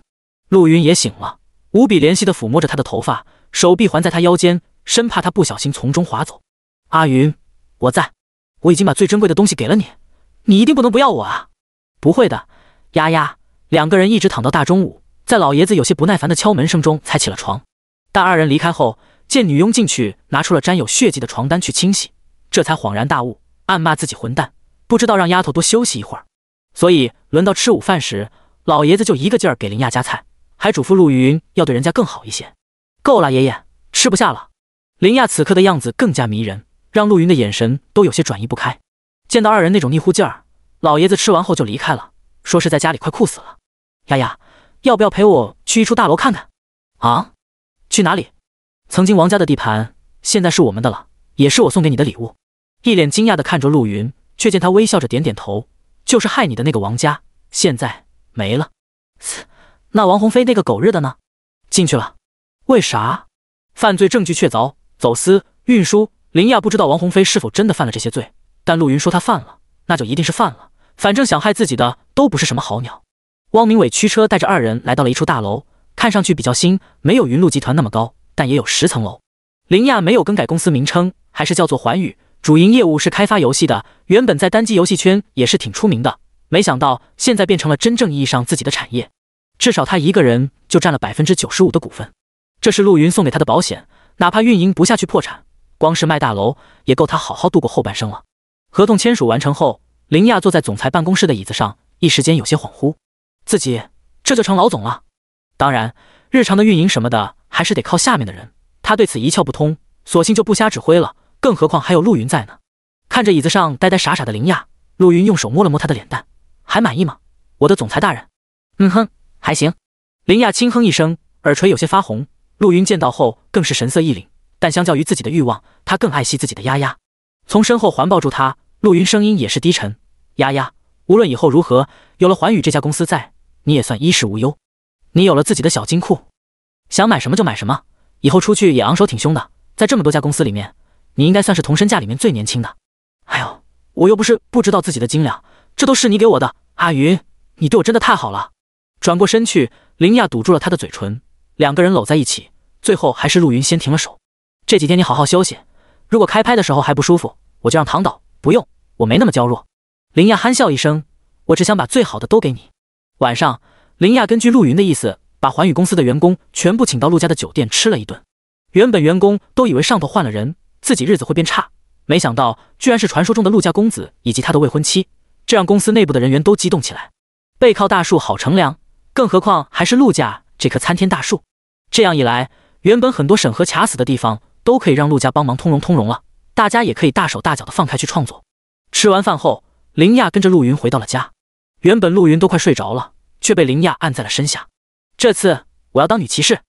陆云也醒了，无比怜惜的抚摸着他的头发，手臂环在他腰间，生怕他不小心从中滑走。阿云，我在。我已经把最珍贵的东西给了你，你一定不能不要我啊！不会的，丫丫。两个人一直躺到大中午，在老爷子有些不耐烦的敲门声中才起了床。但二人离开后，见女佣进去拿出了沾有血迹的床单去清洗，这才恍然大悟，暗骂自己混蛋，不知道让丫头多休息一会儿。所以轮到吃午饭时，老爷子就一个劲儿给林亚夹菜，还嘱咐陆云要对人家更好一些。够了，爷爷，吃不下了。林亚此刻的样子更加迷人。让陆云的眼神都有些转移不开，见到二人那种腻乎劲儿，老爷子吃完后就离开了，说是在家里快酷死了。丫丫，要不要陪我去一处大楼看看？啊？去哪里？曾经王家的地盘，现在是我们的了，也是我送给你的礼物。一脸惊讶的看着陆云，却见他微笑着点点头。就是害你的那个王家，现在没了。那王鸿飞那个狗日的呢？进去了。为啥？犯罪证据确凿，走私运输。林亚不知道王鸿飞是否真的犯了这些罪，但陆云说他犯了，那就一定是犯了。反正想害自己的都不是什么好鸟。汪明伟驱车带着二人来到了一处大楼，看上去比较新，没有云路集团那么高，但也有十层楼。林亚没有更改公司名称，还是叫做环宇，主营业务是开发游戏的。原本在单机游戏圈也是挺出名的，没想到现在变成了真正意义上自己的产业，至少他一个人就占了百分之九十五的股份。这是陆云送给他的保险，哪怕运营不下去破产。光是卖大楼也够他好好度过后半生了。合同签署完成后，林亚坐在总裁办公室的椅子上，一时间有些恍惚，自己这就成老总了。当然，日常的运营什么的还是得靠下面的人，他对此一窍不通，索性就不瞎指挥了。更何况还有陆云在呢。看着椅子上呆呆傻傻的林亚，陆云用手摸了摸他的脸蛋，还满意吗，我的总裁大人？嗯哼，还行。林亚轻哼一声，耳垂有些发红。陆云见到后更是神色一凛。但相较于自己的欲望，他更爱惜自己的丫丫。从身后环抱住他，陆云声音也是低沉：“丫丫，无论以后如何，有了环宇这家公司在，你也算衣食无忧。你有了自己的小金库，想买什么就买什么。以后出去也昂首挺胸的。在这么多家公司里面，你应该算是同身价里面最年轻的。哎呦，我又不是不知道自己的斤两，这都是你给我的。阿云，你对我真的太好了。”转过身去，林亚堵住了他的嘴唇，两个人搂在一起，最后还是陆云先停了手。这几天你好好休息。如果开拍的时候还不舒服，我就让唐导不用。我没那么娇弱。林亚憨笑一声：“我只想把最好的都给你。”晚上，林亚根据陆云的意思，把环宇公司的员工全部请到陆家的酒店吃了一顿。原本员工都以为上头换了人，自己日子会变差，没想到居然是传说中的陆家公子以及他的未婚妻，这让公司内部的人员都激动起来。背靠大树好乘凉，更何况还是陆家这棵参天大树。这样一来，原本很多审核卡死的地方。都可以让陆家帮忙通融通融了，大家也可以大手大脚的放开去创作。吃完饭后，林亚跟着陆云回到了家。原本陆云都快睡着了，却被林亚按在了身下。这次我要当女骑士。